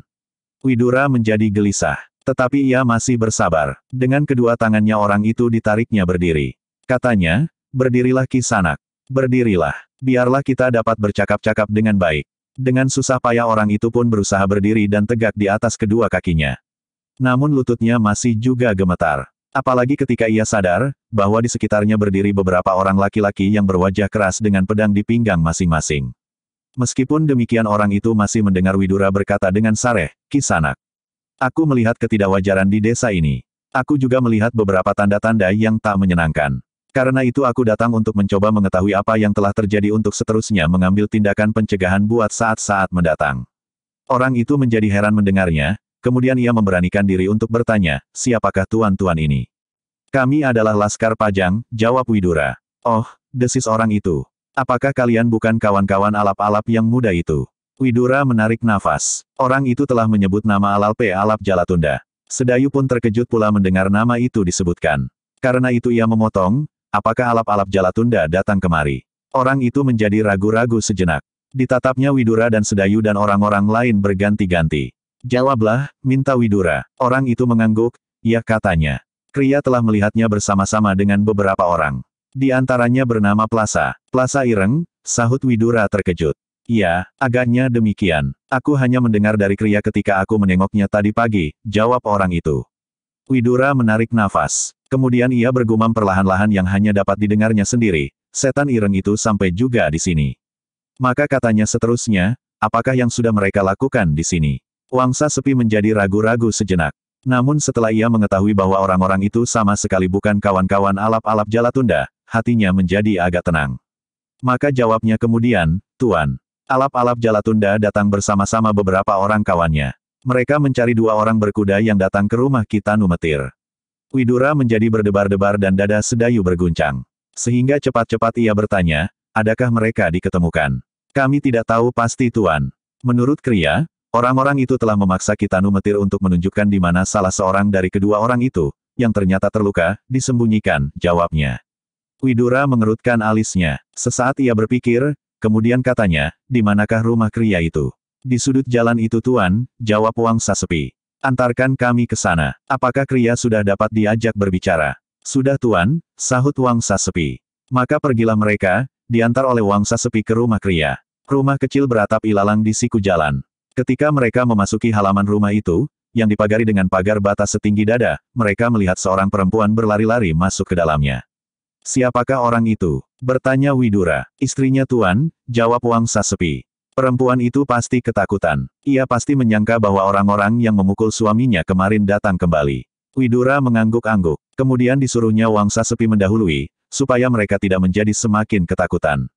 Widura menjadi gelisah. Tetapi ia masih bersabar. Dengan kedua tangannya orang itu ditariknya berdiri. Katanya, berdirilah kisanak. Berdirilah. Biarlah kita dapat bercakap-cakap dengan baik. Dengan susah payah orang itu pun berusaha berdiri dan tegak di atas kedua kakinya. Namun lututnya masih juga gemetar. Apalagi ketika ia sadar, bahwa di sekitarnya berdiri beberapa orang laki-laki yang berwajah keras dengan pedang di pinggang masing-masing. Meskipun demikian orang itu masih mendengar Widura berkata dengan sareh, Kisanak. Aku melihat ketidakwajaran di desa ini. Aku juga melihat beberapa tanda-tanda yang tak menyenangkan. Karena itu aku datang untuk mencoba mengetahui apa yang telah terjadi untuk seterusnya mengambil tindakan pencegahan buat saat-saat mendatang. Orang itu menjadi heran mendengarnya, kemudian ia memberanikan diri untuk bertanya, siapakah tuan-tuan ini? Kami adalah Laskar Pajang, jawab Widura. Oh, desis orang itu. Apakah kalian bukan kawan-kawan alap-alap yang muda itu? Widura menarik nafas. Orang itu telah menyebut nama Alalpe Alap Jalatunda. Sedayu pun terkejut pula mendengar nama itu disebutkan. Karena itu ia memotong, apakah Alap-Alap Jalatunda datang kemari? Orang itu menjadi ragu-ragu sejenak. Ditatapnya Widura dan Sedayu dan orang-orang lain berganti-ganti. Jawablah, minta Widura. Orang itu mengangguk, ya katanya. Kria telah melihatnya bersama-sama dengan beberapa orang. Di antaranya bernama Plasa. Plasa Ireng, sahut Widura terkejut. Ya, agaknya demikian. Aku hanya mendengar dari Kriya ketika aku menengoknya tadi pagi, jawab orang itu. Widura menarik nafas. Kemudian ia bergumam perlahan-lahan yang hanya dapat didengarnya sendiri, setan ireng itu sampai juga di sini. Maka katanya seterusnya, apakah yang sudah mereka lakukan di sini? Wangsa sepi menjadi ragu-ragu sejenak. Namun setelah ia mengetahui bahwa orang-orang itu sama sekali bukan kawan-kawan alap-alap Jalatunda, hatinya menjadi agak tenang. Maka jawabnya kemudian, Tuan, alap-alap Jalatunda datang bersama-sama beberapa orang kawannya. Mereka mencari dua orang berkuda yang datang ke rumah kita numetir. Widura menjadi berdebar-debar dan dada sedayu berguncang. Sehingga cepat-cepat ia bertanya, adakah mereka diketemukan? Kami tidak tahu pasti Tuan. Menurut Kriya, Orang-orang itu telah memaksa Kitano Metir untuk menunjukkan di mana salah seorang dari kedua orang itu, yang ternyata terluka, disembunyikan, jawabnya. Widura mengerutkan alisnya. Sesaat ia berpikir, kemudian katanya, di manakah rumah kriya itu? Di sudut jalan itu tuan, jawab Wang Sasepi. Antarkan kami ke sana. Apakah kriya sudah dapat diajak berbicara? Sudah tuan, sahut Wang Sasepi. Maka pergilah mereka, diantar oleh Wang Sasepi ke rumah kriya. Rumah kecil beratap ilalang di siku jalan. Ketika mereka memasuki halaman rumah itu, yang dipagari dengan pagar batas setinggi dada, mereka melihat seorang perempuan berlari-lari masuk ke dalamnya. Siapakah orang itu? Bertanya Widura. Istrinya Tuan, jawab Wang sepi. Perempuan itu pasti ketakutan. Ia pasti menyangka bahwa orang-orang yang memukul suaminya kemarin datang kembali. Widura mengangguk-angguk. Kemudian disuruhnya Wang sepi mendahului, supaya mereka tidak menjadi semakin ketakutan.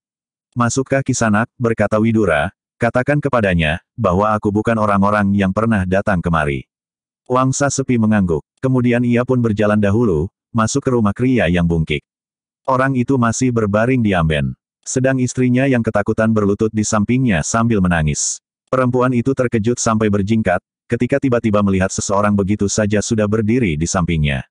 Masukkah Kisanak, berkata Widura, Katakan kepadanya, bahwa aku bukan orang-orang yang pernah datang kemari. Wangsa sepi mengangguk. Kemudian ia pun berjalan dahulu, masuk ke rumah kria yang bungkik. Orang itu masih berbaring di amben. Sedang istrinya yang ketakutan berlutut di sampingnya sambil menangis. Perempuan itu terkejut sampai berjingkat, ketika tiba-tiba melihat seseorang begitu saja sudah berdiri di sampingnya.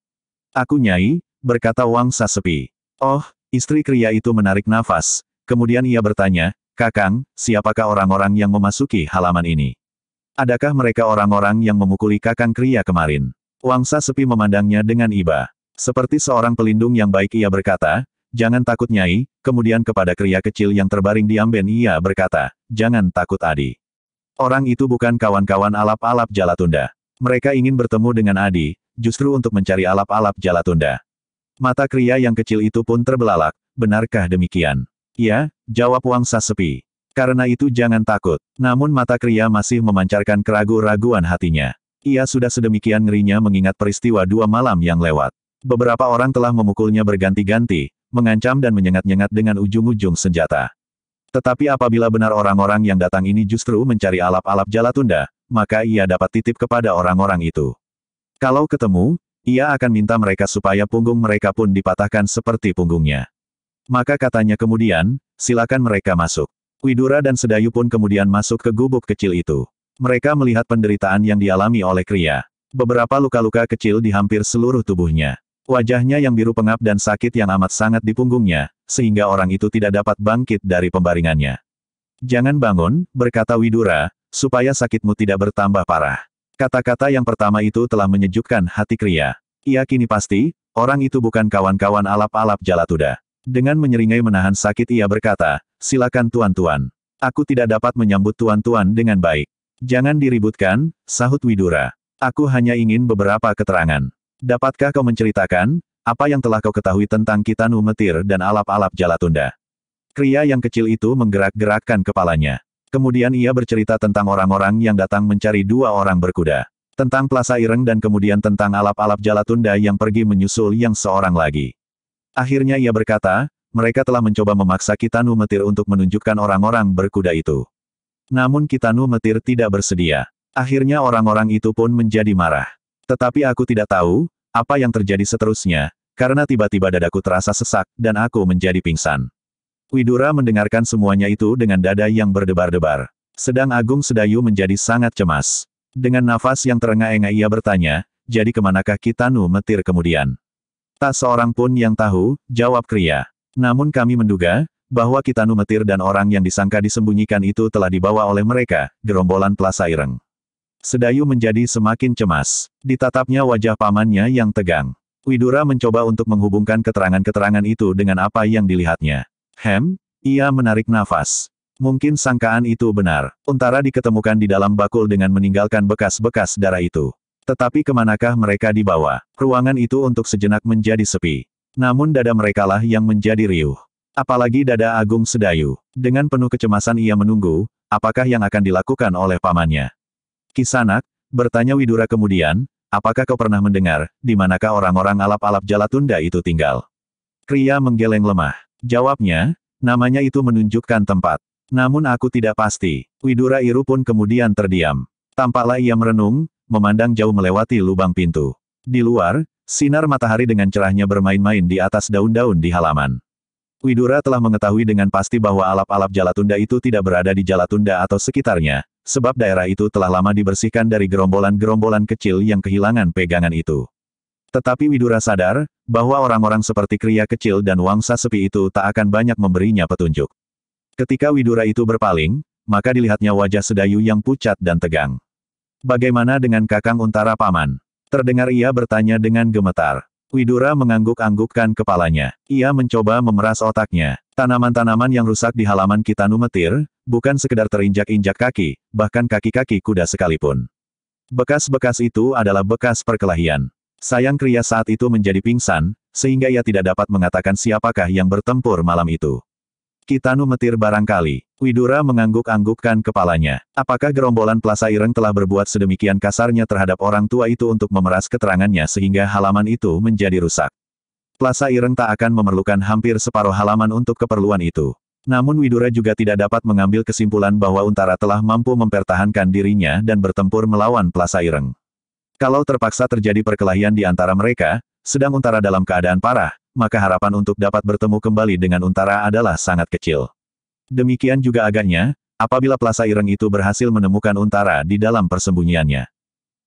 Aku nyai, berkata Wangsa sepi. Oh, istri kria itu menarik nafas, kemudian ia bertanya, Kakang, siapakah orang-orang yang memasuki halaman ini? Adakah mereka orang-orang yang memukuli Kakang Kriya kemarin? Wangsa sepi memandangnya dengan iba. Seperti seorang pelindung yang baik ia berkata, jangan takut Nyai, kemudian kepada Kria kecil yang terbaring di amben ia berkata, jangan takut Adi. Orang itu bukan kawan-kawan alap-alap Jalatunda. Mereka ingin bertemu dengan Adi, justru untuk mencari alap-alap Jalatunda. Mata Kria yang kecil itu pun terbelalak, benarkah demikian? Iya, jawab Wangsa sepi. Karena itu jangan takut. Namun mata Kriya masih memancarkan keragu-raguan hatinya. Ia sudah sedemikian ngerinya mengingat peristiwa dua malam yang lewat. Beberapa orang telah memukulnya berganti-ganti, mengancam dan menyengat-nyengat dengan ujung-ujung senjata. Tetapi apabila benar orang-orang yang datang ini justru mencari alap-alap Jalatunda, maka ia dapat titip kepada orang-orang itu. Kalau ketemu, ia akan minta mereka supaya punggung mereka pun dipatahkan seperti punggungnya. Maka katanya kemudian, silakan mereka masuk. Widura dan Sedayu pun kemudian masuk ke gubuk kecil itu. Mereka melihat penderitaan yang dialami oleh Kriya. Beberapa luka-luka kecil di hampir seluruh tubuhnya. Wajahnya yang biru pengap dan sakit yang amat sangat di punggungnya, sehingga orang itu tidak dapat bangkit dari pembaringannya. Jangan bangun, berkata Widura, supaya sakitmu tidak bertambah parah. Kata-kata yang pertama itu telah menyejukkan hati Kriya. Ia kini pasti, orang itu bukan kawan-kawan alap-alap Jalatuda. Dengan menyeringai menahan sakit ia berkata, silakan tuan-tuan. Aku tidak dapat menyambut tuan-tuan dengan baik. Jangan diributkan, sahut Widura. Aku hanya ingin beberapa keterangan. Dapatkah kau menceritakan, apa yang telah kau ketahui tentang Kitanu Metir dan alap-alap Jalatunda? Kria yang kecil itu menggerak-gerakkan kepalanya. Kemudian ia bercerita tentang orang-orang yang datang mencari dua orang berkuda. Tentang Plaza Ireng dan kemudian tentang alap-alap Jalatunda yang pergi menyusul yang seorang lagi. Akhirnya ia berkata, mereka telah mencoba memaksa Kitanu Metir untuk menunjukkan orang-orang berkuda itu. Namun Kitanu Metir tidak bersedia. Akhirnya orang-orang itu pun menjadi marah. Tetapi aku tidak tahu, apa yang terjadi seterusnya, karena tiba-tiba dadaku terasa sesak, dan aku menjadi pingsan. Widura mendengarkan semuanya itu dengan dada yang berdebar-debar. Sedang Agung Sedayu menjadi sangat cemas. Dengan nafas yang terengah-engah ia bertanya, jadi kemanakah Kitanu Metir kemudian? Tak seorang pun yang tahu, jawab Kriya. Namun kami menduga, bahwa kita Metir dan orang yang disangka disembunyikan itu telah dibawa oleh mereka, gerombolan Plaza Ireng. Sedayu menjadi semakin cemas. Ditatapnya wajah pamannya yang tegang. Widura mencoba untuk menghubungkan keterangan-keterangan itu dengan apa yang dilihatnya. Hem, ia menarik nafas. Mungkin sangkaan itu benar. Untara diketemukan di dalam bakul dengan meninggalkan bekas-bekas darah itu. Tetapi kemanakah mereka dibawa? Ruangan itu untuk sejenak menjadi sepi. Namun dada merekalah yang menjadi riuh. Apalagi dada Agung Sedayu. Dengan penuh kecemasan ia menunggu, apakah yang akan dilakukan oleh pamannya. Kisanak, bertanya Widura kemudian, apakah kau pernah mendengar, di manakah orang-orang alap-alap Jalatunda itu tinggal? Kriya menggeleng lemah. Jawabnya, namanya itu menunjukkan tempat. Namun aku tidak pasti. Widura Iru pun kemudian terdiam. Tampaklah ia merenung, memandang jauh melewati lubang pintu. Di luar, sinar matahari dengan cerahnya bermain-main di atas daun-daun di halaman. Widura telah mengetahui dengan pasti bahwa alap-alap Jalatunda itu tidak berada di Jalatunda atau sekitarnya, sebab daerah itu telah lama dibersihkan dari gerombolan-gerombolan kecil yang kehilangan pegangan itu. Tetapi Widura sadar, bahwa orang-orang seperti Kria kecil dan Wangsa sepi itu tak akan banyak memberinya petunjuk. Ketika Widura itu berpaling, maka dilihatnya wajah Sedayu yang pucat dan tegang. Bagaimana dengan kakang untara paman? Terdengar ia bertanya dengan gemetar. Widura mengangguk-anggukkan kepalanya. Ia mencoba memeras otaknya. Tanaman-tanaman yang rusak di halaman kita numetir, bukan sekedar terinjak-injak kaki, bahkan kaki-kaki kuda sekalipun. Bekas-bekas itu adalah bekas perkelahian. Sayang Kriya saat itu menjadi pingsan, sehingga ia tidak dapat mengatakan siapakah yang bertempur malam itu. Kitanu metir barangkali. Widura mengangguk-anggukkan kepalanya. Apakah gerombolan Plaza Ireng telah berbuat sedemikian kasarnya terhadap orang tua itu untuk memeras keterangannya sehingga halaman itu menjadi rusak? Plaza Ireng tak akan memerlukan hampir separuh halaman untuk keperluan itu. Namun Widura juga tidak dapat mengambil kesimpulan bahwa Untara telah mampu mempertahankan dirinya dan bertempur melawan Plaza Ireng. Kalau terpaksa terjadi perkelahian di antara mereka, sedang Untara dalam keadaan parah, maka harapan untuk dapat bertemu kembali dengan Untara adalah sangat kecil. Demikian juga agaknya, apabila Plaza Ireng itu berhasil menemukan Untara di dalam persembunyiannya.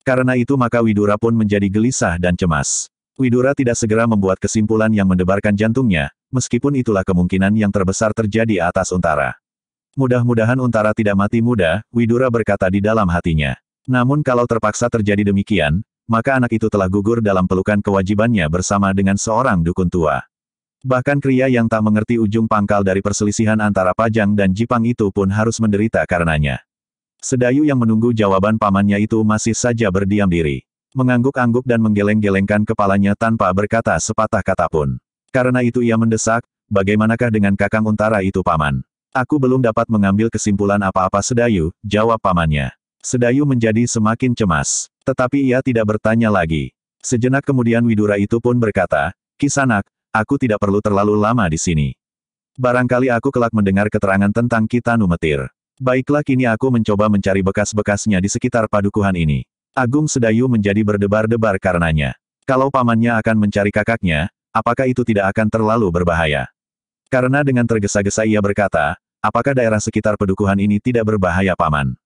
Karena itu maka Widura pun menjadi gelisah dan cemas. Widura tidak segera membuat kesimpulan yang mendebarkan jantungnya, meskipun itulah kemungkinan yang terbesar terjadi atas Untara. Mudah-mudahan Untara tidak mati muda, Widura berkata di dalam hatinya. Namun kalau terpaksa terjadi demikian, maka anak itu telah gugur dalam pelukan kewajibannya bersama dengan seorang dukun tua. Bahkan Kria yang tak mengerti ujung pangkal dari perselisihan antara Pajang dan Jipang itu pun harus menderita karenanya. Sedayu yang menunggu jawaban pamannya itu masih saja berdiam diri. Mengangguk-angguk dan menggeleng-gelengkan kepalanya tanpa berkata sepatah kata pun. Karena itu ia mendesak, bagaimanakah dengan kakang untara itu paman? Aku belum dapat mengambil kesimpulan apa-apa sedayu, jawab pamannya. Sedayu menjadi semakin cemas. Tetapi ia tidak bertanya lagi. Sejenak kemudian Widura itu pun berkata, Kisanak, aku tidak perlu terlalu lama di sini. Barangkali aku kelak mendengar keterangan tentang Kitanu Metir. Baiklah kini aku mencoba mencari bekas-bekasnya di sekitar padukuhan ini. Agung Sedayu menjadi berdebar-debar karenanya. Kalau pamannya akan mencari kakaknya, apakah itu tidak akan terlalu berbahaya? Karena dengan tergesa-gesa ia berkata, apakah daerah sekitar pedukuhan ini tidak berbahaya paman?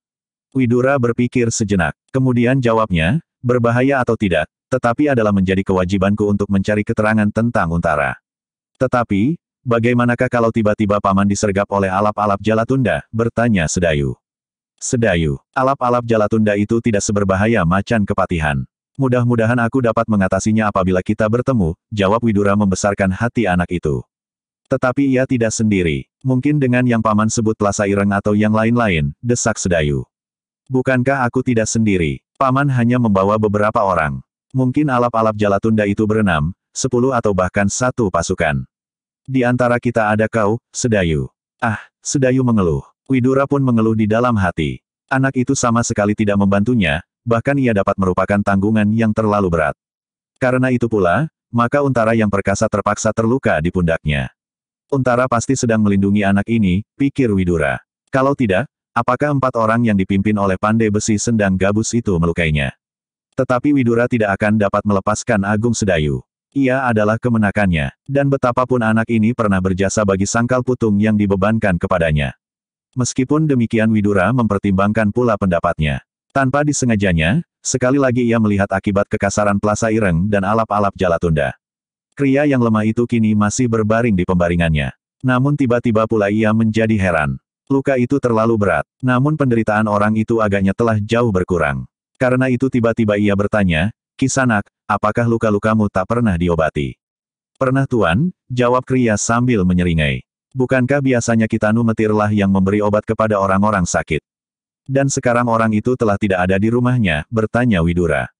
Widura berpikir sejenak. Kemudian jawabnya, berbahaya atau tidak, tetapi adalah menjadi kewajibanku untuk mencari keterangan tentang Untara. Tetapi, bagaimanakah kalau tiba-tiba paman disergap oleh alap-alap Jalatunda, bertanya Sedayu. Sedayu, alap-alap Jalatunda itu tidak seberbahaya macan kepatihan. Mudah-mudahan aku dapat mengatasinya apabila kita bertemu, jawab Widura membesarkan hati anak itu. Tetapi ia tidak sendiri. Mungkin dengan yang paman sebut Ireng atau yang lain-lain, desak Sedayu. Bukankah aku tidak sendiri? Paman hanya membawa beberapa orang. Mungkin alap-alap Jalatunda itu berenam, sepuluh atau bahkan satu pasukan. Di antara kita ada kau, Sedayu. Ah, Sedayu mengeluh. Widura pun mengeluh di dalam hati. Anak itu sama sekali tidak membantunya, bahkan ia dapat merupakan tanggungan yang terlalu berat. Karena itu pula, maka untara yang perkasa terpaksa terluka di pundaknya. Untara pasti sedang melindungi anak ini, pikir Widura. Kalau tidak, Apakah empat orang yang dipimpin oleh pandai besi sendang gabus itu melukainya? Tetapi Widura tidak akan dapat melepaskan Agung Sedayu. Ia adalah kemenakannya, dan betapapun anak ini pernah berjasa bagi sangkal putung yang dibebankan kepadanya. Meskipun demikian Widura mempertimbangkan pula pendapatnya. Tanpa disengajanya, sekali lagi ia melihat akibat kekasaran Plaza Ireng dan alap-alap Jalatunda. Kria yang lemah itu kini masih berbaring di pembaringannya. Namun tiba-tiba pula ia menjadi heran. Luka itu terlalu berat, namun penderitaan orang itu agaknya telah jauh berkurang. Karena itu tiba-tiba ia bertanya, Kisanak, apakah luka-lukamu tak pernah diobati? Pernah Tuan, jawab Kriya sambil menyeringai. Bukankah biasanya Kitanu Metirlah yang memberi obat kepada orang-orang sakit? Dan sekarang orang itu telah tidak ada di rumahnya, bertanya Widura.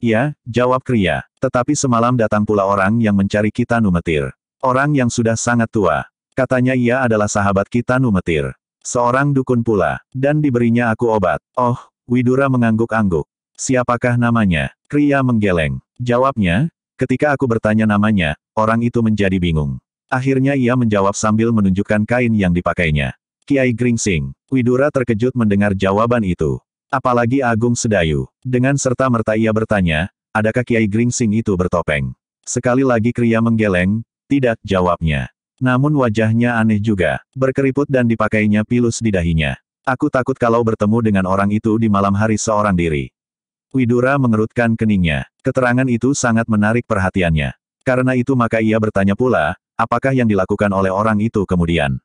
Ya, jawab Kriya, tetapi semalam datang pula orang yang mencari Kitanu Metir. Orang yang sudah sangat tua. Katanya ia adalah sahabat Kitanu Metir. Seorang dukun pula, dan diberinya aku obat. Oh, Widura mengangguk-angguk. Siapakah namanya? Kriya menggeleng. Jawabnya, ketika aku bertanya namanya, orang itu menjadi bingung. Akhirnya ia menjawab sambil menunjukkan kain yang dipakainya. Kiai Gringsing, Widura terkejut mendengar jawaban itu. Apalagi Agung Sedayu. Dengan serta-merta ia bertanya, adakah Kiai Gringsing itu bertopeng? Sekali lagi Kriya menggeleng, tidak jawabnya. Namun wajahnya aneh juga, berkeriput dan dipakainya pilus di dahinya. Aku takut kalau bertemu dengan orang itu di malam hari seorang diri. Widura mengerutkan keningnya. Keterangan itu sangat menarik perhatiannya. Karena itu maka ia bertanya pula, apakah yang dilakukan oleh orang itu kemudian?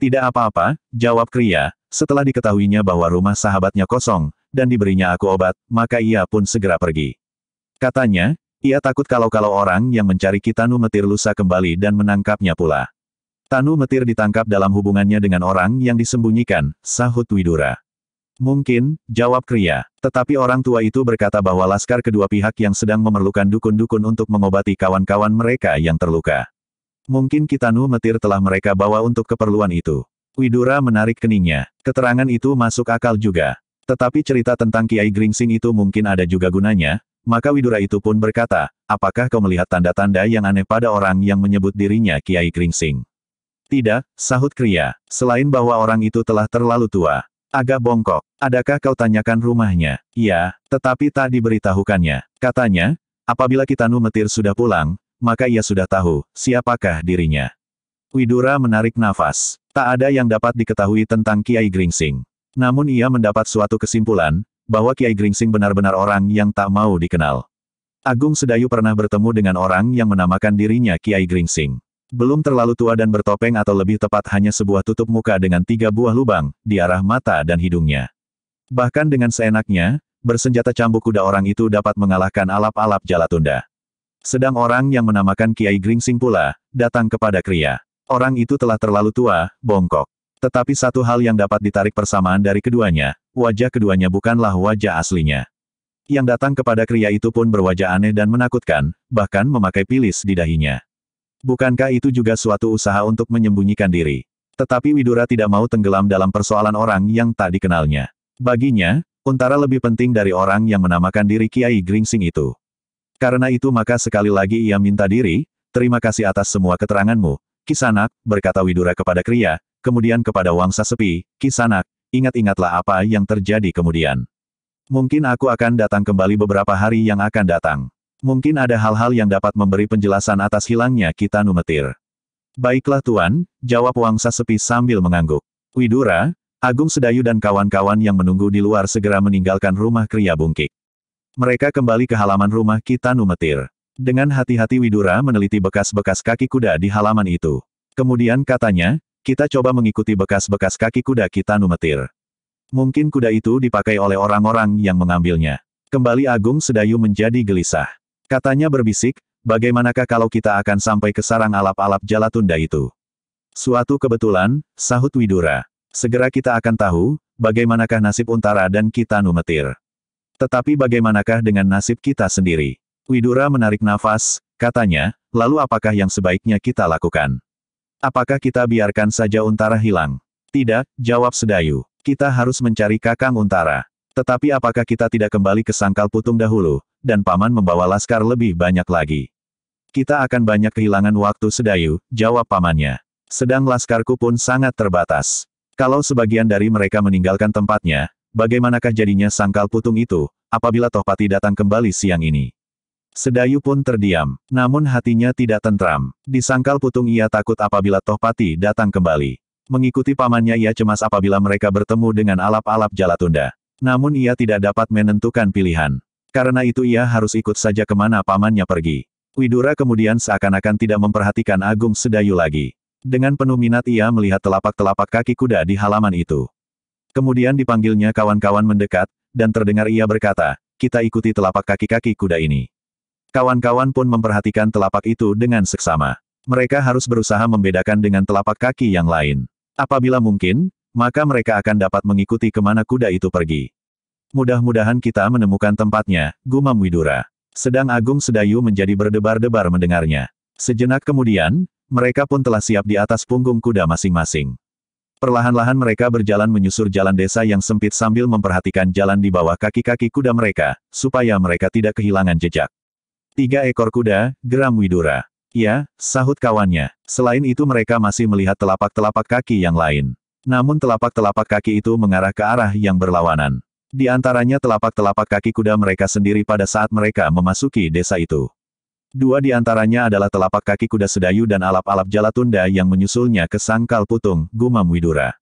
Tidak apa-apa, jawab Kriya, setelah diketahuinya bahwa rumah sahabatnya kosong, dan diberinya aku obat, maka ia pun segera pergi. Katanya, ia takut kalau-kalau orang yang mencari Kitanu Metir lusa kembali dan menangkapnya pula. Tanu Metir ditangkap dalam hubungannya dengan orang yang disembunyikan, sahut Widura. Mungkin, jawab Kriya. Tetapi orang tua itu berkata bahwa laskar kedua pihak yang sedang memerlukan dukun-dukun untuk mengobati kawan-kawan mereka yang terluka. Mungkin Kitanu Metir telah mereka bawa untuk keperluan itu. Widura menarik keningnya. Keterangan itu masuk akal juga. Tetapi cerita tentang Kiai Gringsing itu mungkin ada juga gunanya, maka Widura itu pun berkata, apakah kau melihat tanda-tanda yang aneh pada orang yang menyebut dirinya Kiai Kringsing? Tidak, sahut Kriya, selain bahwa orang itu telah terlalu tua. Agak bongkok, adakah kau tanyakan rumahnya? Ya, tetapi tak diberitahukannya. Katanya, apabila Kitanu Metir sudah pulang, maka ia sudah tahu siapakah dirinya. Widura menarik nafas. Tak ada yang dapat diketahui tentang Kiai Gringsing. Namun ia mendapat suatu kesimpulan, bahwa Kiai Gringsing benar-benar orang yang tak mau dikenal. Agung Sedayu pernah bertemu dengan orang yang menamakan dirinya Kiai Gringsing. Belum terlalu tua dan bertopeng atau lebih tepat hanya sebuah tutup muka dengan tiga buah lubang, di arah mata dan hidungnya. Bahkan dengan seenaknya, bersenjata cambuk kuda orang itu dapat mengalahkan alap-alap Jalatunda. Sedang orang yang menamakan Kiai Gringsing pula, datang kepada Kria. Orang itu telah terlalu tua, bongkok. Tetapi satu hal yang dapat ditarik persamaan dari keduanya, wajah keduanya bukanlah wajah aslinya. Yang datang kepada kria itu pun berwajah aneh dan menakutkan, bahkan memakai pilis di dahinya. Bukankah itu juga suatu usaha untuk menyembunyikan diri? Tetapi Widura tidak mau tenggelam dalam persoalan orang yang tak dikenalnya. Baginya, Untara lebih penting dari orang yang menamakan diri Kiai Gringsing itu. Karena itu maka sekali lagi ia minta diri, terima kasih atas semua keteranganmu, Kisanak, berkata Widura kepada Kriya, kemudian kepada Wangsa Sepi, Kisanak, ingat-ingatlah apa yang terjadi kemudian. Mungkin aku akan datang kembali beberapa hari yang akan datang. Mungkin ada hal-hal yang dapat memberi penjelasan atas hilangnya kita numetir. Baiklah Tuan, jawab Wangsa Sepi sambil mengangguk. Widura, Agung Sedayu dan kawan-kawan yang menunggu di luar segera meninggalkan rumah Kriya Bungkik. Mereka kembali ke halaman rumah kita numetir. Dengan hati-hati Widura meneliti bekas-bekas kaki kuda di halaman itu. Kemudian katanya, kita coba mengikuti bekas-bekas kaki kuda kita numetir. Mungkin kuda itu dipakai oleh orang-orang yang mengambilnya. Kembali Agung Sedayu menjadi gelisah. Katanya berbisik, bagaimanakah kalau kita akan sampai ke sarang alap-alap jalatunda itu? Suatu kebetulan, sahut Widura. Segera kita akan tahu, bagaimanakah nasib Untara dan kita numetir. Tetapi bagaimanakah dengan nasib kita sendiri? Widura menarik nafas, katanya, lalu apakah yang sebaiknya kita lakukan? Apakah kita biarkan saja Untara hilang? Tidak, jawab Sedayu. Kita harus mencari Kakang Untara. Tetapi apakah kita tidak kembali ke Sangkal Putung dahulu, dan Paman membawa laskar lebih banyak lagi? Kita akan banyak kehilangan waktu Sedayu, jawab Pamannya. Sedang laskarku pun sangat terbatas. Kalau sebagian dari mereka meninggalkan tempatnya, bagaimanakah jadinya Sangkal Putung itu, apabila Tohpati datang kembali siang ini? Sedayu pun terdiam, namun hatinya tidak tentram. Disangkal putung ia takut apabila Tohpati datang kembali. Mengikuti pamannya ia cemas apabila mereka bertemu dengan alap-alap Jalatunda. Namun ia tidak dapat menentukan pilihan. Karena itu ia harus ikut saja kemana pamannya pergi. Widura kemudian seakan-akan tidak memperhatikan Agung Sedayu lagi. Dengan penuh minat ia melihat telapak-telapak kaki kuda di halaman itu. Kemudian dipanggilnya kawan-kawan mendekat, dan terdengar ia berkata, kita ikuti telapak kaki-kaki kuda ini. Kawan-kawan pun memperhatikan telapak itu dengan seksama. Mereka harus berusaha membedakan dengan telapak kaki yang lain. Apabila mungkin, maka mereka akan dapat mengikuti kemana kuda itu pergi. Mudah-mudahan kita menemukan tempatnya, gumam Widura. Sedang Agung Sedayu menjadi berdebar-debar mendengarnya. Sejenak kemudian, mereka pun telah siap di atas punggung kuda masing-masing. Perlahan-lahan mereka berjalan menyusur jalan desa yang sempit sambil memperhatikan jalan di bawah kaki-kaki kuda mereka, supaya mereka tidak kehilangan jejak. Tiga ekor kuda, geram Widura. Ya, sahut kawannya. Selain itu mereka masih melihat telapak-telapak kaki yang lain. Namun telapak-telapak kaki itu mengarah ke arah yang berlawanan. Di antaranya telapak-telapak kaki kuda mereka sendiri pada saat mereka memasuki desa itu. Dua di antaranya adalah telapak kaki kuda Sedayu dan alap-alap Jalatunda yang menyusulnya ke Sangkal Putung, Gumam Widura.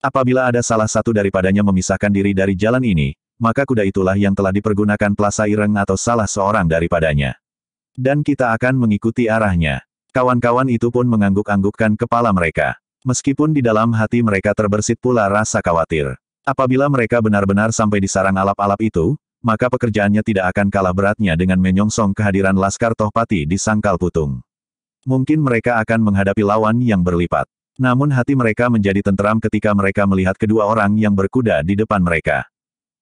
Apabila ada salah satu daripadanya memisahkan diri dari jalan ini, maka kuda itulah yang telah dipergunakan Plaza Ireng atau salah seorang daripadanya. Dan kita akan mengikuti arahnya. Kawan-kawan itu pun mengangguk-anggukkan kepala mereka. Meskipun di dalam hati mereka terbersit pula rasa khawatir. Apabila mereka benar-benar sampai di sarang alap-alap itu, maka pekerjaannya tidak akan kalah beratnya dengan menyongsong kehadiran Laskar Tohpati di Sangkal Putung. Mungkin mereka akan menghadapi lawan yang berlipat. Namun hati mereka menjadi tenteram ketika mereka melihat kedua orang yang berkuda di depan mereka.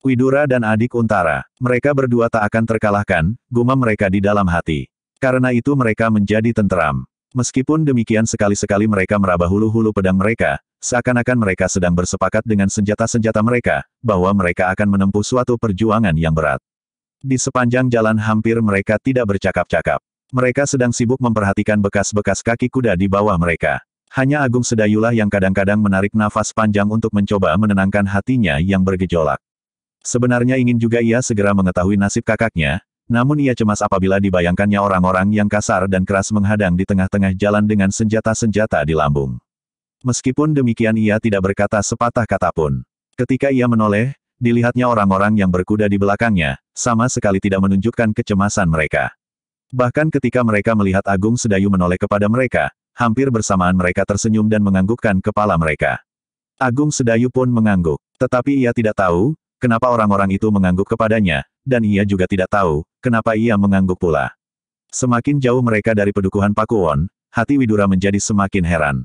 Widura dan adik Untara, mereka berdua tak akan terkalahkan, gumam mereka di dalam hati. Karena itu mereka menjadi tenteram. Meskipun demikian sekali-sekali mereka meraba hulu-hulu pedang mereka, seakan-akan mereka sedang bersepakat dengan senjata-senjata mereka, bahwa mereka akan menempuh suatu perjuangan yang berat. Di sepanjang jalan hampir mereka tidak bercakap-cakap. Mereka sedang sibuk memperhatikan bekas-bekas kaki kuda di bawah mereka. Hanya Agung Sedayulah yang kadang-kadang menarik nafas panjang untuk mencoba menenangkan hatinya yang bergejolak. Sebenarnya ingin juga ia segera mengetahui nasib kakaknya, namun ia cemas apabila dibayangkannya orang-orang yang kasar dan keras menghadang di tengah-tengah jalan dengan senjata-senjata di lambung. Meskipun demikian ia tidak berkata sepatah kata pun. Ketika ia menoleh, dilihatnya orang-orang yang berkuda di belakangnya, sama sekali tidak menunjukkan kecemasan mereka. Bahkan ketika mereka melihat Agung Sedayu menoleh kepada mereka, hampir bersamaan mereka tersenyum dan menganggukkan kepala mereka. Agung Sedayu pun mengangguk, tetapi ia tidak tahu, kenapa orang-orang itu mengangguk kepadanya, dan ia juga tidak tahu, kenapa ia mengangguk pula. Semakin jauh mereka dari pedukuhan Pakuwon, hati Widura menjadi semakin heran.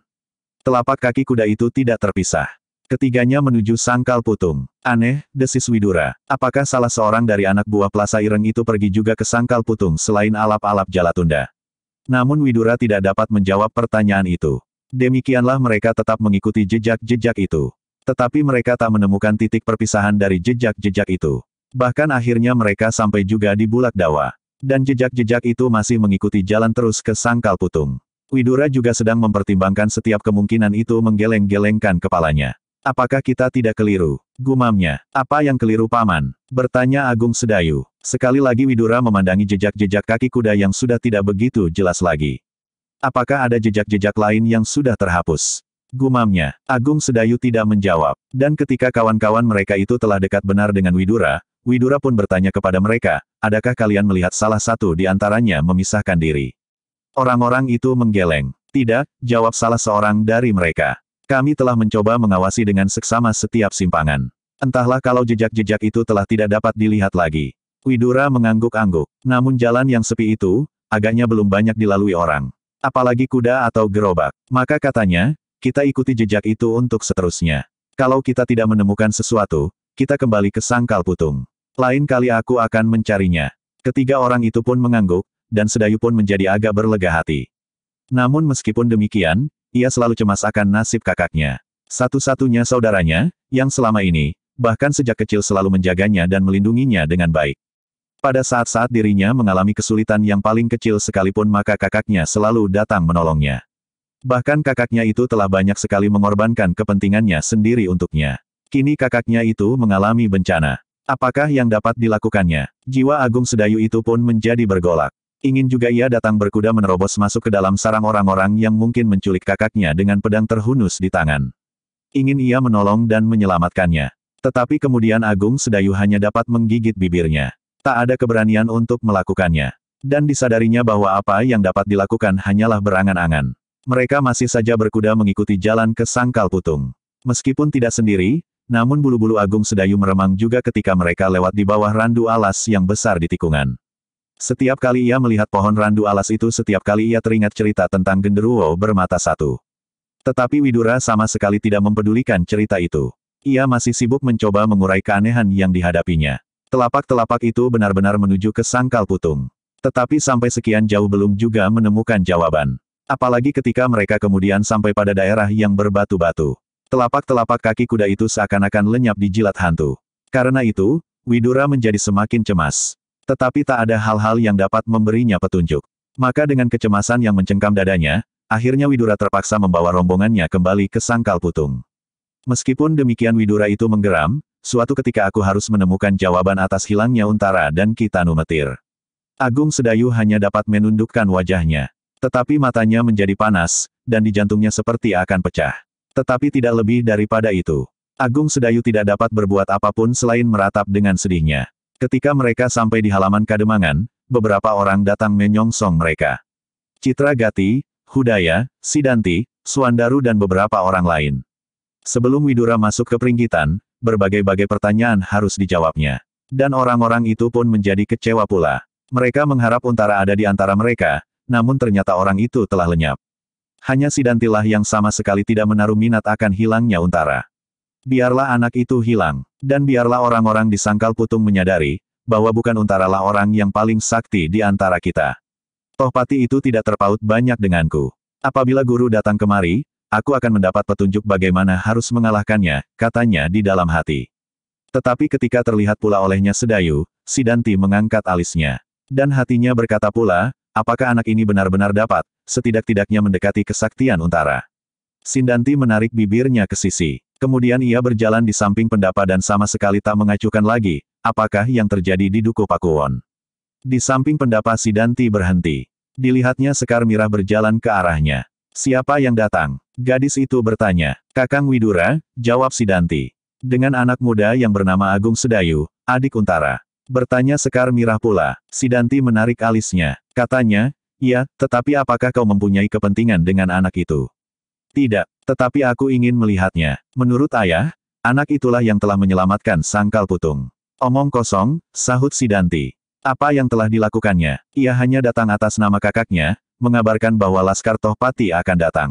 Telapak kaki kuda itu tidak terpisah. Ketiganya menuju sangkal putung. Aneh, desis Widura. Apakah salah seorang dari anak buah Plaza Ireng itu pergi juga ke sangkal putung selain alap-alap Jalatunda? Namun Widura tidak dapat menjawab pertanyaan itu. Demikianlah mereka tetap mengikuti jejak-jejak itu. Tetapi mereka tak menemukan titik perpisahan dari jejak-jejak itu. Bahkan akhirnya mereka sampai juga di Bulak Dawa. Dan jejak-jejak itu masih mengikuti jalan terus ke Sangkal Putung. Widura juga sedang mempertimbangkan setiap kemungkinan itu menggeleng-gelengkan kepalanya. Apakah kita tidak keliru? Gumamnya. Apa yang keliru paman? Bertanya Agung Sedayu. Sekali lagi Widura memandangi jejak-jejak kaki kuda yang sudah tidak begitu jelas lagi. Apakah ada jejak-jejak lain yang sudah terhapus? Gumamnya, Agung Sedayu tidak menjawab. Dan ketika kawan-kawan mereka itu telah dekat benar dengan Widura, Widura pun bertanya kepada mereka, adakah kalian melihat salah satu di antaranya memisahkan diri? Orang-orang itu menggeleng. Tidak, jawab salah seorang dari mereka. Kami telah mencoba mengawasi dengan seksama setiap simpangan. Entahlah kalau jejak-jejak itu telah tidak dapat dilihat lagi. Widura mengangguk-angguk. Namun jalan yang sepi itu, agaknya belum banyak dilalui orang. Apalagi kuda atau gerobak. Maka katanya, kita ikuti jejak itu untuk seterusnya. Kalau kita tidak menemukan sesuatu, kita kembali ke sangkal putung. Lain kali aku akan mencarinya. Ketiga orang itu pun mengangguk, dan Sedayu pun menjadi agak berlega hati. Namun meskipun demikian, ia selalu cemas akan nasib kakaknya. Satu-satunya saudaranya, yang selama ini, bahkan sejak kecil selalu menjaganya dan melindunginya dengan baik. Pada saat-saat dirinya mengalami kesulitan yang paling kecil sekalipun maka kakaknya selalu datang menolongnya. Bahkan kakaknya itu telah banyak sekali mengorbankan kepentingannya sendiri untuknya. Kini kakaknya itu mengalami bencana. Apakah yang dapat dilakukannya? Jiwa agung sedayu itu pun menjadi bergolak. Ingin juga ia datang berkuda menerobos masuk ke dalam sarang orang-orang yang mungkin menculik kakaknya dengan pedang terhunus di tangan. Ingin ia menolong dan menyelamatkannya. Tetapi kemudian Agung Sedayu hanya dapat menggigit bibirnya. Tak ada keberanian untuk melakukannya. Dan disadarinya bahwa apa yang dapat dilakukan hanyalah berangan-angan. Mereka masih saja berkuda mengikuti jalan ke Sangkal Putung. Meskipun tidak sendiri, namun bulu-bulu Agung Sedayu meremang juga ketika mereka lewat di bawah randu alas yang besar di tikungan. Setiap kali ia melihat pohon randu alas itu setiap kali ia teringat cerita tentang genderuwo bermata satu. Tetapi Widura sama sekali tidak mempedulikan cerita itu. Ia masih sibuk mencoba mengurai keanehan yang dihadapinya. Telapak-telapak itu benar-benar menuju ke sangkal putung. Tetapi sampai sekian jauh belum juga menemukan jawaban. Apalagi ketika mereka kemudian sampai pada daerah yang berbatu-batu. Telapak-telapak kaki kuda itu seakan-akan lenyap di jilat hantu. Karena itu, Widura menjadi semakin cemas. Tetapi tak ada hal-hal yang dapat memberinya petunjuk. Maka dengan kecemasan yang mencengkam dadanya, akhirnya Widura terpaksa membawa rombongannya kembali ke Sangkal Putung. Meskipun demikian Widura itu menggeram, suatu ketika aku harus menemukan jawaban atas hilangnya Untara dan Kitanu Metir. Agung Sedayu hanya dapat menundukkan wajahnya. Tetapi matanya menjadi panas, dan di jantungnya seperti akan pecah. Tetapi tidak lebih daripada itu. Agung Sedayu tidak dapat berbuat apapun selain meratap dengan sedihnya. Ketika mereka sampai di halaman Kademangan, beberapa orang datang menyongsong mereka. Citra Gati, Hudaya, Sidanti, Suandaru dan beberapa orang lain. Sebelum Widura masuk ke peringgitan, berbagai-bagai pertanyaan harus dijawabnya. Dan orang-orang itu pun menjadi kecewa pula. Mereka mengharap Untara ada di antara mereka, namun ternyata orang itu telah lenyap. Hanya si Dantilah yang sama sekali tidak menaruh minat akan hilangnya Untara. Biarlah anak itu hilang, dan biarlah orang-orang di Sangkal Putung menyadari, bahwa bukan Untara lah orang yang paling sakti di antara kita. Tohpati itu tidak terpaut banyak denganku. Apabila guru datang kemari, aku akan mendapat petunjuk bagaimana harus mengalahkannya, katanya di dalam hati. Tetapi ketika terlihat pula olehnya Sedayu, Sidanti mengangkat alisnya. Dan hatinya berkata pula, Apakah anak ini benar-benar dapat, setidak-tidaknya mendekati kesaktian untara? Sindanti menarik bibirnya ke sisi. Kemudian ia berjalan di samping pendapa dan sama sekali tak mengacukan lagi, apakah yang terjadi di Duku Pakuwon. Di samping pendapa Sidanti berhenti. Dilihatnya Sekar Mirah berjalan ke arahnya. Siapa yang datang? Gadis itu bertanya. Kakang Widura, jawab Sidanti. Dengan anak muda yang bernama Agung Sedayu, adik Untara. Bertanya Sekar Mirah pula, sidanti menarik alisnya. Katanya, ya, tetapi apakah kau mempunyai kepentingan dengan anak itu? Tidak, tetapi aku ingin melihatnya. Menurut ayah, anak itulah yang telah menyelamatkan sangkal putung. Omong kosong, sahut sidanti Apa yang telah dilakukannya? Ia hanya datang atas nama kakaknya, mengabarkan bahwa Laskar Tohpati akan datang.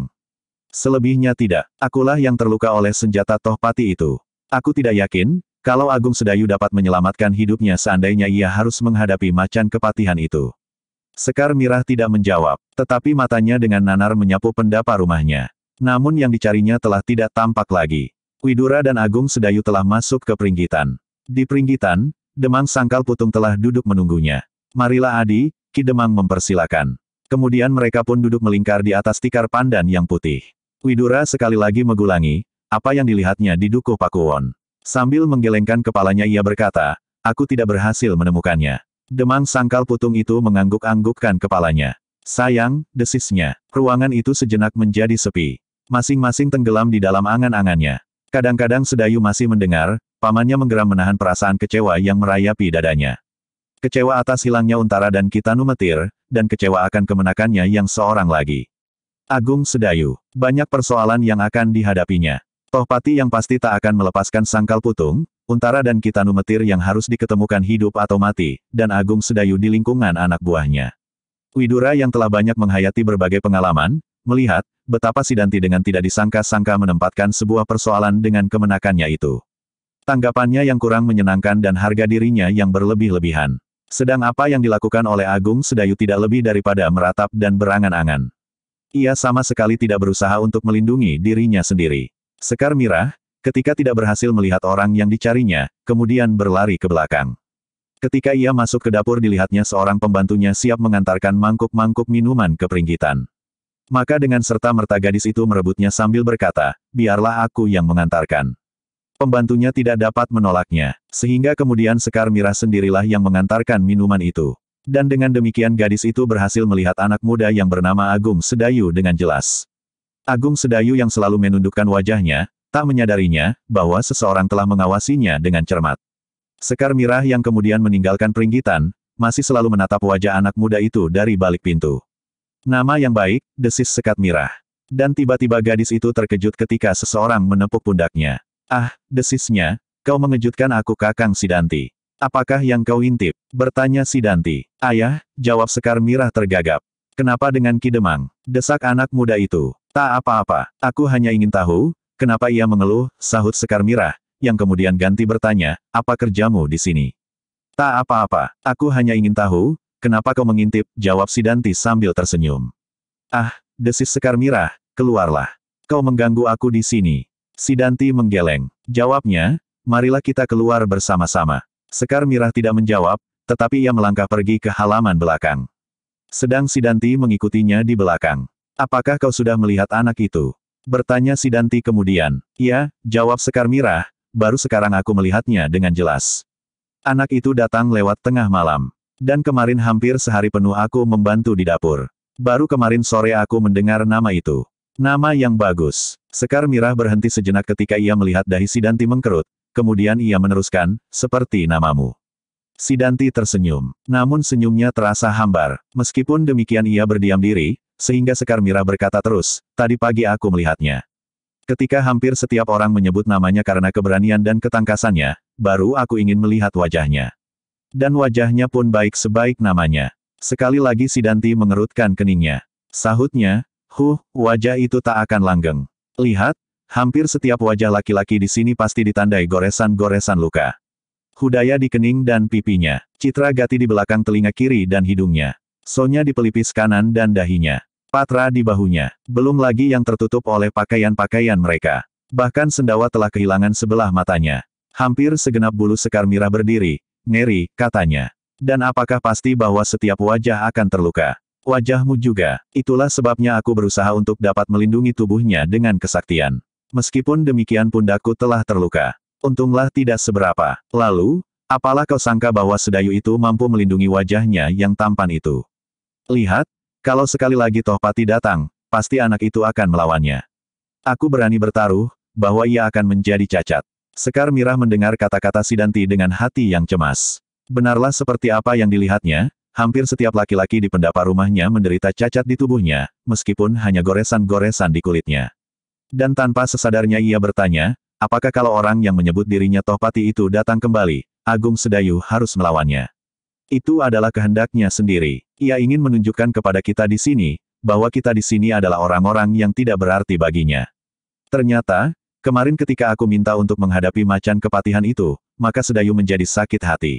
Selebihnya tidak, akulah yang terluka oleh senjata Tohpati itu. Aku tidak yakin, kalau Agung Sedayu dapat menyelamatkan hidupnya seandainya ia harus menghadapi macan kepatihan itu. Sekar Mirah tidak menjawab, tetapi matanya dengan nanar menyapu pendapa rumahnya. Namun yang dicarinya telah tidak tampak lagi. Widura dan Agung Sedayu telah masuk ke peringgitan. Di peringgitan, Demang Sangkal Putung telah duduk menunggunya. Marilah Adi, Ki Demang mempersilakan. Kemudian mereka pun duduk melingkar di atas tikar pandan yang putih. Widura sekali lagi mengulangi apa yang dilihatnya di Dukuh Pakuwon. Sambil menggelengkan kepalanya ia berkata, aku tidak berhasil menemukannya. Demang sangkal putung itu mengangguk-anggukkan kepalanya. Sayang, desisnya. Ruangan itu sejenak menjadi sepi. Masing-masing tenggelam di dalam angan-angannya. Kadang-kadang Sedayu masih mendengar, pamannya menggeram menahan perasaan kecewa yang merayapi dadanya. Kecewa atas hilangnya Untara dan Kitanu Metir, dan kecewa akan kemenakannya yang seorang lagi. Agung Sedayu, banyak persoalan yang akan dihadapinya. Tohpati yang pasti tak akan melepaskan sangkal putung, Untara dan Kitanu Metir yang harus diketemukan hidup atau mati, dan Agung Sedayu di lingkungan anak buahnya. Widura yang telah banyak menghayati berbagai pengalaman, melihat betapa Sidanti dengan tidak disangka-sangka menempatkan sebuah persoalan dengan kemenakannya itu. Tanggapannya yang kurang menyenangkan dan harga dirinya yang berlebih-lebihan. Sedang apa yang dilakukan oleh Agung Sedayu tidak lebih daripada meratap dan berangan-angan. Ia sama sekali tidak berusaha untuk melindungi dirinya sendiri. Sekar mirah, ketika tidak berhasil melihat orang yang dicarinya, kemudian berlari ke belakang. Ketika ia masuk ke dapur dilihatnya seorang pembantunya siap mengantarkan mangkuk-mangkuk minuman ke peringgitan. Maka dengan serta merta gadis itu merebutnya sambil berkata, biarlah aku yang mengantarkan. Pembantunya tidak dapat menolaknya, sehingga kemudian Sekar Mirah sendirilah yang mengantarkan minuman itu. Dan dengan demikian gadis itu berhasil melihat anak muda yang bernama Agung Sedayu dengan jelas. Agung Sedayu yang selalu menundukkan wajahnya, tak menyadarinya, bahwa seseorang telah mengawasinya dengan cermat. Sekar Mirah yang kemudian meninggalkan peringgitan, masih selalu menatap wajah anak muda itu dari balik pintu. Nama yang baik, desis Sekat Mirah. Dan tiba-tiba gadis itu terkejut ketika seseorang menepuk pundaknya. Ah, desisnya, kau mengejutkan aku kakang Sidanti. Apakah yang kau intip? Bertanya Sidanti. Ayah, jawab Sekar Mirah tergagap. Kenapa dengan Kidemang? Desak anak muda itu. Tak apa-apa, aku hanya ingin tahu, kenapa ia mengeluh, sahut Sekar Mirah, yang kemudian ganti bertanya, apa kerjamu di sini? Tak apa-apa, aku hanya ingin tahu, kenapa kau mengintip, jawab Sidanti sambil tersenyum. Ah, desis Sekar Mirah, keluarlah. Kau mengganggu aku di sini. Sidanti menggeleng. Jawabnya, marilah kita keluar bersama-sama. Sekar Mirah tidak menjawab, tetapi ia melangkah pergi ke halaman belakang. Sedang Sidanti mengikutinya di belakang. Apakah kau sudah melihat anak itu? Bertanya Sidanti kemudian. Ya, jawab Sekar Mirah, baru sekarang aku melihatnya dengan jelas. Anak itu datang lewat tengah malam. Dan kemarin hampir sehari penuh aku membantu di dapur. Baru kemarin sore aku mendengar nama itu. Nama yang bagus. Sekar Mirah berhenti sejenak ketika ia melihat dahi Sidanti mengkerut, kemudian ia meneruskan, seperti namamu. Sidanti tersenyum, namun senyumnya terasa hambar. Meskipun demikian ia berdiam diri, sehingga Sekar Mira berkata terus, tadi pagi aku melihatnya. Ketika hampir setiap orang menyebut namanya karena keberanian dan ketangkasannya, baru aku ingin melihat wajahnya. Dan wajahnya pun baik sebaik namanya. Sekali lagi Sidanti mengerutkan keningnya. Sahutnya, huh, wajah itu tak akan langgeng. Lihat, hampir setiap wajah laki-laki di sini pasti ditandai goresan-goresan luka. Hudaya di kening dan pipinya. Citra Gati di belakang telinga kiri dan hidungnya. Sonya di pelipis kanan dan dahinya. Patra di bahunya, belum lagi yang tertutup oleh pakaian-pakaian mereka. Bahkan sendawa telah kehilangan sebelah matanya. Hampir segenap bulu sekar mirah berdiri, ngeri, katanya. Dan apakah pasti bahwa setiap wajah akan terluka? Wajahmu juga. Itulah sebabnya aku berusaha untuk dapat melindungi tubuhnya dengan kesaktian. Meskipun demikian pundakku telah terluka. Untunglah tidak seberapa. Lalu, apalah kau sangka bahwa sedayu itu mampu melindungi wajahnya yang tampan itu? Lihat, kalau sekali lagi Tohpati datang, pasti anak itu akan melawannya. Aku berani bertaruh, bahwa ia akan menjadi cacat. Sekar Mirah mendengar kata-kata Sidanti dengan hati yang cemas. Benarlah seperti apa yang dilihatnya, hampir setiap laki-laki di pendapa rumahnya menderita cacat di tubuhnya, meskipun hanya goresan-goresan di kulitnya. Dan tanpa sesadarnya ia bertanya, apakah kalau orang yang menyebut dirinya Tohpati itu datang kembali, Agung Sedayu harus melawannya. Itu adalah kehendaknya sendiri. Ia ingin menunjukkan kepada kita di sini, bahwa kita di sini adalah orang-orang yang tidak berarti baginya. Ternyata, kemarin ketika aku minta untuk menghadapi macan kepatihan itu, maka Sedayu menjadi sakit hati.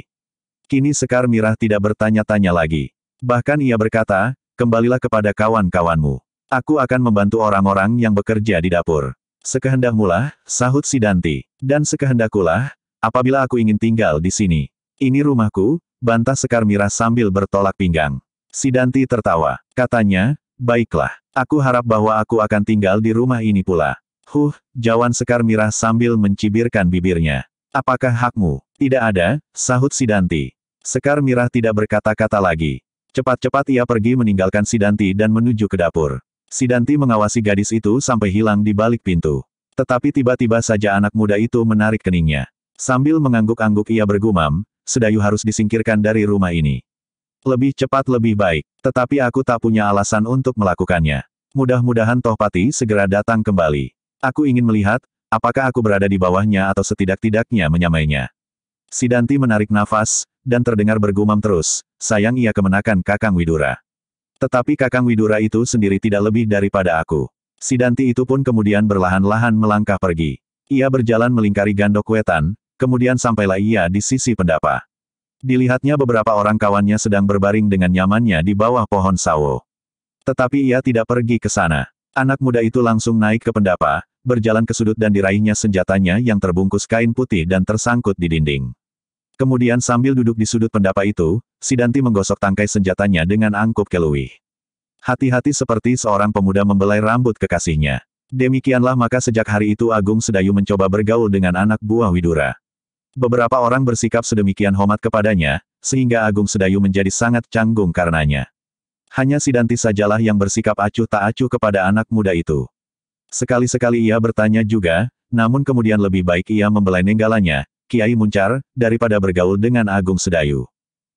Kini Sekar Mirah tidak bertanya-tanya lagi. Bahkan ia berkata, kembalilah kepada kawan-kawanmu. Aku akan membantu orang-orang yang bekerja di dapur. Sekehendakmulah, sahut Sidanti. Dan sekehendakulah, apabila aku ingin tinggal di sini. Ini rumahku, bantah Sekar Mira sambil bertolak pinggang. Sidanti tertawa. Katanya, baiklah, aku harap bahwa aku akan tinggal di rumah ini pula. Huh, jawan Sekar Mira sambil mencibirkan bibirnya. Apakah hakmu? Tidak ada, sahut Sidanti. Sekar Mira tidak berkata-kata lagi. Cepat-cepat ia pergi meninggalkan Sidanti dan menuju ke dapur. Sidanti mengawasi gadis itu sampai hilang di balik pintu. Tetapi tiba-tiba saja anak muda itu menarik keningnya. Sambil mengangguk-angguk ia bergumam, Sedayu harus disingkirkan dari rumah ini. Lebih cepat lebih baik, tetapi aku tak punya alasan untuk melakukannya. Mudah-mudahan Tohpati segera datang kembali. Aku ingin melihat, apakah aku berada di bawahnya atau setidak-tidaknya menyamainya. Sidanti menarik nafas, dan terdengar bergumam terus, sayang ia kemenakan Kakang Widura. Tetapi Kakang Widura itu sendiri tidak lebih daripada aku. Sidanti itu pun kemudian berlahan-lahan melangkah pergi. Ia berjalan melingkari gandok wetan, kemudian sampailah ia di sisi pendapa. Dilihatnya beberapa orang kawannya sedang berbaring dengan nyamannya di bawah pohon sawo. Tetapi ia tidak pergi ke sana. Anak muda itu langsung naik ke pendapa, berjalan ke sudut dan diraihnya senjatanya yang terbungkus kain putih dan tersangkut di dinding. Kemudian sambil duduk di sudut pendapa itu, Sidanti menggosok tangkai senjatanya dengan angkup kelui. Hati-hati seperti seorang pemuda membelai rambut kekasihnya. Demikianlah maka sejak hari itu Agung Sedayu mencoba bergaul dengan anak buah Widura. Beberapa orang bersikap sedemikian hormat kepadanya, sehingga Agung Sedayu menjadi sangat canggung karenanya. Hanya Sidanti sajalah yang bersikap acuh tak acuh kepada anak muda itu. Sekali-sekali ia bertanya juga, namun kemudian lebih baik ia membelai nenggalanya, Kiai Muncar, daripada bergaul dengan Agung Sedayu.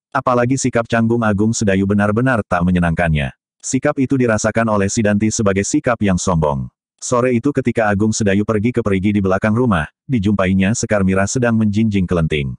Apalagi sikap canggung Agung Sedayu benar-benar tak menyenangkannya. Sikap itu dirasakan oleh Sidanti sebagai sikap yang sombong. Sore itu ketika Agung Sedayu pergi ke perigi di belakang rumah, dijumpainya Sekar Mira sedang menjinjing kelenting.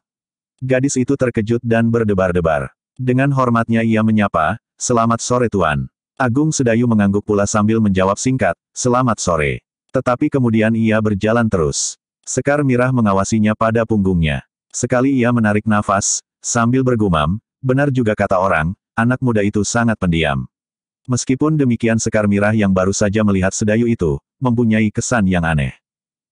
Gadis itu terkejut dan berdebar-debar. Dengan hormatnya ia menyapa, Selamat sore Tuan. Agung Sedayu mengangguk pula sambil menjawab singkat, Selamat sore. Tetapi kemudian ia berjalan terus. Sekar Mirah mengawasinya pada punggungnya. Sekali ia menarik nafas, sambil bergumam, benar juga kata orang, anak muda itu sangat pendiam. Meskipun demikian Sekar Mirah yang baru saja melihat sedayu itu, mempunyai kesan yang aneh.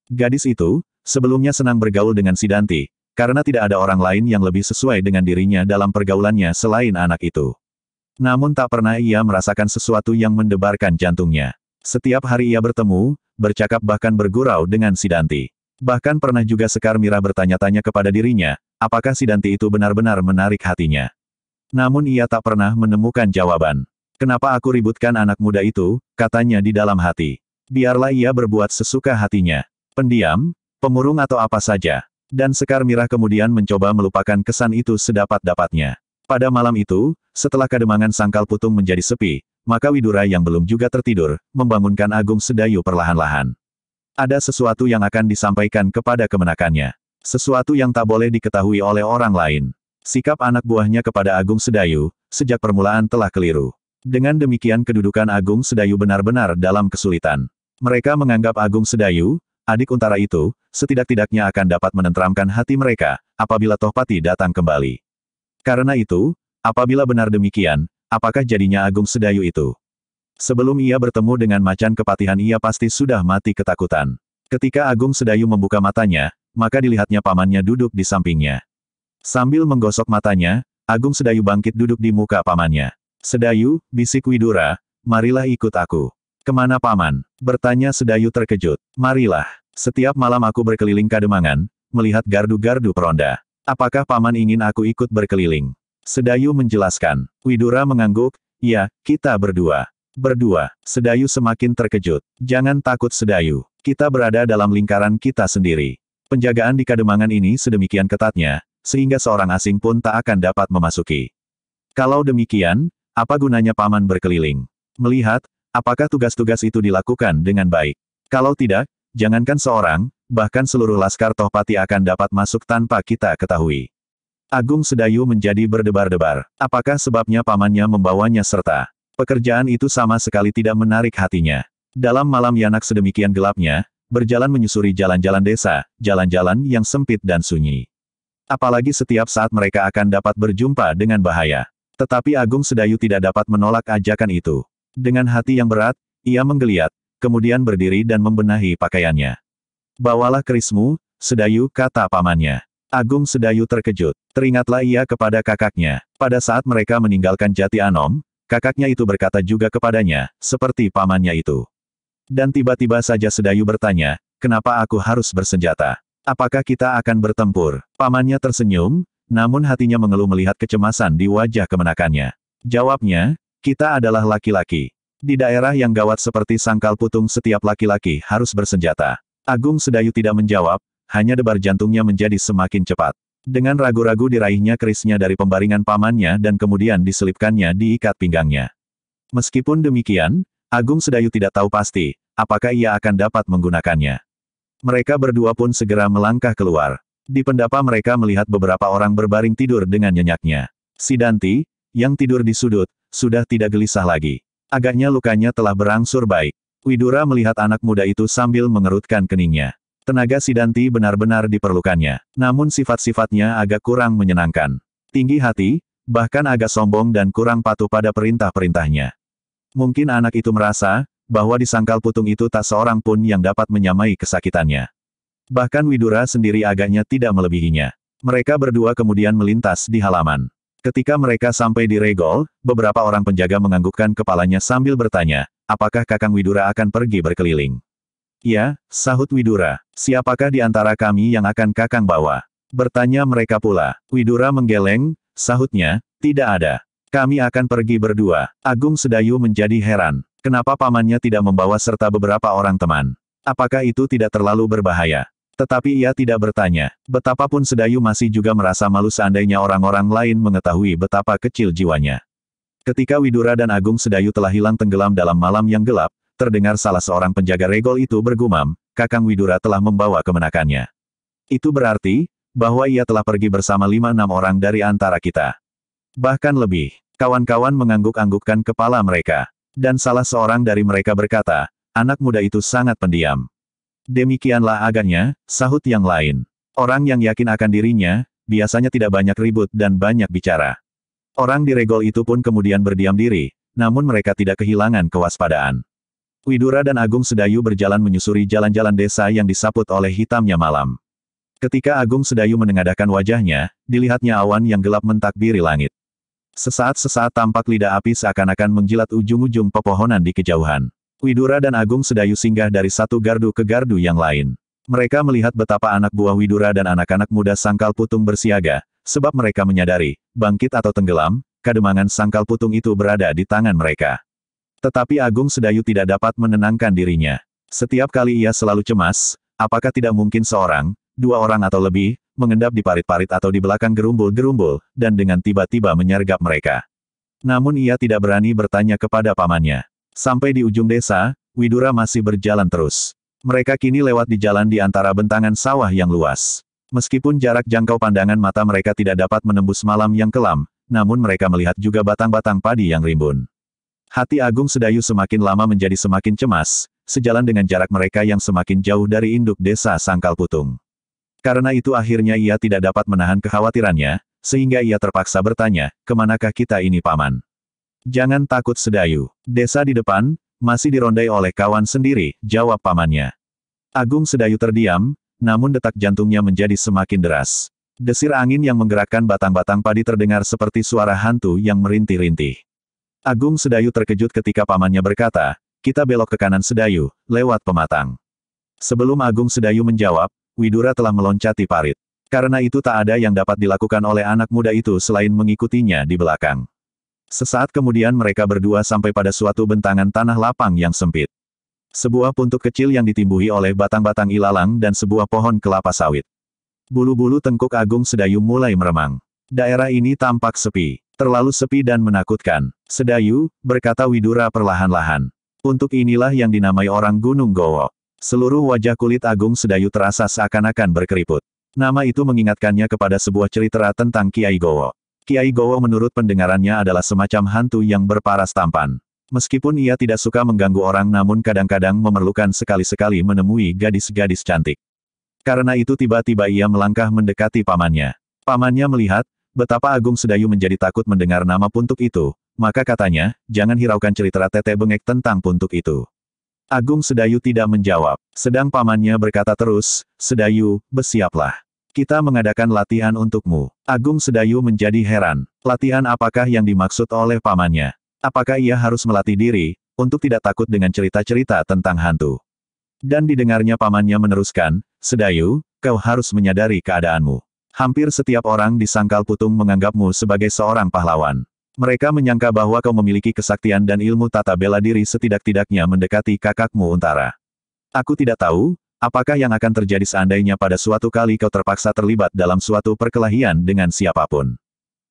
Gadis itu, sebelumnya senang bergaul dengan Sidanti, karena tidak ada orang lain yang lebih sesuai dengan dirinya dalam pergaulannya selain anak itu. Namun tak pernah ia merasakan sesuatu yang mendebarkan jantungnya. Setiap hari ia bertemu, bercakap bahkan bergurau dengan Sidanti. Bahkan pernah juga Sekar Mirah bertanya-tanya kepada dirinya, apakah Sidanti itu benar-benar menarik hatinya. Namun ia tak pernah menemukan jawaban. Kenapa aku ributkan anak muda itu, katanya di dalam hati. Biarlah ia berbuat sesuka hatinya. Pendiam, pemurung atau apa saja. Dan Sekar Mirah kemudian mencoba melupakan kesan itu sedapat-dapatnya. Pada malam itu, setelah kademangan sangkal putung menjadi sepi, maka Widura yang belum juga tertidur, membangunkan Agung Sedayu perlahan-lahan. Ada sesuatu yang akan disampaikan kepada kemenakannya. Sesuatu yang tak boleh diketahui oleh orang lain. Sikap anak buahnya kepada Agung Sedayu, sejak permulaan telah keliru. Dengan demikian kedudukan Agung Sedayu benar-benar dalam kesulitan. Mereka menganggap Agung Sedayu, adik untara itu, setidak-tidaknya akan dapat menenteramkan hati mereka, apabila Tohpati datang kembali. Karena itu, apabila benar demikian, apakah jadinya Agung Sedayu itu? Sebelum ia bertemu dengan macan kepatihan ia pasti sudah mati ketakutan. Ketika Agung Sedayu membuka matanya, maka dilihatnya pamannya duduk di sampingnya. Sambil menggosok matanya, Agung Sedayu bangkit duduk di muka pamannya. Sedayu, bisik Widura, marilah ikut aku. Kemana paman? Bertanya Sedayu terkejut. Marilah. Setiap malam aku berkeliling kademangan, melihat gardu-gardu peronda. Apakah paman ingin aku ikut berkeliling? Sedayu menjelaskan. Widura mengangguk, ya, kita berdua. Berdua, Sedayu semakin terkejut. Jangan takut Sedayu. Kita berada dalam lingkaran kita sendiri. Penjagaan di kademangan ini sedemikian ketatnya, sehingga seorang asing pun tak akan dapat memasuki. Kalau demikian, apa gunanya paman berkeliling? Melihat, apakah tugas-tugas itu dilakukan dengan baik? Kalau tidak, jangankan seorang, bahkan seluruh Laskar Tohpati akan dapat masuk tanpa kita ketahui. Agung Sedayu menjadi berdebar-debar. Apakah sebabnya pamannya membawanya serta? Pekerjaan itu sama sekali tidak menarik hatinya. Dalam malam Yanak sedemikian gelapnya, berjalan menyusuri jalan-jalan desa, jalan-jalan yang sempit dan sunyi. Apalagi setiap saat mereka akan dapat berjumpa dengan bahaya. Tetapi Agung Sedayu tidak dapat menolak ajakan itu. Dengan hati yang berat, ia menggeliat, kemudian berdiri dan membenahi pakaiannya. Bawalah kerismu, Sedayu, kata pamannya. Agung Sedayu terkejut. Teringatlah ia kepada kakaknya. Pada saat mereka meninggalkan Jati Anom, kakaknya itu berkata juga kepadanya, seperti pamannya itu. Dan tiba-tiba saja Sedayu bertanya, kenapa aku harus bersenjata? Apakah kita akan bertempur? Pamannya tersenyum, namun hatinya mengeluh melihat kecemasan di wajah kemenakannya. Jawabnya, kita adalah laki-laki. Di daerah yang gawat seperti sangkal putung setiap laki-laki harus bersenjata. Agung Sedayu tidak menjawab, hanya debar jantungnya menjadi semakin cepat. Dengan ragu-ragu diraihnya kerisnya dari pembaringan pamannya dan kemudian diselipkannya di ikat pinggangnya. Meskipun demikian, Agung Sedayu tidak tahu pasti, apakah ia akan dapat menggunakannya. Mereka berdua pun segera melangkah keluar. Di pendapa mereka melihat beberapa orang berbaring tidur dengan nyenyaknya. Sidanti, yang tidur di sudut, sudah tidak gelisah lagi. Agaknya lukanya telah berangsur baik. Widura melihat anak muda itu sambil mengerutkan keningnya. Tenaga Sidanti benar-benar diperlukannya. Namun sifat-sifatnya agak kurang menyenangkan. Tinggi hati, bahkan agak sombong dan kurang patuh pada perintah-perintahnya. Mungkin anak itu merasa, bahwa di sangkal putung itu tak seorang pun yang dapat menyamai kesakitannya. Bahkan Widura sendiri agaknya tidak melebihinya. Mereka berdua kemudian melintas di halaman. Ketika mereka sampai di Regol, beberapa orang penjaga menganggukkan kepalanya sambil bertanya, apakah Kakang Widura akan pergi berkeliling? Ya, sahut Widura, siapakah di antara kami yang akan Kakang bawa? Bertanya mereka pula. Widura menggeleng, sahutnya, tidak ada. Kami akan pergi berdua. Agung Sedayu menjadi heran. Kenapa pamannya tidak membawa serta beberapa orang teman? Apakah itu tidak terlalu berbahaya? Tetapi ia tidak bertanya, betapapun Sedayu masih juga merasa malu seandainya orang-orang lain mengetahui betapa kecil jiwanya. Ketika Widura dan Agung Sedayu telah hilang tenggelam dalam malam yang gelap, terdengar salah seorang penjaga regol itu bergumam, Kakang Widura telah membawa kemenakannya. Itu berarti, bahwa ia telah pergi bersama lima enam orang dari antara kita. Bahkan lebih, kawan-kawan mengangguk-anggukkan kepala mereka. Dan salah seorang dari mereka berkata, anak muda itu sangat pendiam. Demikianlah agannya, sahut yang lain. Orang yang yakin akan dirinya, biasanya tidak banyak ribut dan banyak bicara. Orang di regol itu pun kemudian berdiam diri, namun mereka tidak kehilangan kewaspadaan. Widura dan Agung Sedayu berjalan menyusuri jalan-jalan desa yang disaput oleh hitamnya malam. Ketika Agung Sedayu menengadahkan wajahnya, dilihatnya awan yang gelap mentakbiri langit. Sesaat-sesaat tampak lidah api seakan-akan menjilat ujung-ujung pepohonan di kejauhan. Widura dan Agung Sedayu singgah dari satu gardu ke gardu yang lain. Mereka melihat betapa anak buah Widura dan anak-anak muda Sangkal Putung bersiaga, sebab mereka menyadari, bangkit atau tenggelam, kademangan Sangkal Putung itu berada di tangan mereka. Tetapi Agung Sedayu tidak dapat menenangkan dirinya. Setiap kali ia selalu cemas, apakah tidak mungkin seorang, dua orang atau lebih, mengendap di parit-parit atau di belakang gerumbul-gerumbul, dan dengan tiba-tiba menyergap mereka. Namun ia tidak berani bertanya kepada pamannya. Sampai di ujung desa, Widura masih berjalan terus. Mereka kini lewat di jalan di antara bentangan sawah yang luas. Meskipun jarak jangkau pandangan mata mereka tidak dapat menembus malam yang kelam, namun mereka melihat juga batang-batang padi yang rimbun. Hati Agung Sedayu semakin lama menjadi semakin cemas, sejalan dengan jarak mereka yang semakin jauh dari induk desa Sangkal Putung. Karena itu akhirnya ia tidak dapat menahan kekhawatirannya, sehingga ia terpaksa bertanya, kemanakah kita ini paman? Jangan takut Sedayu. Desa di depan, masih dirondai oleh kawan sendiri, jawab pamannya. Agung Sedayu terdiam, namun detak jantungnya menjadi semakin deras. Desir angin yang menggerakkan batang-batang padi terdengar seperti suara hantu yang merintih-rintih. Agung Sedayu terkejut ketika pamannya berkata, kita belok ke kanan Sedayu, lewat pematang. Sebelum Agung Sedayu menjawab, Widura telah meloncati parit. Karena itu tak ada yang dapat dilakukan oleh anak muda itu selain mengikutinya di belakang. Sesaat kemudian mereka berdua sampai pada suatu bentangan tanah lapang yang sempit. Sebuah puntuk kecil yang ditimbuhi oleh batang-batang ilalang dan sebuah pohon kelapa sawit. Bulu-bulu tengkuk Agung Sedayu mulai meremang. Daerah ini tampak sepi, terlalu sepi dan menakutkan. Sedayu, berkata Widura perlahan-lahan. Untuk inilah yang dinamai orang Gunung Gowo. Seluruh wajah kulit Agung Sedayu terasa seakan-akan berkeriput. Nama itu mengingatkannya kepada sebuah cerita tentang Kiai Gowo. Kiai Gowo menurut pendengarannya adalah semacam hantu yang berparas tampan. Meskipun ia tidak suka mengganggu orang namun kadang-kadang memerlukan sekali-sekali menemui gadis-gadis cantik. Karena itu tiba-tiba ia melangkah mendekati pamannya. Pamannya melihat, betapa Agung Sedayu menjadi takut mendengar nama puntuk itu, maka katanya, jangan hiraukan cerita tete bengek tentang puntuk itu. Agung Sedayu tidak menjawab, sedang pamannya berkata terus, Sedayu, bersiaplah. Kita mengadakan latihan untukmu. Agung Sedayu menjadi heran. Latihan apakah yang dimaksud oleh pamannya? Apakah ia harus melatih diri, untuk tidak takut dengan cerita-cerita tentang hantu? Dan didengarnya pamannya meneruskan, Sedayu, kau harus menyadari keadaanmu. Hampir setiap orang di Sangkal Putung menganggapmu sebagai seorang pahlawan. Mereka menyangka bahwa kau memiliki kesaktian dan ilmu tata bela diri setidak-tidaknya mendekati kakakmu Untara. Aku tidak tahu, Apakah yang akan terjadi seandainya pada suatu kali kau terpaksa terlibat dalam suatu perkelahian dengan siapapun?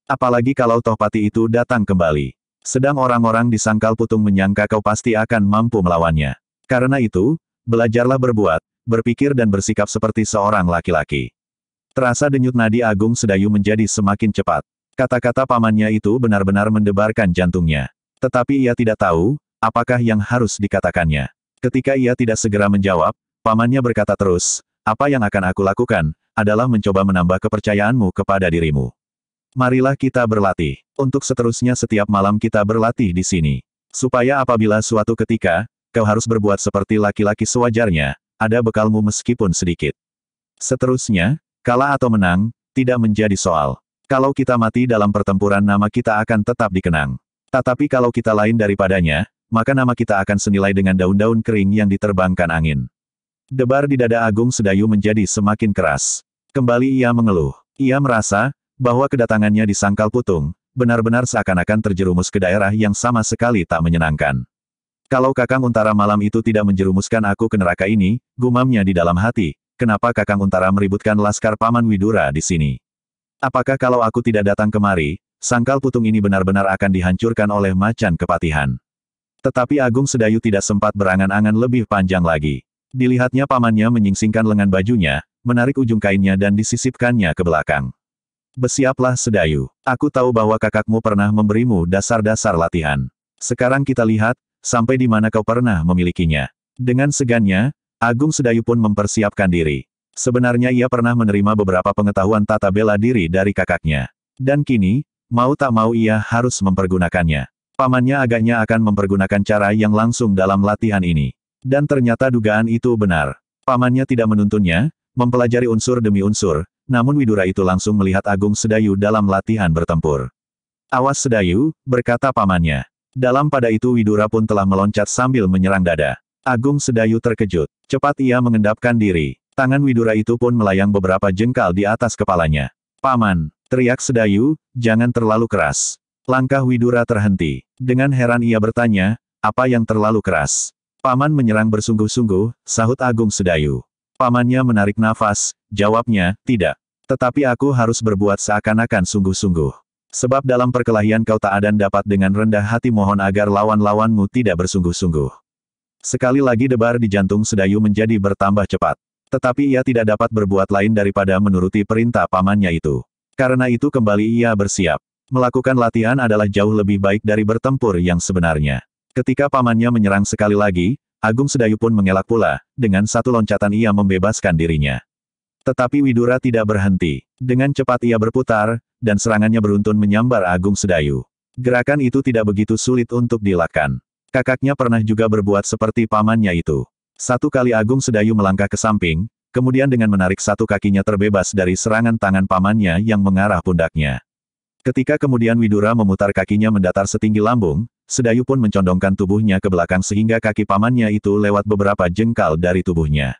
Apalagi kalau Tohpati itu datang kembali. Sedang orang-orang di Sangkal Putung menyangka kau pasti akan mampu melawannya. Karena itu, belajarlah berbuat, berpikir dan bersikap seperti seorang laki-laki. Terasa denyut nadi Agung Sedayu menjadi semakin cepat. Kata-kata pamannya itu benar-benar mendebarkan jantungnya. Tetapi ia tidak tahu, apakah yang harus dikatakannya. Ketika ia tidak segera menjawab, Pamannya berkata terus, apa yang akan aku lakukan, adalah mencoba menambah kepercayaanmu kepada dirimu. Marilah kita berlatih. Untuk seterusnya setiap malam kita berlatih di sini. Supaya apabila suatu ketika, kau harus berbuat seperti laki-laki sewajarnya, ada bekalmu meskipun sedikit. Seterusnya, kalah atau menang, tidak menjadi soal. Kalau kita mati dalam pertempuran nama kita akan tetap dikenang. Tetapi kalau kita lain daripadanya, maka nama kita akan senilai dengan daun-daun kering yang diterbangkan angin. Debar di dada Agung Sedayu menjadi semakin keras. Kembali ia mengeluh. Ia merasa, bahwa kedatangannya di Sangkal Putung, benar-benar seakan-akan terjerumus ke daerah yang sama sekali tak menyenangkan. Kalau Kakang Untara malam itu tidak menjerumuskan aku ke neraka ini, gumamnya di dalam hati, kenapa Kakang Untara meributkan Laskar Paman Widura di sini? Apakah kalau aku tidak datang kemari, Sangkal Putung ini benar-benar akan dihancurkan oleh macan kepatihan? Tetapi Agung Sedayu tidak sempat berangan-angan lebih panjang lagi. Dilihatnya pamannya menyingsingkan lengan bajunya, menarik ujung kainnya dan disisipkannya ke belakang. Besiaplah Sedayu. Aku tahu bahwa kakakmu pernah memberimu dasar-dasar latihan. Sekarang kita lihat, sampai di mana kau pernah memilikinya. Dengan segannya, Agung Sedayu pun mempersiapkan diri. Sebenarnya ia pernah menerima beberapa pengetahuan tata bela diri dari kakaknya. Dan kini, mau tak mau ia harus mempergunakannya. Pamannya agaknya akan mempergunakan cara yang langsung dalam latihan ini. Dan ternyata dugaan itu benar. Pamannya tidak menuntunnya, mempelajari unsur demi unsur, namun Widura itu langsung melihat Agung Sedayu dalam latihan bertempur. Awas Sedayu, berkata pamannya. Dalam pada itu Widura pun telah meloncat sambil menyerang dada. Agung Sedayu terkejut. Cepat ia mengendapkan diri. Tangan Widura itu pun melayang beberapa jengkal di atas kepalanya. Paman, teriak Sedayu, jangan terlalu keras. Langkah Widura terhenti. Dengan heran ia bertanya, apa yang terlalu keras? Paman menyerang bersungguh-sungguh, sahut Agung Sedayu. Pamannya menarik nafas, jawabnya, tidak. Tetapi aku harus berbuat seakan-akan sungguh-sungguh. Sebab dalam perkelahian kau tak adan dapat dengan rendah hati mohon agar lawan-lawanmu tidak bersungguh-sungguh. Sekali lagi debar di jantung Sedayu menjadi bertambah cepat. Tetapi ia tidak dapat berbuat lain daripada menuruti perintah pamannya itu. Karena itu kembali ia bersiap. Melakukan latihan adalah jauh lebih baik dari bertempur yang sebenarnya. Ketika pamannya menyerang sekali lagi, Agung Sedayu pun mengelak pula, dengan satu loncatan ia membebaskan dirinya. Tetapi Widura tidak berhenti. Dengan cepat ia berputar, dan serangannya beruntun menyambar Agung Sedayu. Gerakan itu tidak begitu sulit untuk dilakukan. Kakaknya pernah juga berbuat seperti pamannya itu. Satu kali Agung Sedayu melangkah ke samping, kemudian dengan menarik satu kakinya terbebas dari serangan tangan pamannya yang mengarah pundaknya. Ketika kemudian Widura memutar kakinya mendatar setinggi lambung, Sedayu pun mencondongkan tubuhnya ke belakang sehingga kaki pamannya itu lewat beberapa jengkal dari tubuhnya.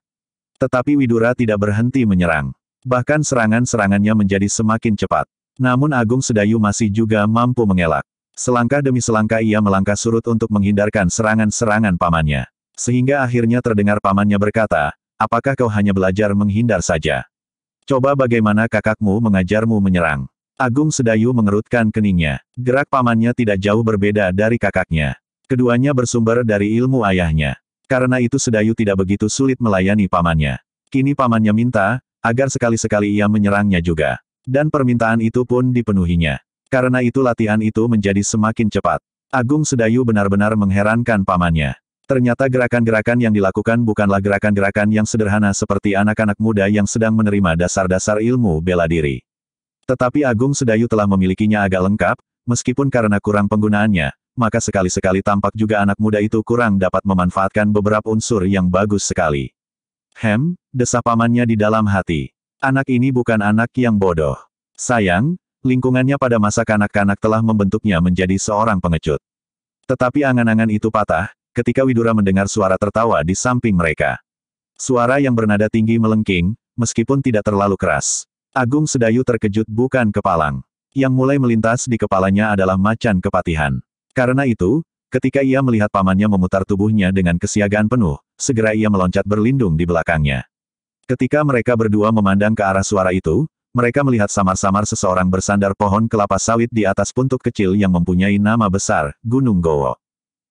Tetapi Widura tidak berhenti menyerang. Bahkan serangan-serangannya menjadi semakin cepat. Namun Agung Sedayu masih juga mampu mengelak. Selangkah demi selangkah ia melangkah surut untuk menghindarkan serangan-serangan pamannya. Sehingga akhirnya terdengar pamannya berkata, apakah kau hanya belajar menghindar saja? Coba bagaimana kakakmu mengajarmu menyerang. Agung Sedayu mengerutkan keningnya. Gerak pamannya tidak jauh berbeda dari kakaknya. Keduanya bersumber dari ilmu ayahnya. Karena itu Sedayu tidak begitu sulit melayani pamannya. Kini pamannya minta, agar sekali-sekali ia menyerangnya juga. Dan permintaan itu pun dipenuhinya. Karena itu latihan itu menjadi semakin cepat. Agung Sedayu benar-benar mengherankan pamannya. Ternyata gerakan-gerakan yang dilakukan bukanlah gerakan-gerakan yang sederhana seperti anak-anak muda yang sedang menerima dasar-dasar ilmu bela diri. Tetapi Agung Sedayu telah memilikinya agak lengkap, meskipun karena kurang penggunaannya, maka sekali-sekali tampak juga anak muda itu kurang dapat memanfaatkan beberapa unsur yang bagus sekali. Hem, desa pamannya di dalam hati. Anak ini bukan anak yang bodoh. Sayang, lingkungannya pada masa kanak-kanak telah membentuknya menjadi seorang pengecut. Tetapi angan-angan itu patah, ketika Widura mendengar suara tertawa di samping mereka. Suara yang bernada tinggi melengking, meskipun tidak terlalu keras. Agung Sedayu terkejut bukan kepalang. Yang mulai melintas di kepalanya adalah macan kepatihan. Karena itu, ketika ia melihat pamannya memutar tubuhnya dengan kesiagaan penuh, segera ia meloncat berlindung di belakangnya. Ketika mereka berdua memandang ke arah suara itu, mereka melihat samar-samar seseorang bersandar pohon kelapa sawit di atas puntuk kecil yang mempunyai nama besar, Gunung Gowo.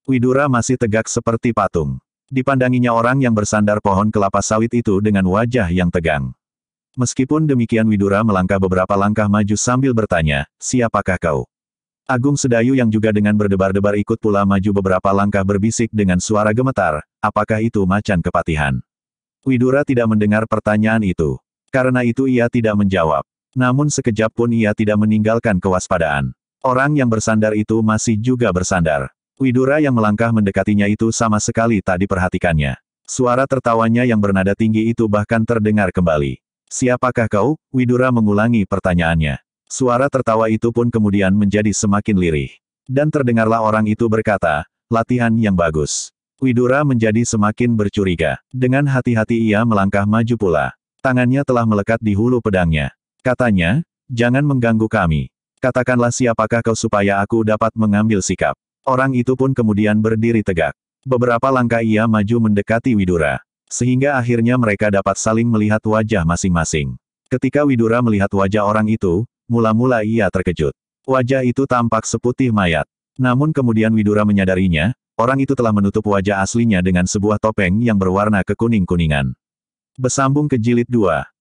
Widura masih tegak seperti patung. Dipandanginya orang yang bersandar pohon kelapa sawit itu dengan wajah yang tegang. Meskipun demikian Widura melangkah beberapa langkah maju sambil bertanya, siapakah kau? Agung Sedayu yang juga dengan berdebar-debar ikut pula maju beberapa langkah berbisik dengan suara gemetar, apakah itu macan kepatihan? Widura tidak mendengar pertanyaan itu. Karena itu ia tidak menjawab. Namun sekejap pun ia tidak meninggalkan kewaspadaan. Orang yang bersandar itu masih juga bersandar. Widura yang melangkah mendekatinya itu sama sekali tak diperhatikannya. Suara tertawanya yang bernada tinggi itu bahkan terdengar kembali. Siapakah kau? Widura mengulangi pertanyaannya. Suara tertawa itu pun kemudian menjadi semakin lirih. Dan terdengarlah orang itu berkata, latihan yang bagus. Widura menjadi semakin bercuriga. Dengan hati-hati ia melangkah maju pula. Tangannya telah melekat di hulu pedangnya. Katanya, jangan mengganggu kami. Katakanlah siapakah kau supaya aku dapat mengambil sikap. Orang itu pun kemudian berdiri tegak. Beberapa langkah ia maju mendekati Widura. Sehingga akhirnya mereka dapat saling melihat wajah masing-masing. Ketika Widura melihat wajah orang itu, mula-mula ia terkejut. Wajah itu tampak seputih mayat. Namun kemudian Widura menyadarinya, orang itu telah menutup wajah aslinya dengan sebuah topeng yang berwarna kekuning-kuningan. Besambung ke jilid 2